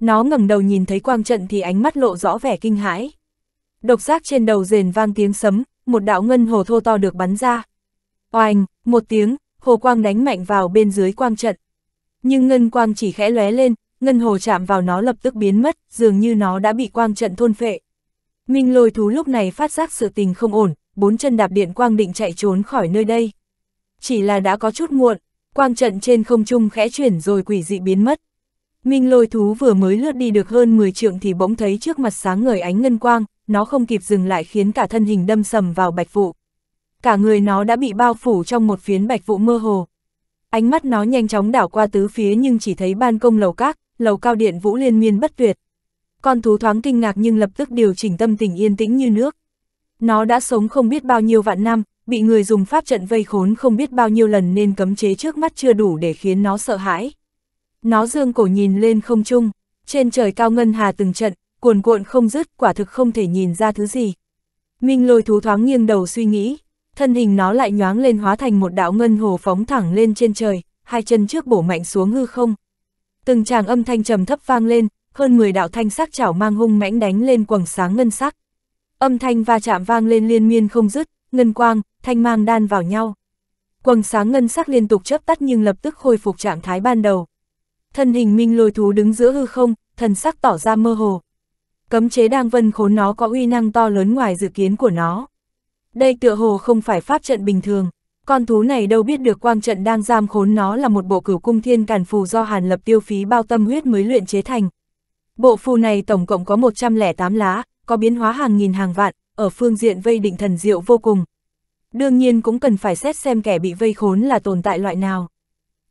Nó ngẩng đầu nhìn thấy quang trận thì ánh mắt lộ rõ vẻ kinh hãi. Độc giác trên đầu rền vang tiếng sấm, một đạo ngân hồ thô to được bắn ra. Oanh, một tiếng, hồ quang đánh mạnh vào bên dưới quang trận. Nhưng ngân quang chỉ khẽ lóe lên, ngân hồ chạm vào nó lập tức biến mất, dường như nó đã bị quang trận thôn phệ. Minh lôi thú lúc này phát giác sự tình không ổn, bốn chân đạp điện quang định chạy trốn khỏi nơi đây. Chỉ là đã có chút muộn, quang trận trên không trung khẽ chuyển rồi quỷ dị biến mất. Minh lôi thú vừa mới lướt đi được hơn 10 trượng thì bỗng thấy trước mặt sáng ngời ánh ngân quang, nó không kịp dừng lại khiến cả thân hình đâm sầm vào bạch vụ cả người nó đã bị bao phủ trong một phiến bạch vụ mơ hồ. Ánh mắt nó nhanh chóng đảo qua tứ phía nhưng chỉ thấy ban công lầu các, lầu cao điện vũ liên miên bất tuyệt. Con thú thoáng kinh ngạc nhưng lập tức điều chỉnh tâm tình yên tĩnh như nước. Nó đã sống không biết bao nhiêu vạn năm, bị người dùng pháp trận vây khốn không biết bao nhiêu lần nên cấm chế trước mắt chưa đủ để khiến nó sợ hãi. Nó dương cổ nhìn lên không trung, trên trời cao ngân hà từng trận, cuồn cuộn không dứt, quả thực không thể nhìn ra thứ gì. Minh lôi thú thoáng nghiêng đầu suy nghĩ, thân hình nó lại nhoáng lên hóa thành một đạo ngân hồ phóng thẳng lên trên trời, hai chân trước bổ mạnh xuống hư không. Từng tràng âm thanh trầm thấp vang lên, hơn 10 đạo thanh sắc chảo mang hung mãnh đánh lên quầng sáng ngân sắc. Âm thanh va chạm vang lên liên miên không dứt, ngân quang, thanh mang đan vào nhau. Quầng sáng ngân sắc liên tục chớp tắt nhưng lập tức khôi phục trạng thái ban đầu. Thân hình minh lôi thú đứng giữa hư không, thần sắc tỏ ra mơ hồ. Cấm chế đang vân khốn nó có uy năng to lớn ngoài dự kiến của nó. Đây tựa hồ không phải pháp trận bình thường. Con thú này đâu biết được quang trận đang giam khốn nó là một bộ cửu cung thiên càn phù do Hàn Lập tiêu phí bao tâm huyết mới luyện chế thành. Bộ phù này tổng cộng có 108 lá, có biến hóa hàng nghìn hàng vạn, ở phương diện vây định thần diệu vô cùng. Đương nhiên cũng cần phải xét xem kẻ bị vây khốn là tồn tại loại nào.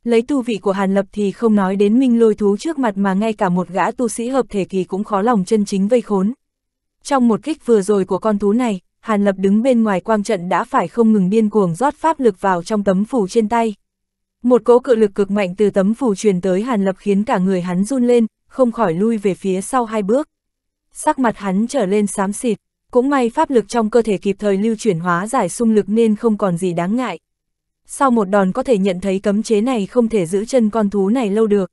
Lấy tu vị của Hàn Lập thì không nói đến minh lôi thú trước mặt mà ngay cả một gã tu sĩ hợp thể kỳ cũng khó lòng chân chính vây khốn. Trong một kích vừa rồi của con thú này, Hàn Lập đứng bên ngoài quang trận đã phải không ngừng điên cuồng rót pháp lực vào trong tấm phủ trên tay. Một cỗ cự lực cực mạnh từ tấm phủ truyền tới Hàn Lập khiến cả người hắn run lên, không khỏi lui về phía sau hai bước. Sắc mặt hắn trở lên xám xịt, cũng may pháp lực trong cơ thể kịp thời lưu chuyển hóa giải xung lực nên không còn gì đáng ngại. Sau một đòn có thể nhận thấy cấm chế này không thể giữ chân con thú này lâu được.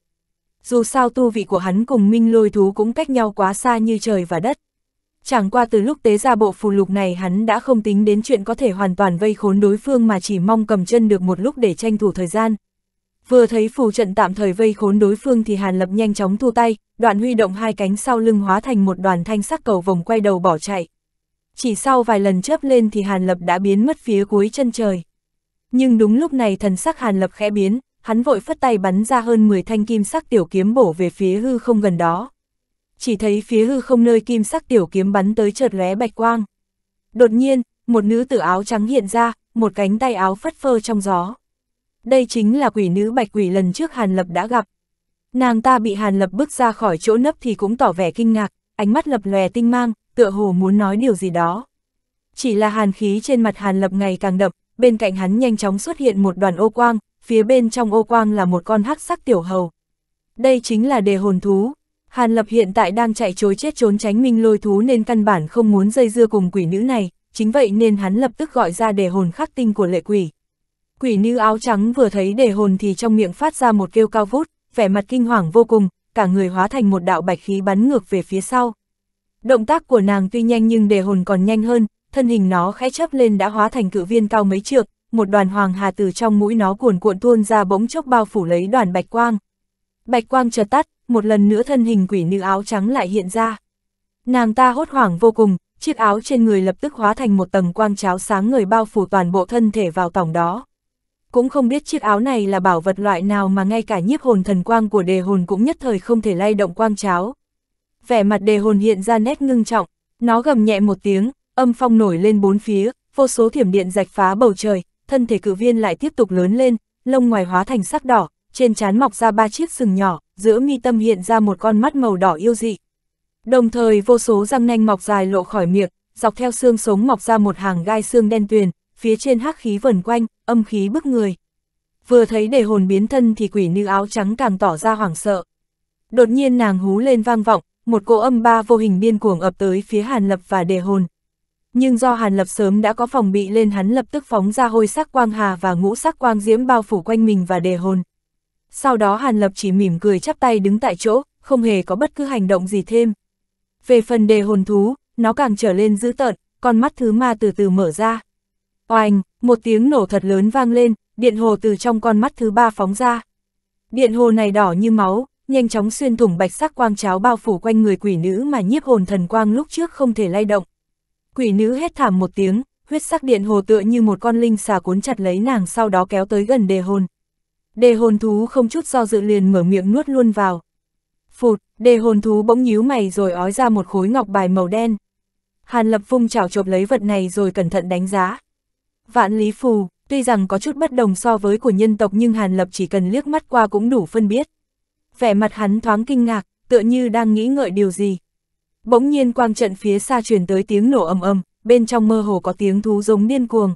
Dù sao tu vị của hắn cùng minh lôi thú cũng cách nhau quá xa như trời và đất. Chẳng qua từ lúc tế ra bộ phù lục này hắn đã không tính đến chuyện có thể hoàn toàn vây khốn đối phương mà chỉ mong cầm chân được một lúc để tranh thủ thời gian. Vừa thấy phù trận tạm thời vây khốn đối phương thì Hàn Lập nhanh chóng thu tay, đoạn huy động hai cánh sau lưng hóa thành một đoàn thanh sắc cầu vòng quay đầu bỏ chạy. Chỉ sau vài lần chớp lên thì Hàn Lập đã biến mất phía cuối chân trời. Nhưng đúng lúc này thần sắc Hàn Lập khẽ biến, hắn vội phất tay bắn ra hơn 10 thanh kim sắc tiểu kiếm bổ về phía hư không gần đó chỉ thấy phía hư không nơi kim sắc tiểu kiếm bắn tới chợt lóe bạch quang. Đột nhiên, một nữ tử áo trắng hiện ra, một cánh tay áo phất phơ trong gió. Đây chính là quỷ nữ bạch quỷ lần trước Hàn Lập đã gặp. Nàng ta bị Hàn Lập bước ra khỏi chỗ nấp thì cũng tỏ vẻ kinh ngạc, ánh mắt lập lòe tinh mang, tựa hồ muốn nói điều gì đó. Chỉ là hàn khí trên mặt Hàn Lập ngày càng đậm, bên cạnh hắn nhanh chóng xuất hiện một đoàn ô quang, phía bên trong ô quang là một con hắc sắc tiểu hầu. Đây chính là đề hồn thú, Hàn Lập hiện tại đang chạy chối chết trốn tránh minh lôi thú nên căn bản không muốn dây dưa cùng quỷ nữ này, chính vậy nên hắn lập tức gọi ra đề hồn khắc tinh của lệ quỷ. Quỷ nữ áo trắng vừa thấy đề hồn thì trong miệng phát ra một kêu cao vút, vẻ mặt kinh hoàng vô cùng, cả người hóa thành một đạo bạch khí bắn ngược về phía sau. Động tác của nàng tuy nhanh nhưng đề hồn còn nhanh hơn, thân hình nó khẽ chấp lên đã hóa thành cự viên cao mấy trượng, một đoàn hoàng hà từ trong mũi nó cuồn cuộn tuôn ra bỗng chốc bao phủ lấy đoàn bạch quang. Bạch quang chợt tắt, một lần nữa thân hình quỷ nữ áo trắng lại hiện ra. Nàng ta hốt hoảng vô cùng, chiếc áo trên người lập tức hóa thành một tầng quang cháo sáng người bao phủ toàn bộ thân thể vào tổng đó. Cũng không biết chiếc áo này là bảo vật loại nào mà ngay cả nhiếp hồn thần quang của đề hồn cũng nhất thời không thể lay động quang cháo. Vẻ mặt đề hồn hiện ra nét ngưng trọng, nó gầm nhẹ một tiếng, âm phong nổi lên bốn phía, vô số thiểm điện rạch phá bầu trời, thân thể cử viên lại tiếp tục lớn lên, lông ngoài hóa thành sắc đỏ, trên trán mọc ra ba chiếc sừng nhỏ, giữa mi tâm hiện ra một con mắt màu đỏ yêu dị. Đồng thời vô số răng nanh mọc dài lộ khỏi miệng, dọc theo xương sống mọc ra một hàng gai xương đen tuyền, phía trên hắc khí vần quanh, âm khí bức người. Vừa thấy đề hồn biến thân thì quỷ nữ áo trắng càng tỏ ra hoảng sợ. Đột nhiên nàng hú lên vang vọng, một cỗ âm ba vô hình điên cuồng ập tới phía Hàn Lập và đề hồn. Nhưng do Hàn Lập sớm đã có phòng bị lên hắn lập tức phóng ra hôi sắc quang hà và ngũ sắc quang diễm bao phủ quanh mình và đề hồn sau đó Hàn Lập chỉ mỉm cười chắp tay đứng tại chỗ, không hề có bất cứ hành động gì thêm. Về phần đề hồn thú, nó càng trở lên dữ tợn, con mắt thứ ma từ từ mở ra. Oanh, một tiếng nổ thật lớn vang lên, điện hồ từ trong con mắt thứ ba phóng ra. Điện hồ này đỏ như máu, nhanh chóng xuyên thủng bạch sắc quang cháo bao phủ quanh người quỷ nữ mà nhiếp hồn thần quang lúc trước không thể lay động. Quỷ nữ hét thảm một tiếng, huyết sắc điện hồ tựa như một con linh xà cuốn chặt lấy nàng sau đó kéo tới gần đề hồn. Đề hồn thú không chút do dự liền mở miệng nuốt luôn vào. Phụt, đề hồn thú bỗng nhíu mày rồi ói ra một khối ngọc bài màu đen. Hàn lập vung chảo chộp lấy vật này rồi cẩn thận đánh giá. Vạn lý phù, tuy rằng có chút bất đồng so với của nhân tộc nhưng hàn lập chỉ cần liếc mắt qua cũng đủ phân biết. Vẻ mặt hắn thoáng kinh ngạc, tựa như đang nghĩ ngợi điều gì. Bỗng nhiên quang trận phía xa truyền tới tiếng nổ ầm ầm, bên trong mơ hồ có tiếng thú giống điên cuồng.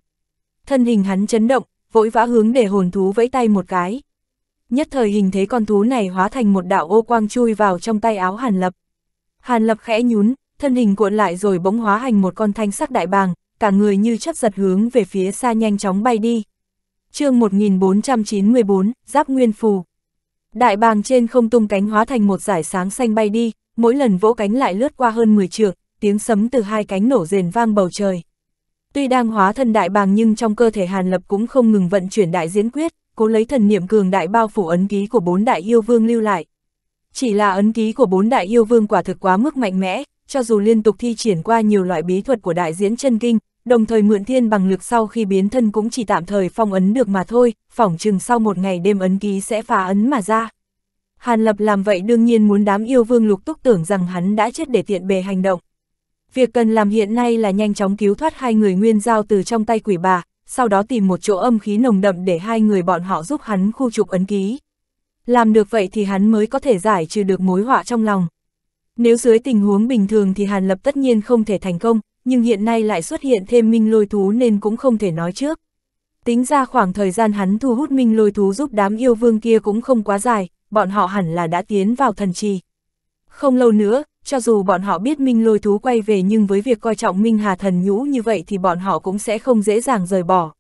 Thân hình hắn chấn động, vội vã hướng để hồn thú vẫy tay một cái. Nhất thời hình thế con thú này hóa thành một đạo ô quang chui vào trong tay áo Hàn Lập. Hàn Lập khẽ nhún, thân hình cuộn lại rồi bỗng hóa thành một con thanh sắc đại bàng, cả người như chấp giật hướng về phía xa nhanh chóng bay đi. chương 1494, Giáp Nguyên Phù Đại bàng trên không tung cánh hóa thành một giải sáng xanh bay đi, mỗi lần vỗ cánh lại lướt qua hơn 10 trượng, tiếng sấm từ hai cánh nổ rền vang bầu trời. Tuy đang hóa thân đại bàng nhưng trong cơ thể Hàn Lập cũng không ngừng vận chuyển đại diễn quyết, cố lấy thần niệm cường đại bao phủ ấn ký của bốn đại yêu vương lưu lại. Chỉ là ấn ký của bốn đại yêu vương quả thực quá mức mạnh mẽ, cho dù liên tục thi triển qua nhiều loại bí thuật của đại diễn chân kinh, đồng thời mượn thiên bằng lực sau khi biến thân cũng chỉ tạm thời phong ấn được mà thôi, phỏng chừng sau một ngày đêm ấn ký sẽ phá ấn mà ra. Hàn Lập làm vậy đương nhiên muốn đám yêu vương lục túc tưởng rằng hắn đã chết để tiện bề hành động, Việc cần làm hiện nay là nhanh chóng cứu thoát hai người nguyên giao từ trong tay quỷ bà, sau đó tìm một chỗ âm khí nồng đậm để hai người bọn họ giúp hắn khu trục ấn ký. Làm được vậy thì hắn mới có thể giải trừ được mối họa trong lòng. Nếu dưới tình huống bình thường thì Hàn Lập tất nhiên không thể thành công, nhưng hiện nay lại xuất hiện thêm minh lôi thú nên cũng không thể nói trước. Tính ra khoảng thời gian hắn thu hút minh lôi thú giúp đám yêu vương kia cũng không quá dài, bọn họ hẳn là đã tiến vào thần trì. Không lâu nữa, cho dù bọn họ biết Minh lôi thú quay về nhưng với việc coi trọng Minh Hà Thần Nhũ như vậy thì bọn họ cũng sẽ không dễ dàng rời bỏ.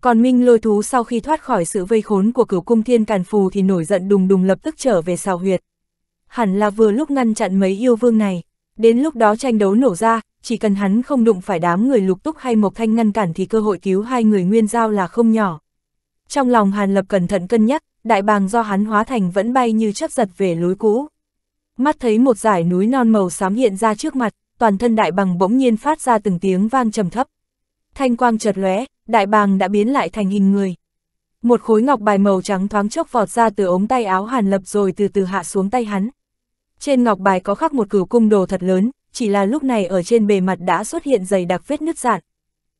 Còn Minh lôi thú sau khi thoát khỏi sự vây khốn của cửu cung thiên càn phù thì nổi giận đùng đùng lập tức trở về xào huyệt. Hẳn là vừa lúc ngăn chặn mấy yêu vương này, đến lúc đó tranh đấu nổ ra, chỉ cần hắn không đụng phải đám người lục túc hay mộc thanh ngăn cản thì cơ hội cứu hai người nguyên giao là không nhỏ. Trong lòng Hàn Lập cẩn thận cân nhắc, đại bàng do hắn hóa thành vẫn bay như chấp giật về lối cũ mắt thấy một dải núi non màu xám hiện ra trước mặt, toàn thân đại bằng bỗng nhiên phát ra từng tiếng vang trầm thấp. Thanh quang chợt lóe, đại bàng đã biến lại thành hình người. Một khối ngọc bài màu trắng thoáng chốc vọt ra từ ống tay áo Hàn Lập rồi từ từ hạ xuống tay hắn. Trên ngọc bài có khắc một cửu cung đồ thật lớn, chỉ là lúc này ở trên bề mặt đã xuất hiện dày đặc vết nứt dạn.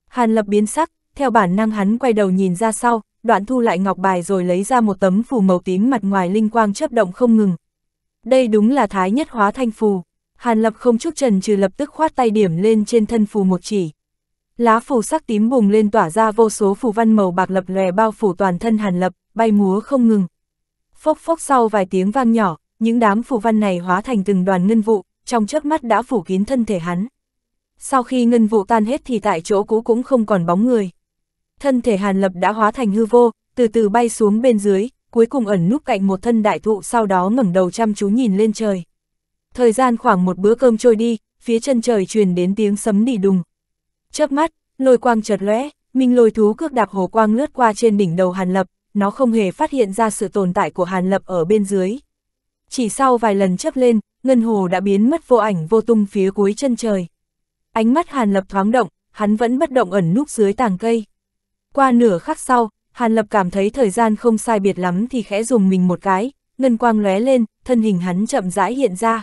Hàn Lập biến sắc, theo bản năng hắn quay đầu nhìn ra sau, đoạn thu lại ngọc bài rồi lấy ra một tấm phù màu tím mặt ngoài linh quang chớp động không ngừng, đây đúng là thái nhất hóa thanh phù. Hàn Lập không chút trần trừ lập tức khoát tay điểm lên trên thân phù một chỉ. Lá phù sắc tím bùng lên tỏa ra vô số phù văn màu bạc lập lòe bao phủ toàn thân Hàn Lập, bay múa không ngừng. Phốc phốc sau vài tiếng vang nhỏ, những đám phù văn này hóa thành từng đoàn ngân vụ, trong chớp mắt đã phủ kín thân thể hắn. Sau khi ngân vụ tan hết thì tại chỗ cũ cũng không còn bóng người. Thân thể Hàn Lập đã hóa thành hư vô, từ từ bay xuống bên dưới, cuối cùng ẩn núp cạnh một thân đại thụ sau đó ngẩng đầu chăm chú nhìn lên trời. Thời gian khoảng một bữa cơm trôi đi, phía chân trời truyền đến tiếng sấm đỉ đùng. Chớp mắt, lôi quang chợt lóe, minh lôi thú cước đạp hồ quang lướt qua trên đỉnh đầu Hàn Lập, nó không hề phát hiện ra sự tồn tại của Hàn Lập ở bên dưới. Chỉ sau vài lần chớp lên, ngân hồ đã biến mất vô ảnh vô tung phía cuối chân trời. Ánh mắt Hàn Lập thoáng động, hắn vẫn bất động ẩn núp dưới tàng cây. Qua nửa khắc sau, Hàn Lập cảm thấy thời gian không sai biệt lắm thì khẽ dùng mình một cái, ngân quang lóe lên, thân hình hắn chậm rãi hiện ra.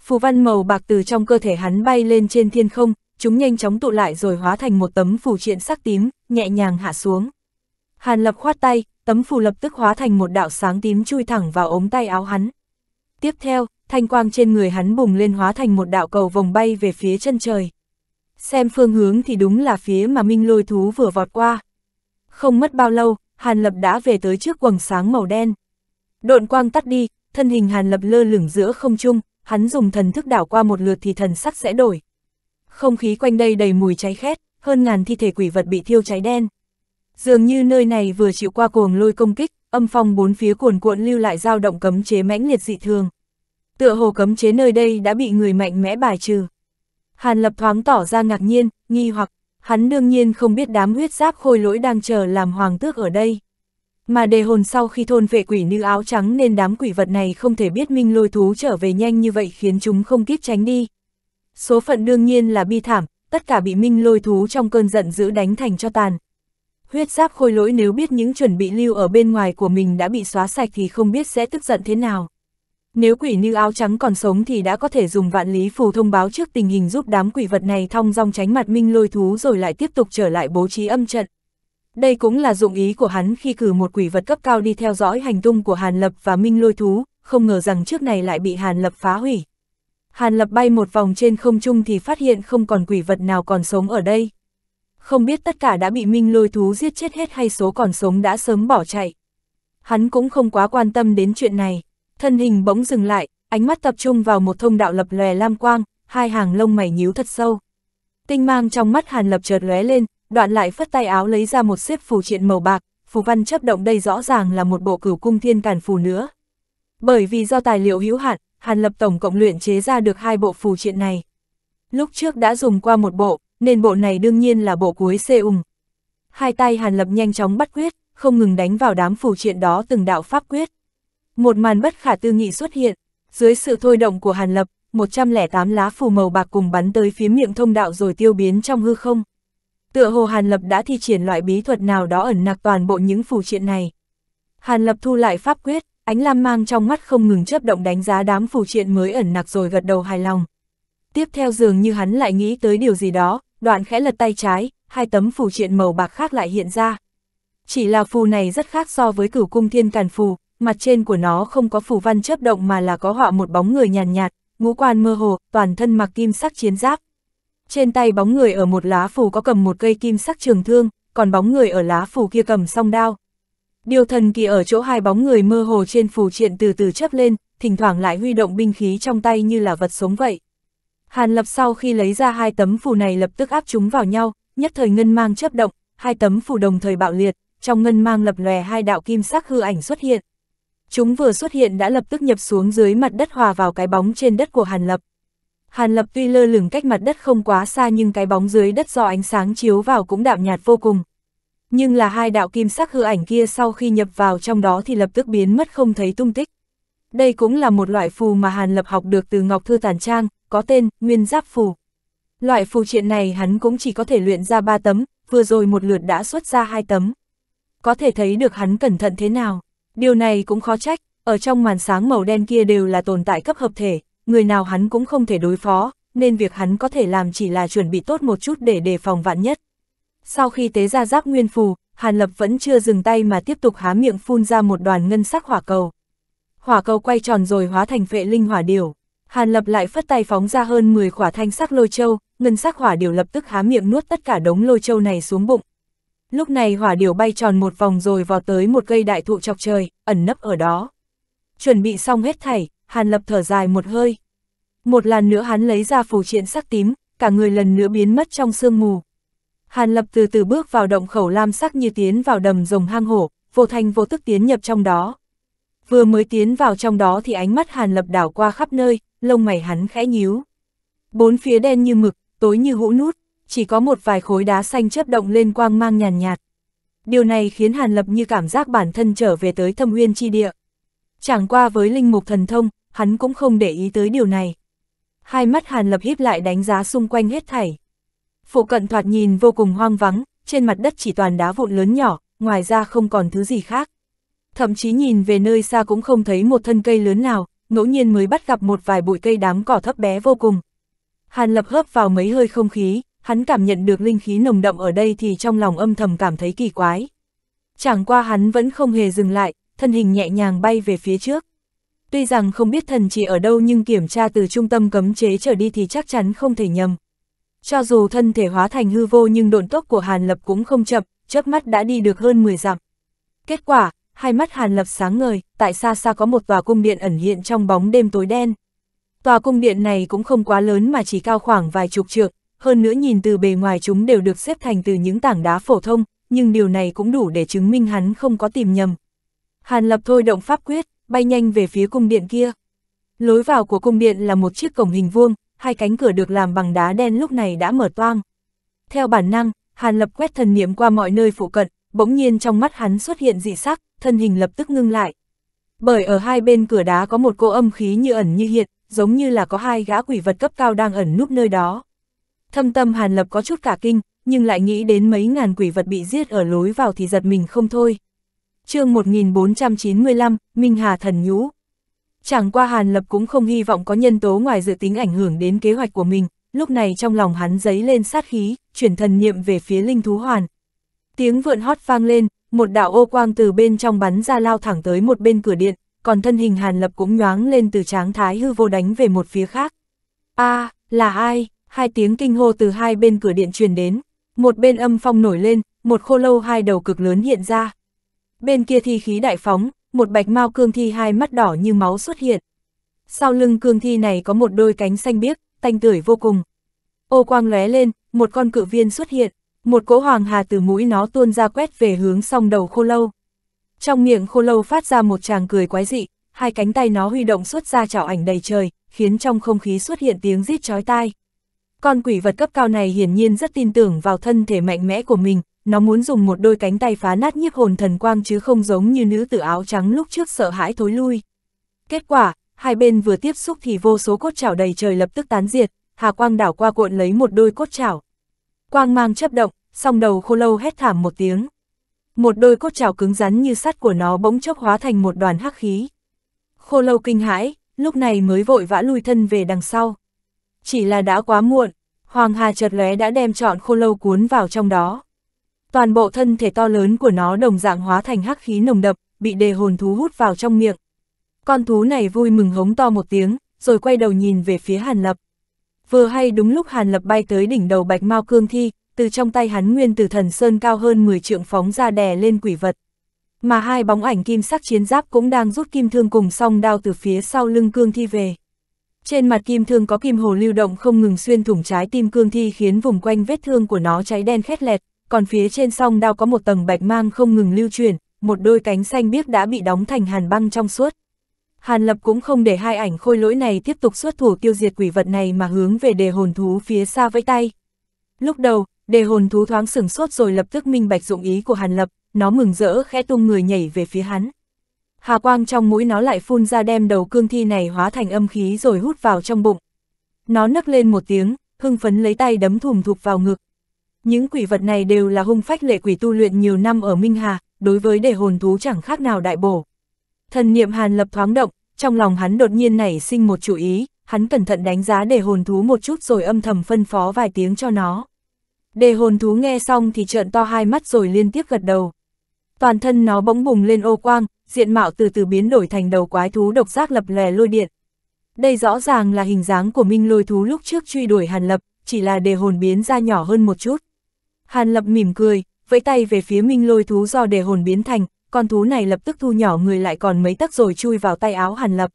Phù văn màu bạc từ trong cơ thể hắn bay lên trên thiên không, chúng nhanh chóng tụ lại rồi hóa thành một tấm phù triện sắc tím, nhẹ nhàng hạ xuống. Hàn Lập khoát tay, tấm phù lập tức hóa thành một đạo sáng tím chui thẳng vào ống tay áo hắn. Tiếp theo, thanh quang trên người hắn bùng lên hóa thành một đạo cầu vòng bay về phía chân trời. Xem phương hướng thì đúng là phía mà Minh Lôi Thú vừa vọt qua. Không mất bao lâu, Hàn Lập đã về tới trước quầng sáng màu đen. Độn quang tắt đi, thân hình Hàn Lập lơ lửng giữa không trung, hắn dùng thần thức đảo qua một lượt thì thần sắc sẽ đổi. Không khí quanh đây đầy mùi cháy khét, hơn ngàn thi thể quỷ vật bị thiêu cháy đen. Dường như nơi này vừa chịu qua cuồng lôi công kích, âm phong bốn phía cuồn cuộn lưu lại dao động cấm chế mãnh liệt dị thường. Tựa hồ cấm chế nơi đây đã bị người mạnh mẽ bài trừ. Hàn Lập thoáng tỏ ra ngạc nhiên, nghi hoặc, hắn đương nhiên không biết đám huyết giáp khôi lỗi đang chờ làm hoàng tước ở đây. Mà đề hồn sau khi thôn vệ quỷ nữ áo trắng nên đám quỷ vật này không thể biết minh lôi thú trở về nhanh như vậy khiến chúng không kiếp tránh đi. Số phận đương nhiên là bi thảm, tất cả bị minh lôi thú trong cơn giận dữ đánh thành cho tàn. Huyết giáp khôi lỗi nếu biết những chuẩn bị lưu ở bên ngoài của mình đã bị xóa sạch thì không biết sẽ tức giận thế nào. Nếu quỷ như áo trắng còn sống thì đã có thể dùng vạn lý phù thông báo trước tình hình giúp đám quỷ vật này thong dong tránh mặt minh lôi thú rồi lại tiếp tục trở lại bố trí âm trận. Đây cũng là dụng ý của hắn khi cử một quỷ vật cấp cao đi theo dõi hành tung của Hàn Lập và minh lôi thú, không ngờ rằng trước này lại bị Hàn Lập phá hủy. Hàn Lập bay một vòng trên không trung thì phát hiện không còn quỷ vật nào còn sống ở đây. Không biết tất cả đã bị minh lôi thú giết chết hết hay số còn sống đã sớm bỏ chạy. Hắn cũng không quá quan tâm đến chuyện này thân hình bỗng dừng lại, ánh mắt tập trung vào một thông đạo lập lòe lam quang, hai hàng lông mày nhíu thật sâu. Tinh mang trong mắt Hàn Lập chợt lóe lên, đoạn lại phất tay áo lấy ra một xếp phù triện màu bạc, phù văn chấp động đây rõ ràng là một bộ cửu cung thiên càn phù nữa. Bởi vì do tài liệu hữu hạn, Hàn Lập tổng cộng luyện chế ra được hai bộ phù triện này. Lúc trước đã dùng qua một bộ, nên bộ này đương nhiên là bộ cuối xê ung. Hai tay Hàn Lập nhanh chóng bắt quyết, không ngừng đánh vào đám phù triện đó từng đạo pháp quyết. Một màn bất khả tư nghị xuất hiện, dưới sự thôi động của Hàn Lập, 108 lá phù màu bạc cùng bắn tới phía miệng thông đạo rồi tiêu biến trong hư không. Tựa hồ Hàn Lập đã thi triển loại bí thuật nào đó ẩn nặc toàn bộ những phù triện này. Hàn Lập thu lại pháp quyết, ánh lam mang trong mắt không ngừng chớp động đánh giá đám phù triện mới ẩn nặc rồi gật đầu hài lòng. Tiếp theo dường như hắn lại nghĩ tới điều gì đó, đoạn khẽ lật tay trái, hai tấm phù triện màu bạc khác lại hiện ra. Chỉ là phù này rất khác so với cửu cung thiên càn phù, mặt trên của nó không có phù văn chớp động mà là có họa một bóng người nhàn nhạt, nhạt, ngũ quan mơ hồ, toàn thân mặc kim sắc chiến giáp. Trên tay bóng người ở một lá phù có cầm một cây kim sắc trường thương, còn bóng người ở lá phù kia cầm song đao. Điều thần kỳ ở chỗ hai bóng người mơ hồ trên phù triện từ từ chấp lên, thỉnh thoảng lại huy động binh khí trong tay như là vật sống vậy. Hàn lập sau khi lấy ra hai tấm phù này lập tức áp chúng vào nhau, nhất thời ngân mang chấp động, hai tấm phù đồng thời bạo liệt, trong ngân mang lập lòe hai đạo kim sắc hư ảnh xuất hiện. Chúng vừa xuất hiện đã lập tức nhập xuống dưới mặt đất hòa vào cái bóng trên đất của Hàn Lập. Hàn Lập tuy lơ lửng cách mặt đất không quá xa nhưng cái bóng dưới đất do ánh sáng chiếu vào cũng đạm nhạt vô cùng. Nhưng là hai đạo kim sắc hư ảnh kia sau khi nhập vào trong đó thì lập tức biến mất không thấy tung tích. Đây cũng là một loại phù mà Hàn Lập học được từ Ngọc Thư Tản Trang, có tên Nguyên Giáp Phù. Loại phù triện này hắn cũng chỉ có thể luyện ra ba tấm, vừa rồi một lượt đã xuất ra hai tấm. Có thể thấy được hắn cẩn thận thế nào. Điều này cũng khó trách, ở trong màn sáng màu đen kia đều là tồn tại cấp hợp thể, người nào hắn cũng không thể đối phó, nên việc hắn có thể làm chỉ là chuẩn bị tốt một chút để đề phòng vạn nhất. Sau khi tế ra giáp nguyên phù, Hàn Lập vẫn chưa dừng tay mà tiếp tục há miệng phun ra một đoàn ngân sắc hỏa cầu. Hỏa cầu quay tròn rồi hóa thành phệ linh hỏa điểu. Hàn Lập lại phất tay phóng ra hơn 10 quả thanh sắc lôi châu, ngân sắc hỏa điểu lập tức há miệng nuốt tất cả đống lôi châu này xuống bụng. Lúc này hỏa điểu bay tròn một vòng rồi vò tới một cây đại thụ chọc trời, ẩn nấp ở đó. Chuẩn bị xong hết thảy, Hàn Lập thở dài một hơi. Một làn nữa hắn lấy ra phù triện sắc tím, cả người lần nữa biến mất trong sương mù. Hàn Lập từ từ bước vào động khẩu lam sắc như tiến vào đầm rồng hang hổ, vô thanh vô tức tiến nhập trong đó. Vừa mới tiến vào trong đó thì ánh mắt Hàn Lập đảo qua khắp nơi, lông mày hắn khẽ nhíu. Bốn phía đen như mực, tối như hũ nút, chỉ có một vài khối đá xanh chớp động lên quang mang nhàn nhạt, Điều này khiến Hàn Lập như cảm giác bản thân trở về tới thâm uyên chi địa. Chẳng qua với linh mục thần thông, hắn cũng không để ý tới điều này. Hai mắt Hàn Lập híp lại đánh giá xung quanh hết thảy. Phụ cận thoạt nhìn vô cùng hoang vắng, trên mặt đất chỉ toàn đá vụn lớn nhỏ, ngoài ra không còn thứ gì khác. Thậm chí nhìn về nơi xa cũng không thấy một thân cây lớn nào, ngẫu nhiên mới bắt gặp một vài bụi cây đám cỏ thấp bé vô cùng. Hàn Lập hớp vào mấy hơi không khí, hắn cảm nhận được linh khí nồng đậm ở đây thì trong lòng âm thầm cảm thấy kỳ quái. Chẳng qua hắn vẫn không hề dừng lại, thân hình nhẹ nhàng bay về phía trước. Tuy rằng không biết thần chỉ ở đâu nhưng kiểm tra từ trung tâm cấm chế trở đi thì chắc chắn không thể nhầm. Cho dù thân thể hóa thành hư vô nhưng độn tốc của Hàn Lập cũng không chậm, chớp mắt đã đi được hơn 10 dặm. Kết quả, hai mắt Hàn Lập sáng ngời, tại xa xa có một tòa cung điện ẩn hiện trong bóng đêm tối đen. Tòa cung điện này cũng không quá lớn mà chỉ cao khoảng vài chục trượng, hơn nữa nhìn từ bề ngoài chúng đều được xếp thành từ những tảng đá phổ thông, nhưng điều này cũng đủ để chứng minh hắn không có tìm nhầm. Hàn Lập thôi động pháp quyết, bay nhanh về phía cung điện kia. Lối vào của cung điện là một chiếc cổng hình vuông, hai cánh cửa được làm bằng đá đen lúc này đã mở toang. Theo bản năng, Hàn Lập quét thần niệm qua mọi nơi phụ cận, bỗng nhiên trong mắt hắn xuất hiện dị sắc, thân hình lập tức ngưng lại. Bởi ở hai bên cửa đá có một cô âm khí như ẩn như hiện, giống như là có hai gã quỷ vật cấp cao đang ẩn núp nơi đó. Thâm tâm Hàn Lập có chút cả kinh, nhưng lại nghĩ đến mấy ngàn quỷ vật bị giết ở lối vào thì giật mình không thôi. chương 1495, Minh Hà Thần Nhũ Chẳng qua Hàn Lập cũng không hy vọng có nhân tố ngoài dự tính ảnh hưởng đến kế hoạch của mình, lúc này trong lòng hắn giấy lên sát khí, chuyển thần niệm về phía linh thú hoàn. Tiếng vượn hót vang lên, một đạo ô quang từ bên trong bắn ra lao thẳng tới một bên cửa điện, còn thân hình Hàn Lập cũng nhoáng lên từ tráng thái hư vô đánh về một phía khác. a à, là ai? hai tiếng kinh hô từ hai bên cửa điện truyền đến, một bên âm phong nổi lên, một khô lâu hai đầu cực lớn hiện ra. Bên kia thi khí đại phóng, một bạch mao cương thi hai mắt đỏ như máu xuất hiện. Sau lưng cương thi này có một đôi cánh xanh biếc, tanh tưởi vô cùng. Ô quang lóe lên, một con cự viên xuất hiện, một cỗ hoàng hà từ mũi nó tuôn ra quét về hướng song đầu khô lâu. Trong miệng khô lâu phát ra một tràng cười quái dị, hai cánh tay nó huy động xuất ra chảo ảnh đầy trời, khiến trong không khí xuất hiện tiếng rít chói tai. Con quỷ vật cấp cao này hiển nhiên rất tin tưởng vào thân thể mạnh mẽ của mình, nó muốn dùng một đôi cánh tay phá nát nhiếp hồn thần quang chứ không giống như nữ tử áo trắng lúc trước sợ hãi thối lui. Kết quả, hai bên vừa tiếp xúc thì vô số cốt chảo đầy trời lập tức tán diệt, Hà Quang đảo qua cuộn lấy một đôi cốt chảo. Quang mang chấp động, song đầu khô lâu hét thảm một tiếng. Một đôi cốt chảo cứng rắn như sắt của nó bỗng chốc hóa thành một đoàn hắc khí. Khô lâu kinh hãi, lúc này mới vội vã lui thân về đằng sau chỉ là đã quá muộn, Hoàng Hà chợt lóe đã đem chọn khô lâu cuốn vào trong đó. Toàn bộ thân thể to lớn của nó đồng dạng hóa thành hắc khí nồng đậm, bị đề hồn thú hút vào trong miệng. Con thú này vui mừng hống to một tiếng, rồi quay đầu nhìn về phía Hàn Lập. Vừa hay đúng lúc Hàn Lập bay tới đỉnh đầu Bạch Mao Cương Thi, từ trong tay hắn nguyên từ thần sơn cao hơn 10 trượng phóng ra đè lên quỷ vật. Mà hai bóng ảnh kim sắc chiến giáp cũng đang rút kim thương cùng song đao từ phía sau lưng Cương Thi về. Trên mặt kim thương có kim hồ lưu động không ngừng xuyên thủng trái tim cương thi khiến vùng quanh vết thương của nó cháy đen khét lẹt, còn phía trên song đao có một tầng bạch mang không ngừng lưu chuyển, một đôi cánh xanh biếc đã bị đóng thành hàn băng trong suốt. Hàn Lập cũng không để hai ảnh khôi lỗi này tiếp tục xuất thủ tiêu diệt quỷ vật này mà hướng về đề hồn thú phía xa với tay. Lúc đầu, đề hồn thú thoáng sửng sốt rồi lập tức minh bạch dụng ý của Hàn Lập, nó mừng rỡ khẽ tung người nhảy về phía hắn hà quang trong mũi nó lại phun ra đem đầu cương thi này hóa thành âm khí rồi hút vào trong bụng. Nó nấc lên một tiếng, hưng phấn lấy tay đấm thùm thục vào ngực. Những quỷ vật này đều là hung phách lệ quỷ tu luyện nhiều năm ở Minh Hà, đối với đề hồn thú chẳng khác nào đại bổ. Thần niệm hàn lập thoáng động, trong lòng hắn đột nhiên nảy sinh một chủ ý, hắn cẩn thận đánh giá đề hồn thú một chút rồi âm thầm phân phó vài tiếng cho nó. Đề hồn thú nghe xong thì trợn to hai mắt rồi liên tiếp gật đầu. Toàn thân nó bỗng bùng lên ô quang, diện mạo từ từ biến đổi thành đầu quái thú độc giác lập lè lôi điện. Đây rõ ràng là hình dáng của minh lôi thú lúc trước truy đuổi Hàn Lập, chỉ là đề hồn biến ra nhỏ hơn một chút. Hàn Lập mỉm cười, vẫy tay về phía minh lôi thú do đề hồn biến thành, con thú này lập tức thu nhỏ người lại còn mấy tấc rồi chui vào tay áo Hàn Lập.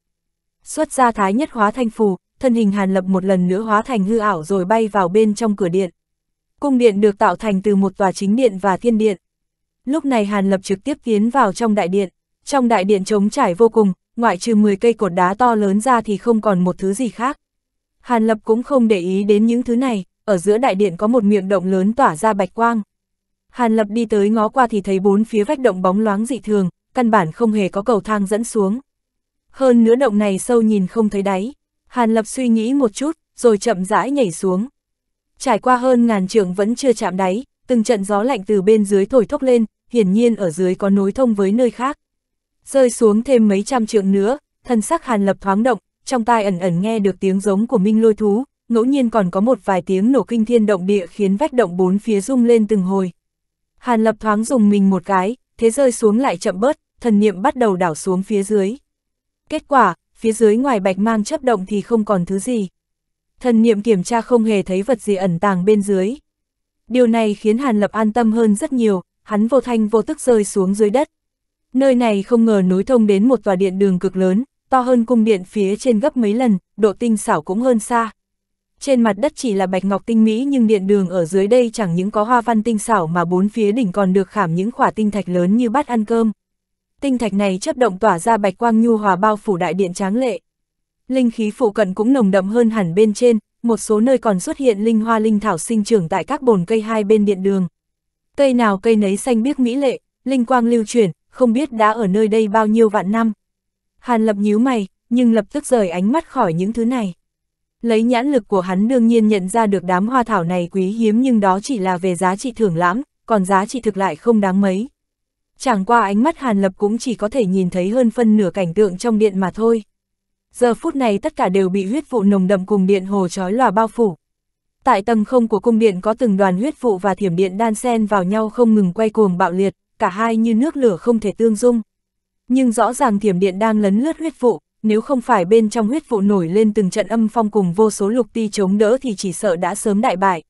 Xuất ra thái nhất hóa thanh phù, thân hình Hàn Lập một lần nữa hóa thành hư ảo rồi bay vào bên trong cửa điện. Cung điện được tạo thành từ một tòa chính điện và thiên điện. Lúc này Hàn Lập trực tiếp tiến vào trong đại điện. Trong đại điện trống trải vô cùng, ngoại trừ 10 cây cột đá to lớn ra thì không còn một thứ gì khác. Hàn Lập cũng không để ý đến những thứ này, ở giữa đại điện có một miệng động lớn tỏa ra bạch quang. Hàn Lập đi tới ngó qua thì thấy bốn phía vách động bóng loáng dị thường, căn bản không hề có cầu thang dẫn xuống. Hơn nữa động này sâu nhìn không thấy đáy. Hàn Lập suy nghĩ một chút, rồi chậm rãi nhảy xuống. Trải qua hơn ngàn trường vẫn chưa chạm đáy, từng trận gió lạnh từ bên dưới thổi thốc lên, hiển nhiên ở dưới có nối thông với nơi khác rơi xuống thêm mấy trăm trượng nữa, thân sắc Hàn Lập thoáng động, trong tai ẩn ẩn nghe được tiếng giống của minh lôi thú, ngẫu nhiên còn có một vài tiếng nổ kinh thiên động địa khiến vách động bốn phía rung lên từng hồi. Hàn Lập thoáng dùng mình một cái, thế rơi xuống lại chậm bớt, thần niệm bắt đầu đảo xuống phía dưới. Kết quả, phía dưới ngoài bạch mang chấp động thì không còn thứ gì. Thần niệm kiểm tra không hề thấy vật gì ẩn tàng bên dưới. Điều này khiến Hàn Lập an tâm hơn rất nhiều, hắn vô thanh vô tức rơi xuống dưới đất. Nơi này không ngờ nối thông đến một tòa điện đường cực lớn, to hơn cung điện phía trên gấp mấy lần, độ tinh xảo cũng hơn xa. Trên mặt đất chỉ là bạch ngọc tinh mỹ nhưng điện đường ở dưới đây chẳng những có hoa văn tinh xảo mà bốn phía đỉnh còn được khảm những khỏa tinh thạch lớn như bát ăn cơm. Tinh thạch này chấp động tỏa ra bạch quang nhu hòa bao phủ đại điện tráng lệ. Linh khí phụ cận cũng nồng đậm hơn hẳn bên trên, một số nơi còn xuất hiện linh hoa linh thảo sinh trưởng tại các bồn cây hai bên điện đường. Cây nào cây nấy xanh biếc mỹ lệ, linh quang lưu chuyển, không biết đã ở nơi đây bao nhiêu vạn năm. Hàn lập nhíu mày, nhưng lập tức rời ánh mắt khỏi những thứ này. Lấy nhãn lực của hắn đương nhiên nhận ra được đám hoa thảo này quý hiếm nhưng đó chỉ là về giá trị thưởng lãm, còn giá trị thực lại không đáng mấy. Chẳng qua ánh mắt Hàn Lập cũng chỉ có thể nhìn thấy hơn phân nửa cảnh tượng trong điện mà thôi. Giờ phút này tất cả đều bị huyết vụ nồng đậm cùng điện hồ chói lòa bao phủ. Tại tầng không của cung điện có từng đoàn huyết vụ và thiểm điện đan xen vào nhau không ngừng quay cuồng bạo liệt cả hai như nước lửa không thể tương dung. Nhưng rõ ràng thiểm điện đang lấn lướt huyết vụ, nếu không phải bên trong huyết vụ nổi lên từng trận âm phong cùng vô số lục ti chống đỡ thì chỉ sợ đã sớm đại bại.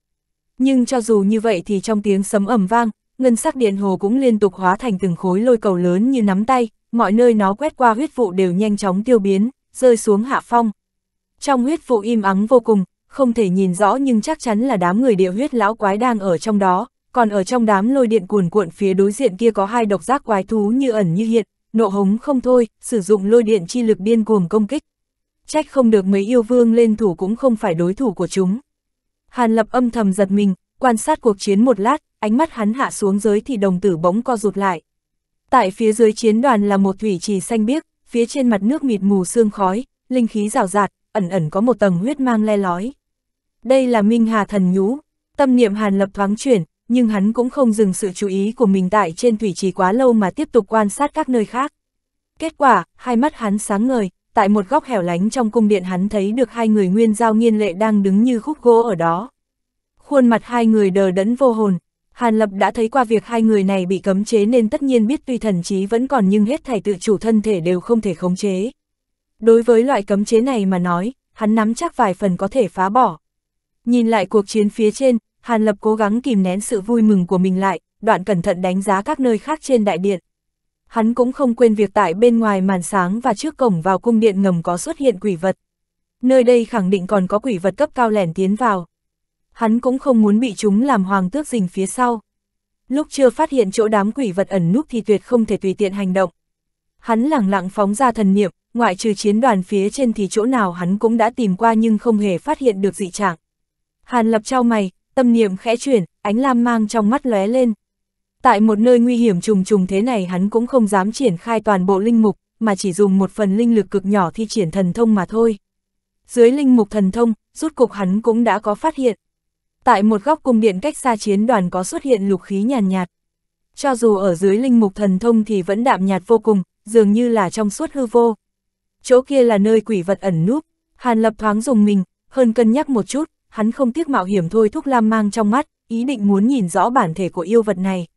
Nhưng cho dù như vậy thì trong tiếng sấm ầm vang, ngân sắc điện hồ cũng liên tục hóa thành từng khối lôi cầu lớn như nắm tay, mọi nơi nó quét qua huyết vụ đều nhanh chóng tiêu biến, rơi xuống hạ phong. Trong huyết vụ im ắng vô cùng, không thể nhìn rõ nhưng chắc chắn là đám người địa huyết lão quái đang ở trong đó, còn ở trong đám lôi điện cuồn cuộn phía đối diện kia có hai độc giác quái thú như ẩn như hiện, nộ hống không thôi, sử dụng lôi điện chi lực điên cuồng công kích. Trách không được mấy yêu vương lên thủ cũng không phải đối thủ của chúng. Hàn lập âm thầm giật mình, quan sát cuộc chiến một lát, ánh mắt hắn hạ xuống dưới thì đồng tử bỗng co rụt lại. Tại phía dưới chiến đoàn là một thủy trì xanh biếc, phía trên mặt nước mịt mù sương khói, linh khí rào rạt, ẩn ẩn có một tầng huyết mang le lói. Đây là Minh Hà Thần Nhũ, tâm niệm Hàn Lập thoáng chuyển, nhưng hắn cũng không dừng sự chú ý của mình tại trên thủy trì quá lâu mà tiếp tục quan sát các nơi khác. Kết quả, hai mắt hắn sáng ngời, tại một góc hẻo lánh trong cung điện hắn thấy được hai người nguyên giao nghiên lệ đang đứng như khúc gỗ ở đó. Khuôn mặt hai người đờ đẫn vô hồn, Hàn Lập đã thấy qua việc hai người này bị cấm chế nên tất nhiên biết tuy thần trí vẫn còn nhưng hết thảy tự chủ thân thể đều không thể khống chế. Đối với loại cấm chế này mà nói, hắn nắm chắc vài phần có thể phá bỏ. Nhìn lại cuộc chiến phía trên, Hàn Lập cố gắng kìm nén sự vui mừng của mình lại, đoạn cẩn thận đánh giá các nơi khác trên đại điện. Hắn cũng không quên việc tại bên ngoài màn sáng và trước cổng vào cung điện ngầm có xuất hiện quỷ vật. Nơi đây khẳng định còn có quỷ vật cấp cao lẻn tiến vào. Hắn cũng không muốn bị chúng làm hoàng tước rình phía sau. Lúc chưa phát hiện chỗ đám quỷ vật ẩn núp thì tuyệt không thể tùy tiện hành động. Hắn lẳng lặng phóng ra thần niệm, ngoại trừ chiến đoàn phía trên thì chỗ nào hắn cũng đã tìm qua nhưng không hề phát hiện được dị trạng. Hàn lập trao mày, tâm niệm khẽ chuyển, ánh lam mang trong mắt lóe lên. Tại một nơi nguy hiểm trùng trùng thế này hắn cũng không dám triển khai toàn bộ linh mục, mà chỉ dùng một phần linh lực cực nhỏ thi triển thần thông mà thôi. Dưới linh mục thần thông, rút cục hắn cũng đã có phát hiện. Tại một góc cung điện cách xa chiến đoàn có xuất hiện lục khí nhàn nhạt, nhạt. Cho dù ở dưới linh mục thần thông thì vẫn đạm nhạt vô cùng, dường như là trong suốt hư vô. Chỗ kia là nơi quỷ vật ẩn núp, Hàn Lập thoáng dùng mình, hơn cân nhắc một chút, hắn không tiếc mạo hiểm thôi thúc lam mang trong mắt, ý định muốn nhìn rõ bản thể của yêu vật này.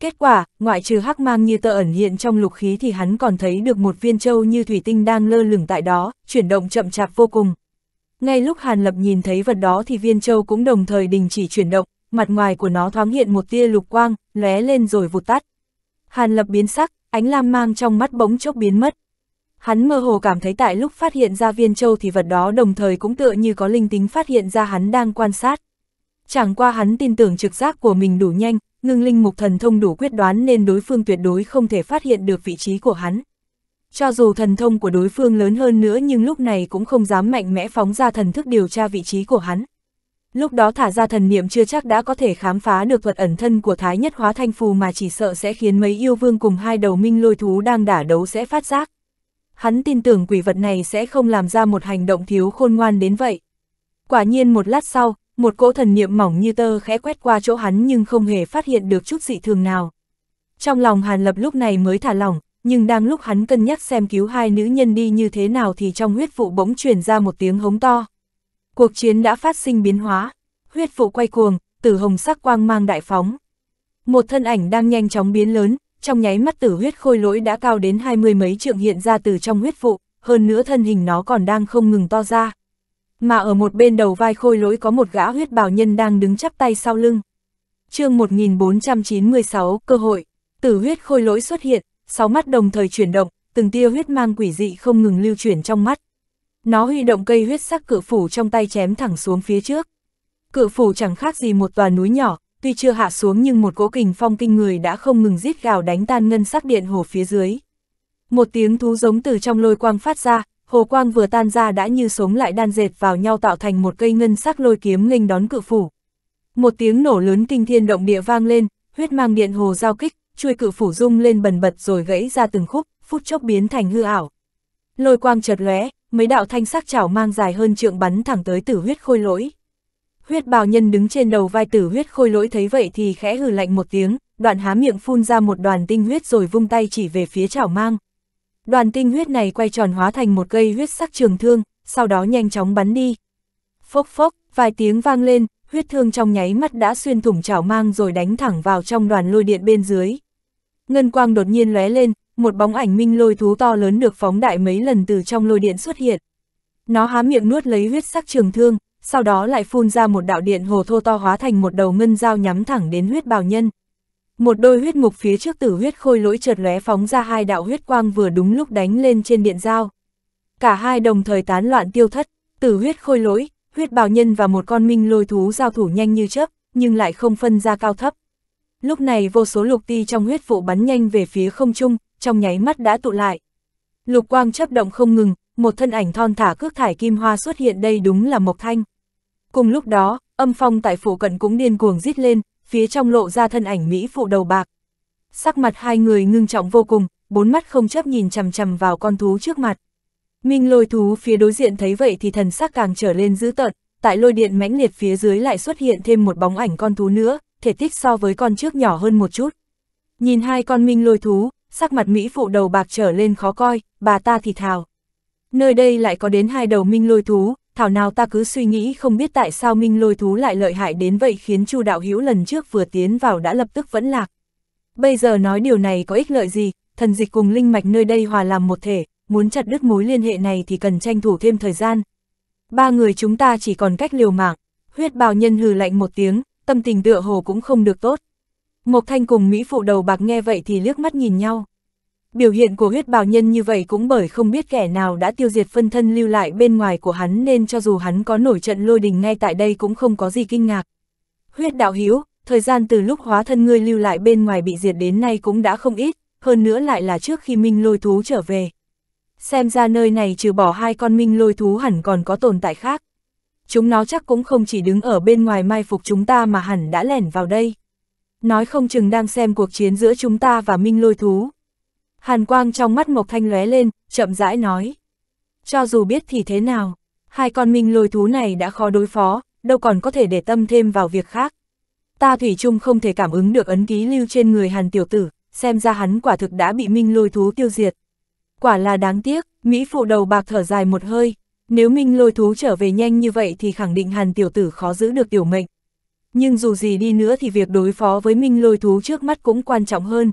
Kết quả, ngoại trừ hắc mang như tờ ẩn hiện trong lục khí thì hắn còn thấy được một viên châu như thủy tinh đang lơ lửng tại đó, chuyển động chậm chạp vô cùng. Ngay lúc Hàn Lập nhìn thấy vật đó thì viên châu cũng đồng thời đình chỉ chuyển động, mặt ngoài của nó thoáng hiện một tia lục quang, lóe lên rồi vụt tắt. Hàn Lập biến sắc, ánh lam mang trong mắt bỗng chốc biến mất, Hắn mơ hồ cảm thấy tại lúc phát hiện ra viên châu thì vật đó đồng thời cũng tựa như có linh tính phát hiện ra hắn đang quan sát. Chẳng qua hắn tin tưởng trực giác của mình đủ nhanh, ngưng linh mục thần thông đủ quyết đoán nên đối phương tuyệt đối không thể phát hiện được vị trí của hắn. Cho dù thần thông của đối phương lớn hơn nữa nhưng lúc này cũng không dám mạnh mẽ phóng ra thần thức điều tra vị trí của hắn. Lúc đó thả ra thần niệm chưa chắc đã có thể khám phá được thuật ẩn thân của Thái Nhất Hóa Thanh Phù mà chỉ sợ sẽ khiến mấy yêu vương cùng hai đầu minh lôi thú đang đả đấu sẽ phát giác hắn tin tưởng quỷ vật này sẽ không làm ra một hành động thiếu khôn ngoan đến vậy. Quả nhiên một lát sau, một cỗ thần niệm mỏng như tơ khẽ quét qua chỗ hắn nhưng không hề phát hiện được chút dị thường nào. Trong lòng Hàn Lập lúc này mới thả lỏng, nhưng đang lúc hắn cân nhắc xem cứu hai nữ nhân đi như thế nào thì trong huyết vụ bỗng truyền ra một tiếng hống to. Cuộc chiến đã phát sinh biến hóa, huyết vụ quay cuồng, tử hồng sắc quang mang đại phóng. Một thân ảnh đang nhanh chóng biến lớn, trong nháy mắt tử huyết khôi lỗi đã cao đến hai mươi mấy trượng hiện ra từ trong huyết vụ, hơn nữa thân hình nó còn đang không ngừng to ra. Mà ở một bên đầu vai khôi lỗi có một gã huyết bào nhân đang đứng chắp tay sau lưng. chương 1496, cơ hội, tử huyết khôi lỗi xuất hiện, sáu mắt đồng thời chuyển động, từng tia huyết mang quỷ dị không ngừng lưu chuyển trong mắt. Nó huy động cây huyết sắc cự phủ trong tay chém thẳng xuống phía trước. Cự phủ chẳng khác gì một tòa núi nhỏ, tuy chưa hạ xuống nhưng một cỗ kình phong kinh người đã không ngừng rít gào đánh tan ngân sắc điện hồ phía dưới. Một tiếng thú giống từ trong lôi quang phát ra, hồ quang vừa tan ra đã như sống lại đan dệt vào nhau tạo thành một cây ngân sắc lôi kiếm nghênh đón cự phủ. Một tiếng nổ lớn kinh thiên động địa vang lên, huyết mang điện hồ giao kích, chuôi cự phủ rung lên bần bật rồi gãy ra từng khúc, phút chốc biến thành hư ảo. Lôi quang chợt lóe, mấy đạo thanh sắc chảo mang dài hơn trượng bắn thẳng tới tử huyết khôi lỗi. Huyết bào nhân đứng trên đầu vai tử huyết khôi lỗi thấy vậy thì khẽ hừ lạnh một tiếng, đoạn há miệng phun ra một đoàn tinh huyết rồi vung tay chỉ về phía chảo mang. Đoàn tinh huyết này quay tròn hóa thành một cây huyết sắc trường thương, sau đó nhanh chóng bắn đi. Phốc phốc, vài tiếng vang lên, huyết thương trong nháy mắt đã xuyên thủng chảo mang rồi đánh thẳng vào trong đoàn lôi điện bên dưới. Ngân quang đột nhiên lóe lên, một bóng ảnh minh lôi thú to lớn được phóng đại mấy lần từ trong lôi điện xuất hiện. Nó há miệng nuốt lấy huyết sắc trường thương, sau đó lại phun ra một đạo điện hồ thô to hóa thành một đầu ngân dao nhắm thẳng đến huyết bào nhân. Một đôi huyết ngục phía trước tử huyết khôi lỗi chợt lóe phóng ra hai đạo huyết quang vừa đúng lúc đánh lên trên điện dao. Cả hai đồng thời tán loạn tiêu thất, tử huyết khôi lỗi, huyết bào nhân và một con minh lôi thú giao thủ nhanh như chớp, nhưng lại không phân ra cao thấp. Lúc này vô số lục ti trong huyết vụ bắn nhanh về phía không trung, trong nháy mắt đã tụ lại. Lục quang chấp động không ngừng, một thân ảnh thon thả cước thải kim hoa xuất hiện đây đúng là Mộc Thanh. Cùng lúc đó, âm phong tại phủ cận cũng điên cuồng rít lên, phía trong lộ ra thân ảnh Mỹ phụ đầu bạc. Sắc mặt hai người ngưng trọng vô cùng, bốn mắt không chấp nhìn chằm chằm vào con thú trước mặt. Minh lôi thú phía đối diện thấy vậy thì thần sắc càng trở lên dữ tợn, tại lôi điện mãnh liệt phía dưới lại xuất hiện thêm một bóng ảnh con thú nữa, thể tích so với con trước nhỏ hơn một chút. Nhìn hai con minh lôi thú, sắc mặt Mỹ phụ đầu bạc trở lên khó coi, bà ta thì thào nơi đây lại có đến hai đầu minh lôi thú, thảo nào ta cứ suy nghĩ không biết tại sao minh lôi thú lại lợi hại đến vậy khiến chu đạo hữu lần trước vừa tiến vào đã lập tức vẫn lạc. Bây giờ nói điều này có ích lợi gì, thần dịch cùng linh mạch nơi đây hòa làm một thể, muốn chặt đứt mối liên hệ này thì cần tranh thủ thêm thời gian. Ba người chúng ta chỉ còn cách liều mạng, huyết bào nhân hừ lạnh một tiếng, tâm tình tựa hồ cũng không được tốt. Mộc thanh cùng Mỹ phụ đầu bạc nghe vậy thì liếc mắt nhìn nhau. Biểu hiện của huyết bào nhân như vậy cũng bởi không biết kẻ nào đã tiêu diệt phân thân lưu lại bên ngoài của hắn nên cho dù hắn có nổi trận lôi đình ngay tại đây cũng không có gì kinh ngạc. Huyết đạo hiếu, thời gian từ lúc hóa thân ngươi lưu lại bên ngoài bị diệt đến nay cũng đã không ít, hơn nữa lại là trước khi minh lôi thú trở về. Xem ra nơi này trừ bỏ hai con minh lôi thú hẳn còn có tồn tại khác. Chúng nó chắc cũng không chỉ đứng ở bên ngoài mai phục chúng ta mà hẳn đã lẻn vào đây. Nói không chừng đang xem cuộc chiến giữa chúng ta và minh lôi thú. Hàn quang trong mắt Mộc Thanh lóe lên, chậm rãi nói. Cho dù biết thì thế nào, hai con minh lôi thú này đã khó đối phó, đâu còn có thể để tâm thêm vào việc khác. Ta Thủy chung không thể cảm ứng được ấn ký lưu trên người Hàn tiểu tử, xem ra hắn quả thực đã bị minh lôi thú tiêu diệt. Quả là đáng tiếc, Mỹ phụ đầu bạc thở dài một hơi, nếu minh lôi thú trở về nhanh như vậy thì khẳng định Hàn tiểu tử khó giữ được tiểu mệnh. Nhưng dù gì đi nữa thì việc đối phó với minh lôi thú trước mắt cũng quan trọng hơn,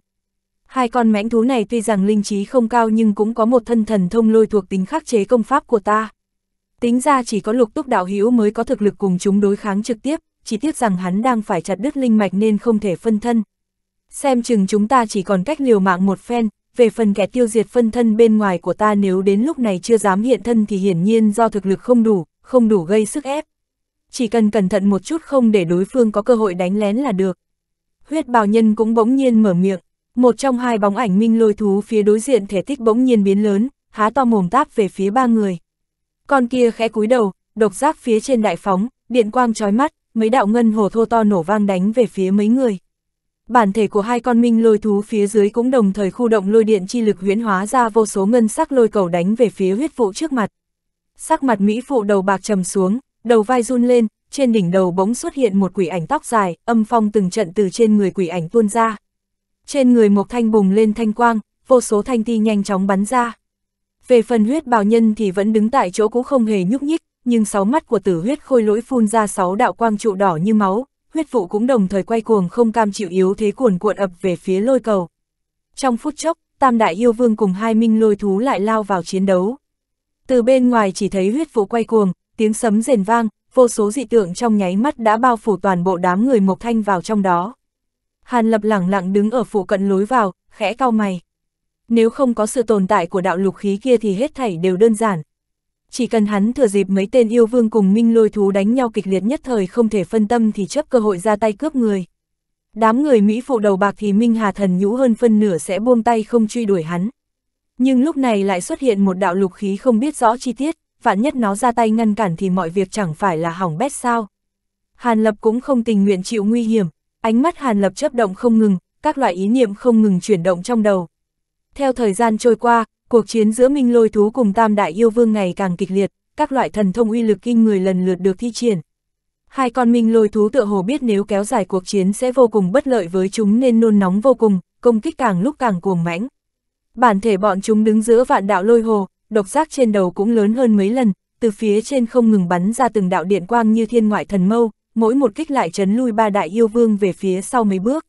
Hai con mãnh thú này tuy rằng linh trí không cao nhưng cũng có một thân thần thông lôi thuộc tính khắc chế công pháp của ta. Tính ra chỉ có lục túc đạo hữu mới có thực lực cùng chúng đối kháng trực tiếp, chỉ tiếc rằng hắn đang phải chặt đứt linh mạch nên không thể phân thân. Xem chừng chúng ta chỉ còn cách liều mạng một phen, về phần kẻ tiêu diệt phân thân bên ngoài của ta nếu đến lúc này chưa dám hiện thân thì hiển nhiên do thực lực không đủ, không đủ gây sức ép. Chỉ cần cẩn thận một chút không để đối phương có cơ hội đánh lén là được. Huyết bào nhân cũng bỗng nhiên mở miệng. Một trong hai bóng ảnh minh lôi thú phía đối diện thể tích bỗng nhiên biến lớn, há to mồm táp về phía ba người. Con kia khẽ cúi đầu, độc giác phía trên đại phóng, điện quang trói mắt, mấy đạo ngân hồ thô to nổ vang đánh về phía mấy người. Bản thể của hai con minh lôi thú phía dưới cũng đồng thời khu động lôi điện chi lực huyễn hóa ra vô số ngân sắc lôi cầu đánh về phía huyết vụ trước mặt. Sắc mặt Mỹ phụ đầu bạc trầm xuống, đầu vai run lên, trên đỉnh đầu bỗng xuất hiện một quỷ ảnh tóc dài, âm phong từng trận từ trên người quỷ ảnh tuôn ra trên người Mộc Thanh bùng lên thanh quang, vô số thanh ti nhanh chóng bắn ra. Về phần huyết bào nhân thì vẫn đứng tại chỗ cũ không hề nhúc nhích, nhưng sáu mắt của tử huyết khôi lỗi phun ra sáu đạo quang trụ đỏ như máu, huyết vụ cũng đồng thời quay cuồng không cam chịu yếu thế cuồn cuộn ập về phía lôi cầu. Trong phút chốc, tam đại yêu vương cùng hai minh lôi thú lại lao vào chiến đấu. Từ bên ngoài chỉ thấy huyết vụ quay cuồng, tiếng sấm rền vang, vô số dị tượng trong nháy mắt đã bao phủ toàn bộ đám người Mộc Thanh vào trong đó. Hàn Lập lẳng lặng đứng ở phủ cận lối vào, khẽ cau mày. Nếu không có sự tồn tại của đạo lục khí kia thì hết thảy đều đơn giản. Chỉ cần hắn thừa dịp mấy tên yêu vương cùng minh lôi thú đánh nhau kịch liệt nhất thời không thể phân tâm thì chấp cơ hội ra tay cướp người. Đám người Mỹ phụ đầu bạc thì Minh Hà Thần nhũ hơn phân nửa sẽ buông tay không truy đuổi hắn. Nhưng lúc này lại xuất hiện một đạo lục khí không biết rõ chi tiết, vạn nhất nó ra tay ngăn cản thì mọi việc chẳng phải là hỏng bét sao. Hàn Lập cũng không tình nguyện chịu nguy hiểm, Ánh mắt Hàn Lập chấp động không ngừng, các loại ý niệm không ngừng chuyển động trong đầu. Theo thời gian trôi qua, cuộc chiến giữa Minh Lôi Thú cùng Tam Đại Yêu Vương ngày càng kịch liệt, các loại thần thông uy lực kinh người lần lượt được thi triển. Hai con Minh Lôi Thú tựa hồ biết nếu kéo dài cuộc chiến sẽ vô cùng bất lợi với chúng nên nôn nóng vô cùng, công kích càng lúc càng cuồng mãnh. Bản thể bọn chúng đứng giữa vạn đạo lôi hồ, độc giác trên đầu cũng lớn hơn mấy lần, từ phía trên không ngừng bắn ra từng đạo điện quang như thiên ngoại thần mâu, mỗi một kích lại chấn lui ba đại yêu vương về phía sau mấy bước.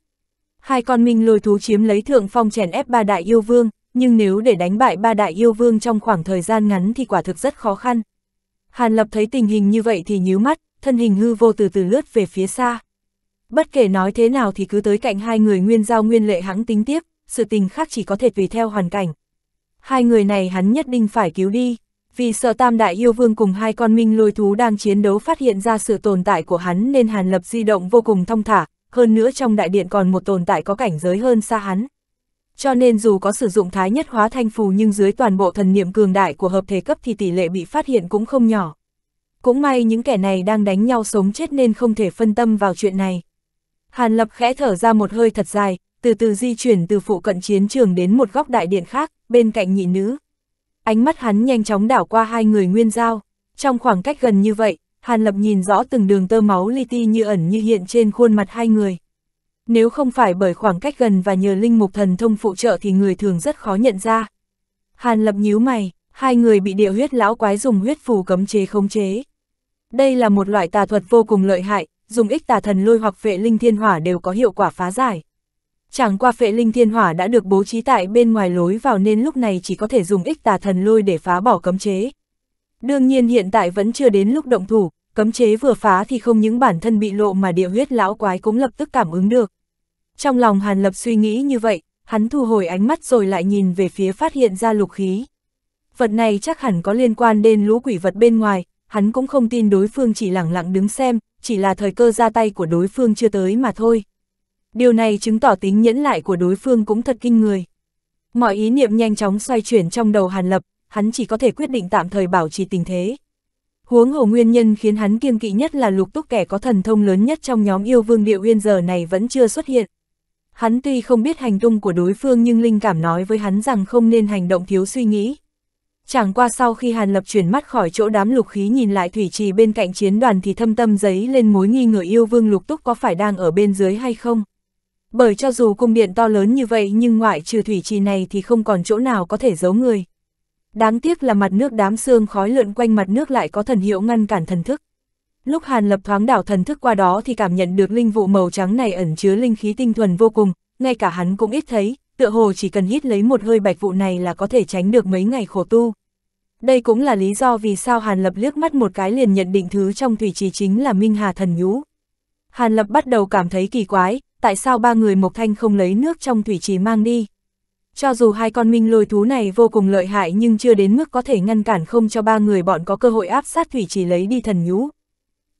Hai con minh lôi thú chiếm lấy thượng phong chèn ép ba đại yêu vương, nhưng nếu để đánh bại ba đại yêu vương trong khoảng thời gian ngắn thì quả thực rất khó khăn. Hàn Lập thấy tình hình như vậy thì nhíu mắt, thân hình hư vô từ từ lướt về phía xa. Bất kể nói thế nào thì cứ tới cạnh hai người nguyên giao nguyên lệ hắn tính tiếp, sự tình khác chỉ có thể tùy theo hoàn cảnh. Hai người này hắn nhất định phải cứu đi. Vì sợ tam đại yêu vương cùng hai con minh lôi thú đang chiến đấu phát hiện ra sự tồn tại của hắn nên Hàn Lập di động vô cùng thong thả, hơn nữa trong đại điện còn một tồn tại có cảnh giới hơn xa hắn. Cho nên dù có sử dụng thái nhất hóa thanh phù nhưng dưới toàn bộ thần niệm cường đại của hợp thể cấp thì tỷ lệ bị phát hiện cũng không nhỏ. Cũng may những kẻ này đang đánh nhau sống chết nên không thể phân tâm vào chuyện này. Hàn Lập khẽ thở ra một hơi thật dài, từ từ di chuyển từ phụ cận chiến trường đến một góc đại điện khác, bên cạnh nhị nữ. Ánh mắt hắn nhanh chóng đảo qua hai người nguyên giao. Trong khoảng cách gần như vậy, Hàn Lập nhìn rõ từng đường tơ máu li ti như ẩn như hiện trên khuôn mặt hai người. Nếu không phải bởi khoảng cách gần và nhờ linh mục thần thông phụ trợ thì người thường rất khó nhận ra. Hàn Lập nhíu mày, hai người bị địa huyết lão quái dùng huyết phù cấm chế khống chế. Đây là một loại tà thuật vô cùng lợi hại, dùng ích tà thần lôi hoặc vệ linh thiên hỏa đều có hiệu quả phá giải. Chẳng qua phệ linh thiên hỏa đã được bố trí tại bên ngoài lối vào nên lúc này chỉ có thể dùng ích tà thần lôi để phá bỏ cấm chế. Đương nhiên hiện tại vẫn chưa đến lúc động thủ, cấm chế vừa phá thì không những bản thân bị lộ mà địa huyết lão quái cũng lập tức cảm ứng được. Trong lòng Hàn Lập suy nghĩ như vậy, hắn thu hồi ánh mắt rồi lại nhìn về phía phát hiện ra lục khí. Vật này chắc hẳn có liên quan đến lũ quỷ vật bên ngoài, hắn cũng không tin đối phương chỉ lẳng lặng đứng xem, chỉ là thời cơ ra tay của đối phương chưa tới mà thôi điều này chứng tỏ tính nhẫn lại của đối phương cũng thật kinh người. Mọi ý niệm nhanh chóng xoay chuyển trong đầu Hàn Lập, hắn chỉ có thể quyết định tạm thời bảo trì tình thế. Huống hồ nguyên nhân khiến hắn kiêng kỵ nhất là lục túc kẻ có thần thông lớn nhất trong nhóm yêu vương địa uyên giờ này vẫn chưa xuất hiện. Hắn tuy không biết hành tung của đối phương nhưng linh cảm nói với hắn rằng không nên hành động thiếu suy nghĩ. Chẳng qua sau khi Hàn Lập chuyển mắt khỏi chỗ đám lục khí nhìn lại thủy trì bên cạnh chiến đoàn thì thâm tâm giấy lên mối nghi ngờ yêu vương lục túc có phải đang ở bên dưới hay không bởi cho dù cung điện to lớn như vậy nhưng ngoại trừ thủy trì này thì không còn chỗ nào có thể giấu người. Đáng tiếc là mặt nước đám xương khói lượn quanh mặt nước lại có thần hiệu ngăn cản thần thức. Lúc Hàn Lập thoáng đảo thần thức qua đó thì cảm nhận được linh vụ màu trắng này ẩn chứa linh khí tinh thuần vô cùng, ngay cả hắn cũng ít thấy, tựa hồ chỉ cần hít lấy một hơi bạch vụ này là có thể tránh được mấy ngày khổ tu. Đây cũng là lý do vì sao Hàn Lập liếc mắt một cái liền nhận định thứ trong thủy trì chính là Minh Hà Thần Nhũ. Hàn Lập bắt đầu cảm thấy kỳ quái, tại sao ba người Mộc Thanh không lấy nước trong thủy trì mang đi. Cho dù hai con minh lôi thú này vô cùng lợi hại nhưng chưa đến mức có thể ngăn cản không cho ba người bọn có cơ hội áp sát thủy trì lấy đi thần nhũ.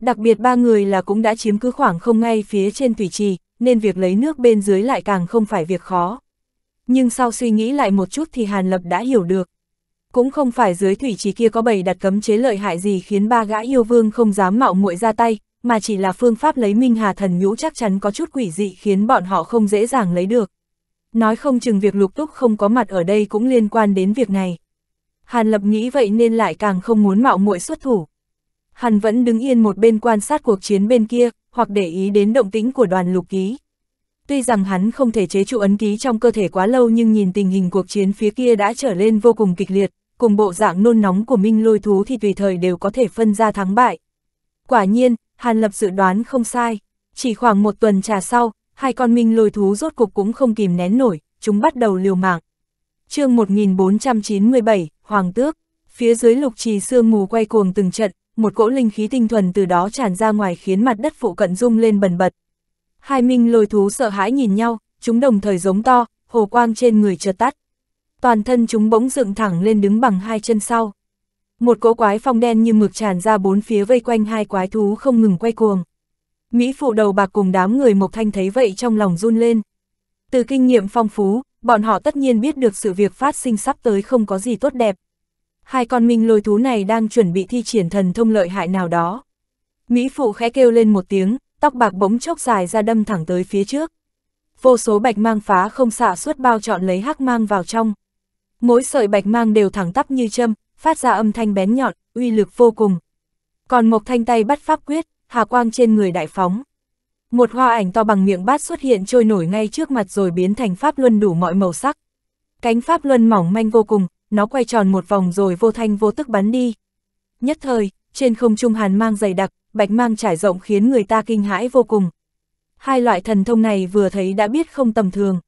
Đặc biệt ba người là cũng đã chiếm cứ khoảng không ngay phía trên thủy trì, nên việc lấy nước bên dưới lại càng không phải việc khó. Nhưng sau suy nghĩ lại một chút thì Hàn Lập đã hiểu được. Cũng không phải dưới thủy trì kia có bầy đặt cấm chế lợi hại gì khiến ba gã yêu vương không dám mạo muội ra tay, mà chỉ là phương pháp lấy Minh Hà Thần Nhũ chắc chắn có chút quỷ dị khiến bọn họ không dễ dàng lấy được. Nói không chừng việc lục túc không có mặt ở đây cũng liên quan đến việc này. Hàn Lập nghĩ vậy nên lại càng không muốn mạo muội xuất thủ. Hàn vẫn đứng yên một bên quan sát cuộc chiến bên kia, hoặc để ý đến động tĩnh của đoàn lục ký. Tuy rằng hắn không thể chế trụ ấn ký trong cơ thể quá lâu nhưng nhìn tình hình cuộc chiến phía kia đã trở lên vô cùng kịch liệt, cùng bộ dạng nôn nóng của Minh lôi thú thì tùy thời đều có thể phân ra thắng bại. Quả nhiên, Hàn Lập dự đoán không sai. Chỉ khoảng một tuần trà sau, hai con minh lôi thú rốt cục cũng không kìm nén nổi, chúng bắt đầu liều mạng. chương 1497, Hoàng Tước, phía dưới lục trì sương mù quay cuồng từng trận, một cỗ linh khí tinh thuần từ đó tràn ra ngoài khiến mặt đất phụ cận rung lên bần bật. Hai minh lôi thú sợ hãi nhìn nhau, chúng đồng thời giống to, hồ quang trên người chợt tắt. Toàn thân chúng bỗng dựng thẳng lên đứng bằng hai chân sau. Một cỗ quái phong đen như mực tràn ra bốn phía vây quanh hai quái thú không ngừng quay cuồng. Mỹ phụ đầu bạc cùng đám người Mộc Thanh thấy vậy trong lòng run lên. Từ kinh nghiệm phong phú, bọn họ tất nhiên biết được sự việc phát sinh sắp tới không có gì tốt đẹp. Hai con minh lôi thú này đang chuẩn bị thi triển thần thông lợi hại nào đó. Mỹ phụ khẽ kêu lên một tiếng, tóc bạc bỗng chốc dài ra đâm thẳng tới phía trước. Vô số bạch mang phá không xạ suốt bao trọn lấy hắc mang vào trong. Mỗi sợi bạch mang đều thẳng tắp như châm, phát ra âm thanh bén nhọn, uy lực vô cùng. Còn Mộc Thanh tay bắt pháp quyết, hà quang trên người đại phóng. Một hoa ảnh to bằng miệng bát xuất hiện trôi nổi ngay trước mặt rồi biến thành pháp luân đủ mọi màu sắc. Cánh pháp luân mỏng manh vô cùng, nó quay tròn một vòng rồi vô thanh vô tức bắn đi. Nhất thời, trên không trung hàn mang dày đặc, bạch mang trải rộng khiến người ta kinh hãi vô cùng. Hai loại thần thông này vừa thấy đã biết không tầm thường.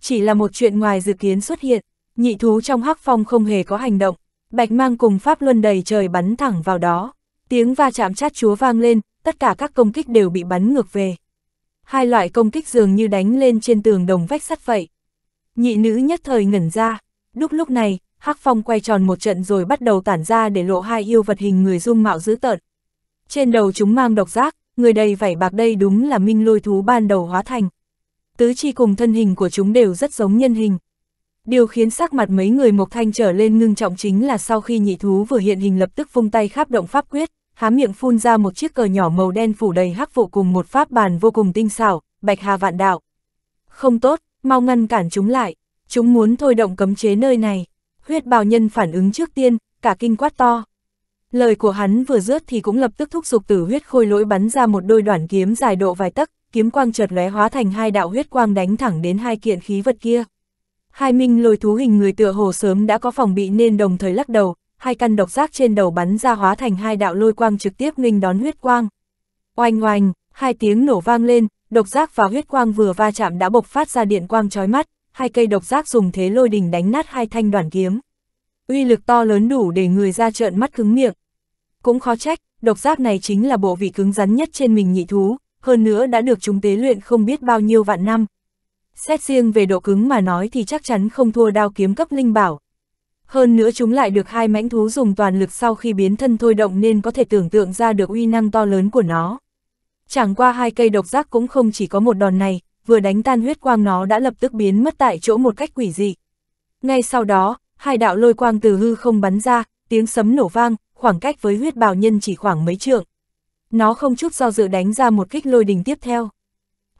Chỉ là một chuyện ngoài dự kiến xuất hiện, nhị thú trong hắc phong không hề có hành động, bạch mang cùng pháp luân đầy trời bắn thẳng vào đó. Tiếng va chạm chát chúa vang lên, tất cả các công kích đều bị bắn ngược về. Hai loại công kích dường như đánh lên trên tường đồng vách sắt vậy. Nhị nữ nhất thời ngẩn ra, lúc lúc này, Hắc Phong quay tròn một trận rồi bắt đầu tản ra để lộ hai yêu vật hình người dung mạo dữ tợn. Trên đầu chúng mang độc giác, người đầy vảy bạc đây đúng là minh lôi thú ban đầu hóa thành. Tứ chi cùng thân hình của chúng đều rất giống nhân hình, Điều khiến sắc mặt mấy người Mộc Thanh trở lên ngưng trọng chính là sau khi nhị thú vừa hiện hình lập tức vung tay khắp động pháp quyết, há miệng phun ra một chiếc cờ nhỏ màu đen phủ đầy hắc vụ cùng một pháp bàn vô cùng tinh xảo, bạch hà vạn đạo. Không tốt, mau ngăn cản chúng lại, chúng muốn thôi động cấm chế nơi này. Huyết bào nhân phản ứng trước tiên, cả kinh quát to. Lời của hắn vừa rớt thì cũng lập tức thúc giục tử huyết khôi lỗi bắn ra một đôi đoạn kiếm dài độ vài tấc, kiếm quang chợt lóe hóa thành hai đạo huyết quang đánh thẳng đến hai kiện khí vật kia. Hai minh lôi thú hình người tựa hồ sớm đã có phòng bị nên đồng thời lắc đầu, hai căn độc giác trên đầu bắn ra hóa thành hai đạo lôi quang trực tiếp nghênh đón huyết quang. Oanh oanh, hai tiếng nổ vang lên, độc giác và huyết quang vừa va chạm đã bộc phát ra điện quang chói mắt, hai cây độc giác dùng thế lôi đỉnh đánh nát hai thanh đoản kiếm. Uy lực to lớn đủ để người ra trợn mắt cứng miệng. Cũng khó trách, độc giác này chính là bộ vị cứng rắn nhất trên mình nhị thú, hơn nữa đã được chúng tế luyện không biết bao nhiêu vạn năm, xét riêng về độ cứng mà nói thì chắc chắn không thua đao kiếm cấp linh bảo. Hơn nữa chúng lại được hai mãnh thú dùng toàn lực sau khi biến thân thôi động nên có thể tưởng tượng ra được uy năng to lớn của nó. Chẳng qua hai cây độc giác cũng không chỉ có một đòn này, vừa đánh tan huyết quang nó đã lập tức biến mất tại chỗ một cách quỷ dị. Ngay sau đó, hai đạo lôi quang từ hư không bắn ra, tiếng sấm nổ vang, khoảng cách với huyết bào nhân chỉ khoảng mấy trượng. Nó không chút do dự đánh ra một kích lôi đình tiếp theo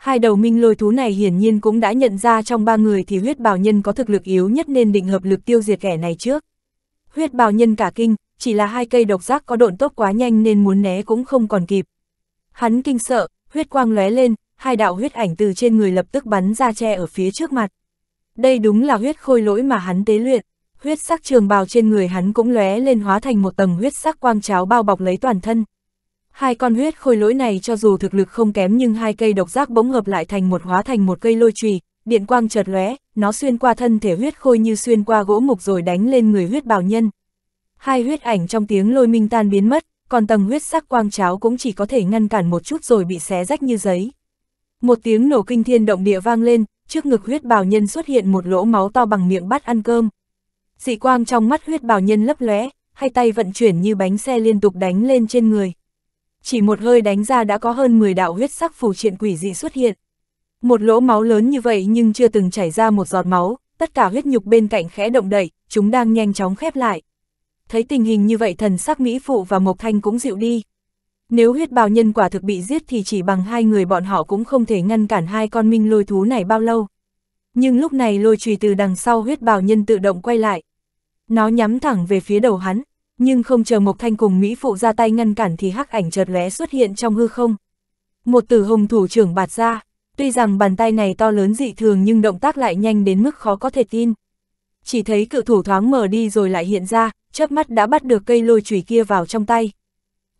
hai đầu minh lôi thú này hiển nhiên cũng đã nhận ra trong ba người thì huyết bào nhân có thực lực yếu nhất nên định hợp lực tiêu diệt kẻ này trước. Huyết bào nhân cả kinh, chỉ là hai cây độc giác có độn tốt quá nhanh nên muốn né cũng không còn kịp. Hắn kinh sợ, huyết quang lóe lên, hai đạo huyết ảnh từ trên người lập tức bắn ra che ở phía trước mặt. Đây đúng là huyết khôi lỗi mà hắn tế luyện, huyết sắc trường bào trên người hắn cũng lóe lên hóa thành một tầng huyết sắc quang cháo bao bọc lấy toàn thân, Hai con huyết khôi lỗi này cho dù thực lực không kém nhưng hai cây độc giác bỗng hợp lại thành một hóa thành một cây lôi chùy, điện quang chợt lóe, nó xuyên qua thân thể huyết khôi như xuyên qua gỗ mục rồi đánh lên người huyết bào nhân. Hai huyết ảnh trong tiếng lôi minh tan biến mất, còn tầng huyết sắc quang cháo cũng chỉ có thể ngăn cản một chút rồi bị xé rách như giấy. Một tiếng nổ kinh thiên động địa vang lên, trước ngực huyết bào nhân xuất hiện một lỗ máu to bằng miệng bắt ăn cơm. Dị quang trong mắt huyết bào nhân lấp lóe, hai tay vận chuyển như bánh xe liên tục đánh lên trên người chỉ một hơi đánh ra đã có hơn 10 đạo huyết sắc phù triện quỷ dị xuất hiện. Một lỗ máu lớn như vậy nhưng chưa từng chảy ra một giọt máu, tất cả huyết nhục bên cạnh khẽ động đẩy, chúng đang nhanh chóng khép lại. Thấy tình hình như vậy thần sắc Mỹ Phụ và Mộc Thanh cũng dịu đi. Nếu huyết bào nhân quả thực bị giết thì chỉ bằng hai người bọn họ cũng không thể ngăn cản hai con minh lôi thú này bao lâu. Nhưng lúc này lôi trùy từ đằng sau huyết bào nhân tự động quay lại. Nó nhắm thẳng về phía đầu hắn, nhưng không chờ Mộc Thanh cùng Mỹ Phụ ra tay ngăn cản thì hắc ảnh chợt lóe xuất hiện trong hư không. Một tử hồng thủ trưởng bạt ra, tuy rằng bàn tay này to lớn dị thường nhưng động tác lại nhanh đến mức khó có thể tin. Chỉ thấy cự thủ thoáng mở đi rồi lại hiện ra, chớp mắt đã bắt được cây lôi chùy kia vào trong tay.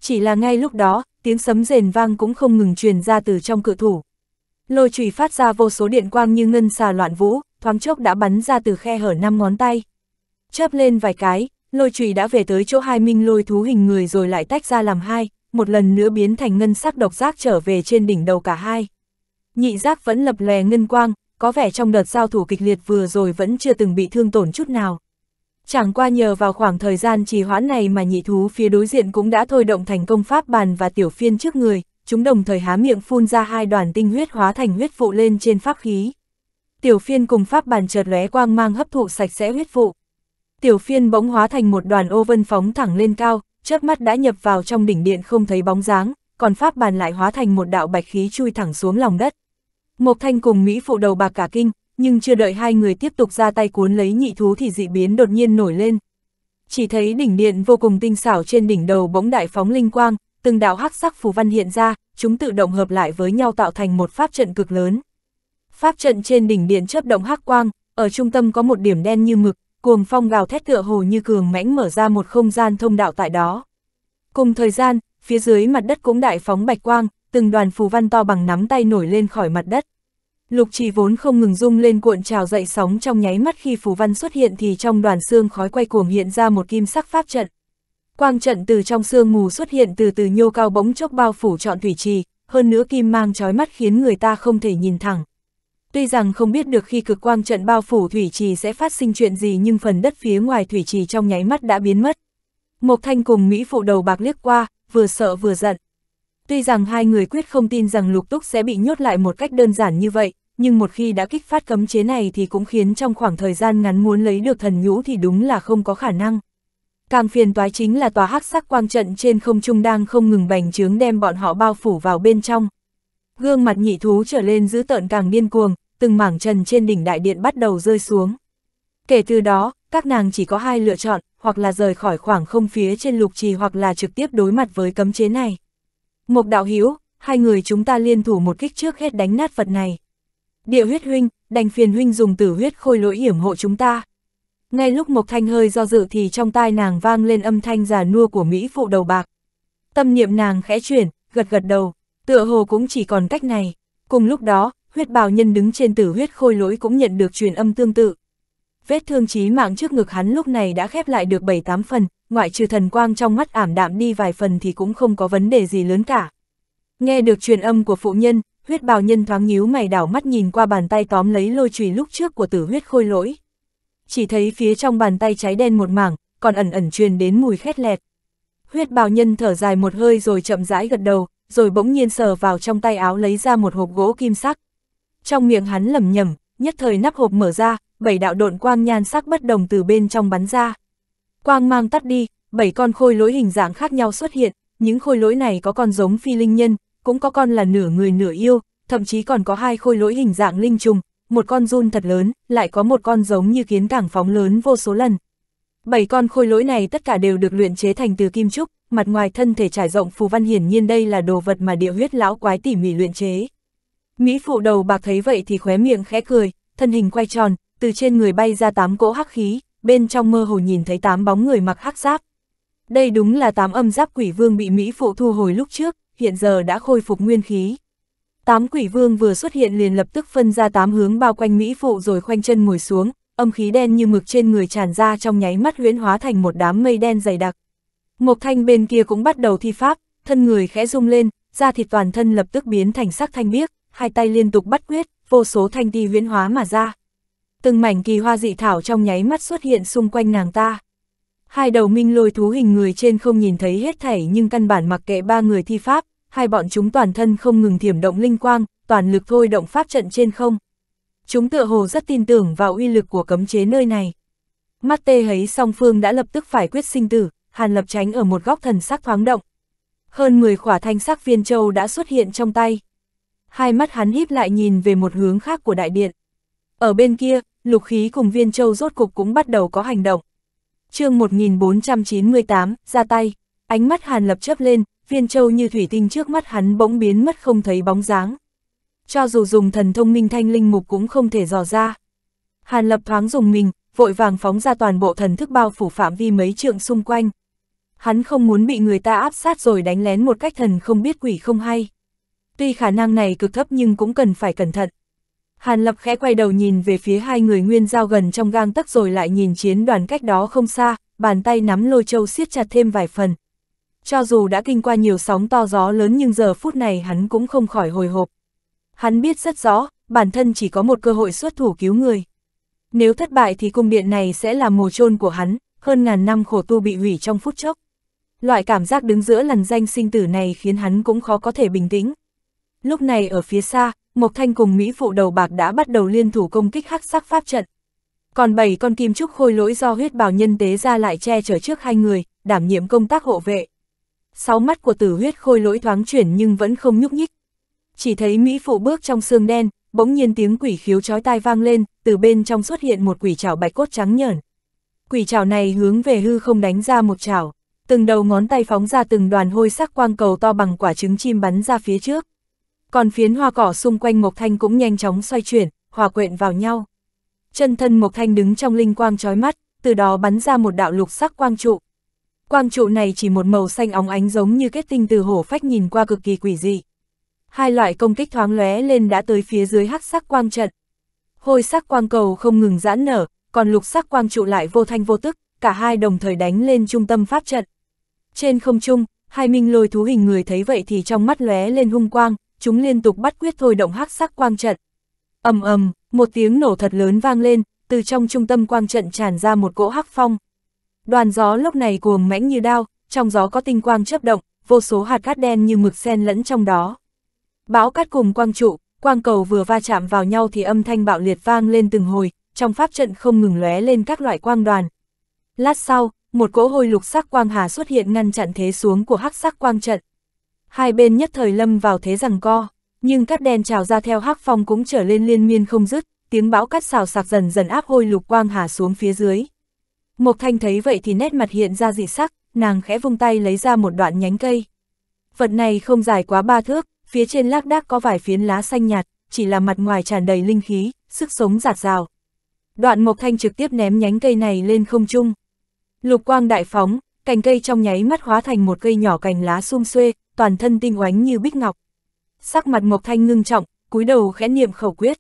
Chỉ là ngay lúc đó, tiếng sấm rền vang cũng không ngừng truyền ra từ trong cự thủ. Lôi chùy phát ra vô số điện quang như ngân xà loạn vũ, thoáng chốc đã bắn ra từ khe hở năm ngón tay. Chớp lên vài cái, lôi trùy đã về tới chỗ hai minh lôi thú hình người rồi lại tách ra làm hai, một lần nữa biến thành ngân sắc độc giác trở về trên đỉnh đầu cả hai. Nhị giác vẫn lập lè ngân quang, có vẻ trong đợt giao thủ kịch liệt vừa rồi vẫn chưa từng bị thương tổn chút nào. Chẳng qua nhờ vào khoảng thời gian trì hoãn này mà nhị thú phía đối diện cũng đã thôi động thành công pháp bàn và tiểu phiên trước người, chúng đồng thời há miệng phun ra hai đoàn tinh huyết hóa thành huyết vụ lên trên pháp khí. Tiểu phiên cùng pháp bàn chợt lóe quang mang hấp thụ sạch sẽ huyết vụ. Tiểu phiên bỗng hóa thành một đoàn ô vân phóng thẳng lên cao, chớp mắt đã nhập vào trong đỉnh điện không thấy bóng dáng, còn pháp bàn lại hóa thành một đạo bạch khí chui thẳng xuống lòng đất. Mộc Thanh cùng Mỹ phụ đầu bạc cả kinh, nhưng chưa đợi hai người tiếp tục ra tay cuốn lấy nhị thú thì dị biến đột nhiên nổi lên. Chỉ thấy đỉnh điện vô cùng tinh xảo trên đỉnh đầu bỗng đại phóng linh quang, từng đạo hắc sắc phù văn hiện ra, chúng tự động hợp lại với nhau tạo thành một pháp trận cực lớn. Pháp trận trên đỉnh điện chớp động hắc quang, ở trung tâm có một điểm đen như mực, cuồng phong gào thét tựa hồ như cường mãnh mở ra một không gian thông đạo tại đó. Cùng thời gian, phía dưới mặt đất cũng đại phóng bạch quang, từng đoàn phù văn to bằng nắm tay nổi lên khỏi mặt đất. Lục trì vốn không ngừng rung lên cuộn trào dậy sóng trong nháy mắt khi phù văn xuất hiện thì trong đoàn xương khói quay cuồng hiện ra một kim sắc pháp trận. Quang trận từ trong xương mù xuất hiện từ từ nhô cao bỗng chốc bao phủ trọn thủy trì, hơn nữa kim mang chói mắt khiến người ta không thể nhìn thẳng. Tuy rằng không biết được khi cực quang trận bao phủ thủy trì sẽ phát sinh chuyện gì nhưng phần đất phía ngoài thủy trì trong nháy mắt đã biến mất. Mộc Thanh cùng Mỹ phụ đầu bạc liếc qua, vừa sợ vừa giận. Tuy rằng hai người quyết không tin rằng lục túc sẽ bị nhốt lại một cách đơn giản như vậy, nhưng một khi đã kích phát cấm chế này thì cũng khiến trong khoảng thời gian ngắn muốn lấy được thần nhũ thì đúng là không có khả năng. Càng phiền toái chính là tòa hắc sắc quang trận trên không trung đang không ngừng bành trướng đem bọn họ bao phủ vào bên trong. Gương mặt nhị thú trở lên dữ tợn càng điên cuồng, từng mảng trần trên đỉnh đại điện bắt đầu rơi xuống. Kể từ đó, các nàng chỉ có hai lựa chọn, hoặc là rời khỏi khoảng không phía trên lục trì hoặc là trực tiếp đối mặt với cấm chế này. Mộc đạo Hiếu, hai người chúng ta liên thủ một kích trước hết đánh nát vật này. Địa huyết huynh, đành phiền huynh dùng tử huyết khôi lỗi hiểm hộ chúng ta. Ngay lúc Mộc Thanh hơi do dự thì trong tai nàng vang lên âm thanh già nua của Mỹ phụ đầu bạc. Tâm niệm nàng khẽ chuyển, gật gật đầu. Tựa hồ cũng chỉ còn cách này. Cùng lúc đó, huyết bào nhân đứng trên tử huyết khôi lỗi cũng nhận được truyền âm tương tự. Vết thương chí mạng trước ngực hắn lúc này đã khép lại được 7-8 phần, ngoại trừ thần quang trong mắt ảm đạm đi vài phần thì cũng không có vấn đề gì lớn cả. Nghe được truyền âm của phụ nhân, huyết bào nhân thoáng nhíu mày đảo mắt nhìn qua bàn tay tóm lấy lôi chùy lúc trước của tử huyết khôi lỗi. Chỉ thấy phía trong bàn tay cháy đen một mảng, còn ẩn ẩn truyền đến mùi khét lẹt. Huyết bào nhân thở dài một hơi rồi chậm rãi gật đầu, rồi bỗng nhiên sờ vào trong tay áo lấy ra một hộp gỗ kim sắc. Trong miệng hắn lầm nhầm, nhất thời nắp hộp mở ra, bảy đạo độn quang nhan sắc bất đồng từ bên trong bắn ra. Quang mang tắt đi, bảy con khôi lỗi hình dạng khác nhau xuất hiện, những khôi lỗi này có con giống phi linh nhân, cũng có con là nửa người nửa yêu, thậm chí còn có hai khôi lỗi hình dạng linh trùng, một con run thật lớn, lại có một con giống như kiến cảng phóng lớn vô số lần, Bảy con khôi lỗi này tất cả đều được luyện chế thành từ kim trúc, mặt ngoài thân thể trải rộng phù văn hiển nhiên đây là đồ vật mà địa huyết lão quái tỉ mỉ luyện chế. Mỹ phụ đầu bạc thấy vậy thì khóe miệng khẽ cười, thân hình quay tròn, từ trên người bay ra tám cỗ hắc khí, bên trong mơ hồ nhìn thấy tám bóng người mặc hắc giáp. Đây đúng là tám âm giáp quỷ vương bị Mỹ phụ thu hồi lúc trước, hiện giờ đã khôi phục nguyên khí. Tám quỷ vương vừa xuất hiện liền lập tức phân ra tám hướng bao quanh Mỹ phụ rồi khoanh chân ngồi xuống, âm khí đen như mực trên người tràn ra trong nháy mắt huyễn hóa thành một đám mây đen dày đặc. Mộc thanh bên kia cũng bắt đầu thi pháp, thân người khẽ rung lên, da thịt toàn thân lập tức biến thành sắc thanh biếc, hai tay liên tục bắt quyết, vô số thanh ti huyễn hóa mà ra. Từng mảnh kỳ hoa dị thảo trong nháy mắt xuất hiện xung quanh nàng ta. Hai đầu minh lôi thú hình người trên không nhìn thấy hết thảy nhưng căn bản mặc kệ ba người thi pháp, hai bọn chúng toàn thân không ngừng thiểm động linh quang, toàn lực thôi động pháp trận trên không. Chúng tựa hồ rất tin tưởng vào uy lực của cấm chế nơi này. Mắt tê hấy song phương đã lập tức phải quyết sinh tử, Hàn Lập tránh ở một góc thần sắc thoáng động. Hơn 10 khỏa thanh sắc viên châu đã xuất hiện trong tay. Hai mắt hắn híp lại nhìn về một hướng khác của đại điện. Ở bên kia, lục khí cùng viên châu rốt cục cũng bắt đầu có hành động. chương 1498, ra tay, ánh mắt Hàn Lập chớp lên, viên châu như thủy tinh trước mắt hắn bỗng biến mất không thấy bóng dáng cho dù dùng thần thông minh thanh linh mục cũng không thể dò ra. Hàn lập thoáng dùng mình, vội vàng phóng ra toàn bộ thần thức bao phủ phạm vi mấy trượng xung quanh. Hắn không muốn bị người ta áp sát rồi đánh lén một cách thần không biết quỷ không hay. Tuy khả năng này cực thấp nhưng cũng cần phải cẩn thận. Hàn lập khẽ quay đầu nhìn về phía hai người nguyên giao gần trong gang tấc rồi lại nhìn chiến đoàn cách đó không xa, bàn tay nắm lôi châu siết chặt thêm vài phần. Cho dù đã kinh qua nhiều sóng to gió lớn nhưng giờ phút này hắn cũng không khỏi hồi hộp. Hắn biết rất rõ, bản thân chỉ có một cơ hội xuất thủ cứu người. Nếu thất bại thì cung điện này sẽ là mồ chôn của hắn, hơn ngàn năm khổ tu bị hủy trong phút chốc. Loại cảm giác đứng giữa lần danh sinh tử này khiến hắn cũng khó có thể bình tĩnh. Lúc này ở phía xa, Mộc Thanh cùng Mỹ phụ đầu bạc đã bắt đầu liên thủ công kích hắc sắc pháp trận. Còn bảy con kim trúc khôi lỗi do huyết bào nhân tế ra lại che chở trước hai người, đảm nhiệm công tác hộ vệ. Sáu mắt của tử huyết khôi lỗi thoáng chuyển nhưng vẫn không nhúc nhích, chỉ thấy Mỹ phụ bước trong sương đen, bỗng nhiên tiếng quỷ khiếu chói tai vang lên, từ bên trong xuất hiện một quỷ chảo bạch cốt trắng nhởn. Quỷ chảo này hướng về hư không đánh ra một chảo, từng đầu ngón tay phóng ra từng đoàn hôi sắc quang cầu to bằng quả trứng chim bắn ra phía trước. Còn phiến hoa cỏ xung quanh Mộc Thanh cũng nhanh chóng xoay chuyển, hòa quyện vào nhau. Chân thân Mộc Thanh đứng trong linh quang chói mắt, từ đó bắn ra một đạo lục sắc quang trụ. Quang trụ này chỉ một màu xanh óng ánh giống như kết tinh từ hổ phách nhìn qua cực kỳ quỷ dị hai loại công kích thoáng lóe lên đã tới phía dưới hắc sắc quang trận. Hôi sắc quang cầu không ngừng giãn nở, còn lục sắc quang trụ lại vô thanh vô tức, cả hai đồng thời đánh lên trung tâm pháp trận. Trên không trung, hai minh lôi thú hình người thấy vậy thì trong mắt lóe lên hung quang, chúng liên tục bắt quyết thôi động hắc sắc quang trận. Ầm ầm, một tiếng nổ thật lớn vang lên, từ trong trung tâm quang trận tràn ra một cỗ hắc phong. Đoàn gió lúc này cuồng mãnh như đao, trong gió có tinh quang chớp động, vô số hạt cát đen như mực sen lẫn trong đó. Bão cát cùng quang trụ, quang cầu vừa va chạm vào nhau thì âm thanh bạo liệt vang lên từng hồi, trong pháp trận không ngừng lóe lên các loại quang đoàn. Lát sau, một cỗ hôi lục sắc quang hà xuất hiện ngăn chặn thế xuống của hắc sắc quang trận. Hai bên nhất thời lâm vào thế rằng co, nhưng các đèn trào ra theo hắc phong cũng trở lên liên miên không dứt, tiếng bão cắt xào sạc dần dần áp hôi lục quang hà xuống phía dưới. Mộc Thanh thấy vậy thì nét mặt hiện ra dị sắc, nàng khẽ vung tay lấy ra một đoạn nhánh cây. Vật này không dài quá ba thước, phía trên lác đác có vài phiến lá xanh nhạt, chỉ là mặt ngoài tràn đầy linh khí, sức sống giạt rào. Đoạn Mộc Thanh trực tiếp ném nhánh cây này lên không trung. Lục quang đại phóng, cành cây trong nháy mắt hóa thành một cây nhỏ cành lá sum xuê, toàn thân tinh oánh như bích ngọc. Sắc mặt Mộc Thanh ngưng trọng, cúi đầu khẽ niệm khẩu quyết.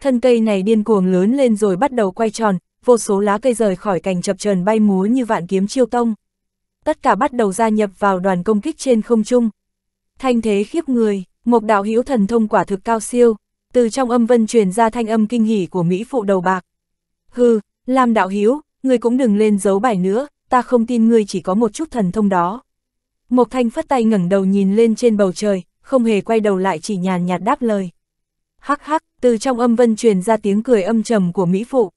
Thân cây này điên cuồng lớn lên rồi bắt đầu quay tròn, vô số lá cây rời khỏi cành chập chờn bay múa như vạn kiếm chiêu tông. Tất cả bắt đầu gia nhập vào đoàn công kích trên không trung, Thanh thế khiếp người, Mộc đạo hữu thần thông quả thực cao siêu, từ trong âm vân truyền ra thanh âm kinh hỉ của Mỹ phụ đầu bạc. Hừ, Lam đạo hữu, người cũng đừng lên giấu bài nữa, ta không tin ngươi chỉ có một chút thần thông đó. Mộc thanh phất tay ngẩng đầu nhìn lên trên bầu trời, không hề quay đầu lại chỉ nhàn nhạt đáp lời. Hắc hắc, từ trong âm vân truyền ra tiếng cười âm trầm của Mỹ phụ.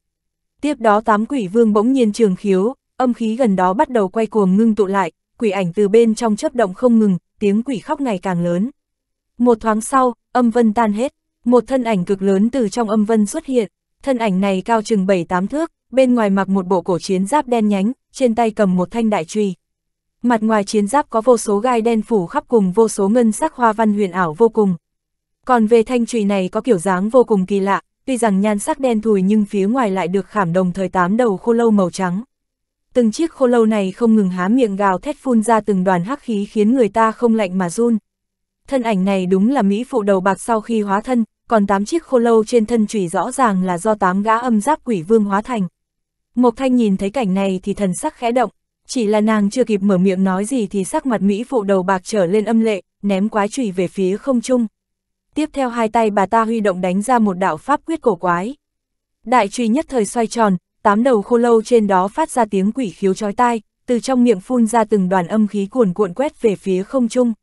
Tiếp đó tám quỷ vương bỗng nhiên trường khiếu, âm khí gần đó bắt đầu quay cuồng ngưng tụ lại, quỷ ảnh từ bên trong chấp động không ngừng, tiếng quỷ khóc ngày càng lớn. Một thoáng sau, âm vân tan hết, một thân ảnh cực lớn từ trong âm vân xuất hiện, thân ảnh này cao chừng 7-8 thước, bên ngoài mặc một bộ cổ chiến giáp đen nhánh, trên tay cầm một thanh đại truy. Mặt ngoài chiến giáp có vô số gai đen phủ khắp cùng vô số ngân sắc hoa văn huyền ảo vô cùng. Còn về thanh trùy này có kiểu dáng vô cùng kỳ lạ, tuy rằng nhan sắc đen thùi nhưng phía ngoài lại được khảm đồng thời tám đầu khô lâu màu trắng từng chiếc khô lâu này không ngừng há miệng gào thét phun ra từng đoàn hắc khí khiến người ta không lạnh mà run. Thân ảnh này đúng là Mỹ phụ đầu bạc sau khi hóa thân, còn tám chiếc khô lâu trên thân chủy rõ ràng là do tám gã âm giáp quỷ vương hóa thành. Mộc Thanh nhìn thấy cảnh này thì thần sắc khẽ động, chỉ là nàng chưa kịp mở miệng nói gì thì sắc mặt Mỹ phụ đầu bạc trở lên âm lệ, ném quái chủy về phía không trung. Tiếp theo hai tay bà ta huy động đánh ra một đạo pháp quyết cổ quái. Đại truy nhất thời xoay tròn, tám đầu khô lâu trên đó phát ra tiếng quỷ khiếu chói tai, từ trong miệng phun ra từng đoàn âm khí cuồn cuộn quét về phía không trung.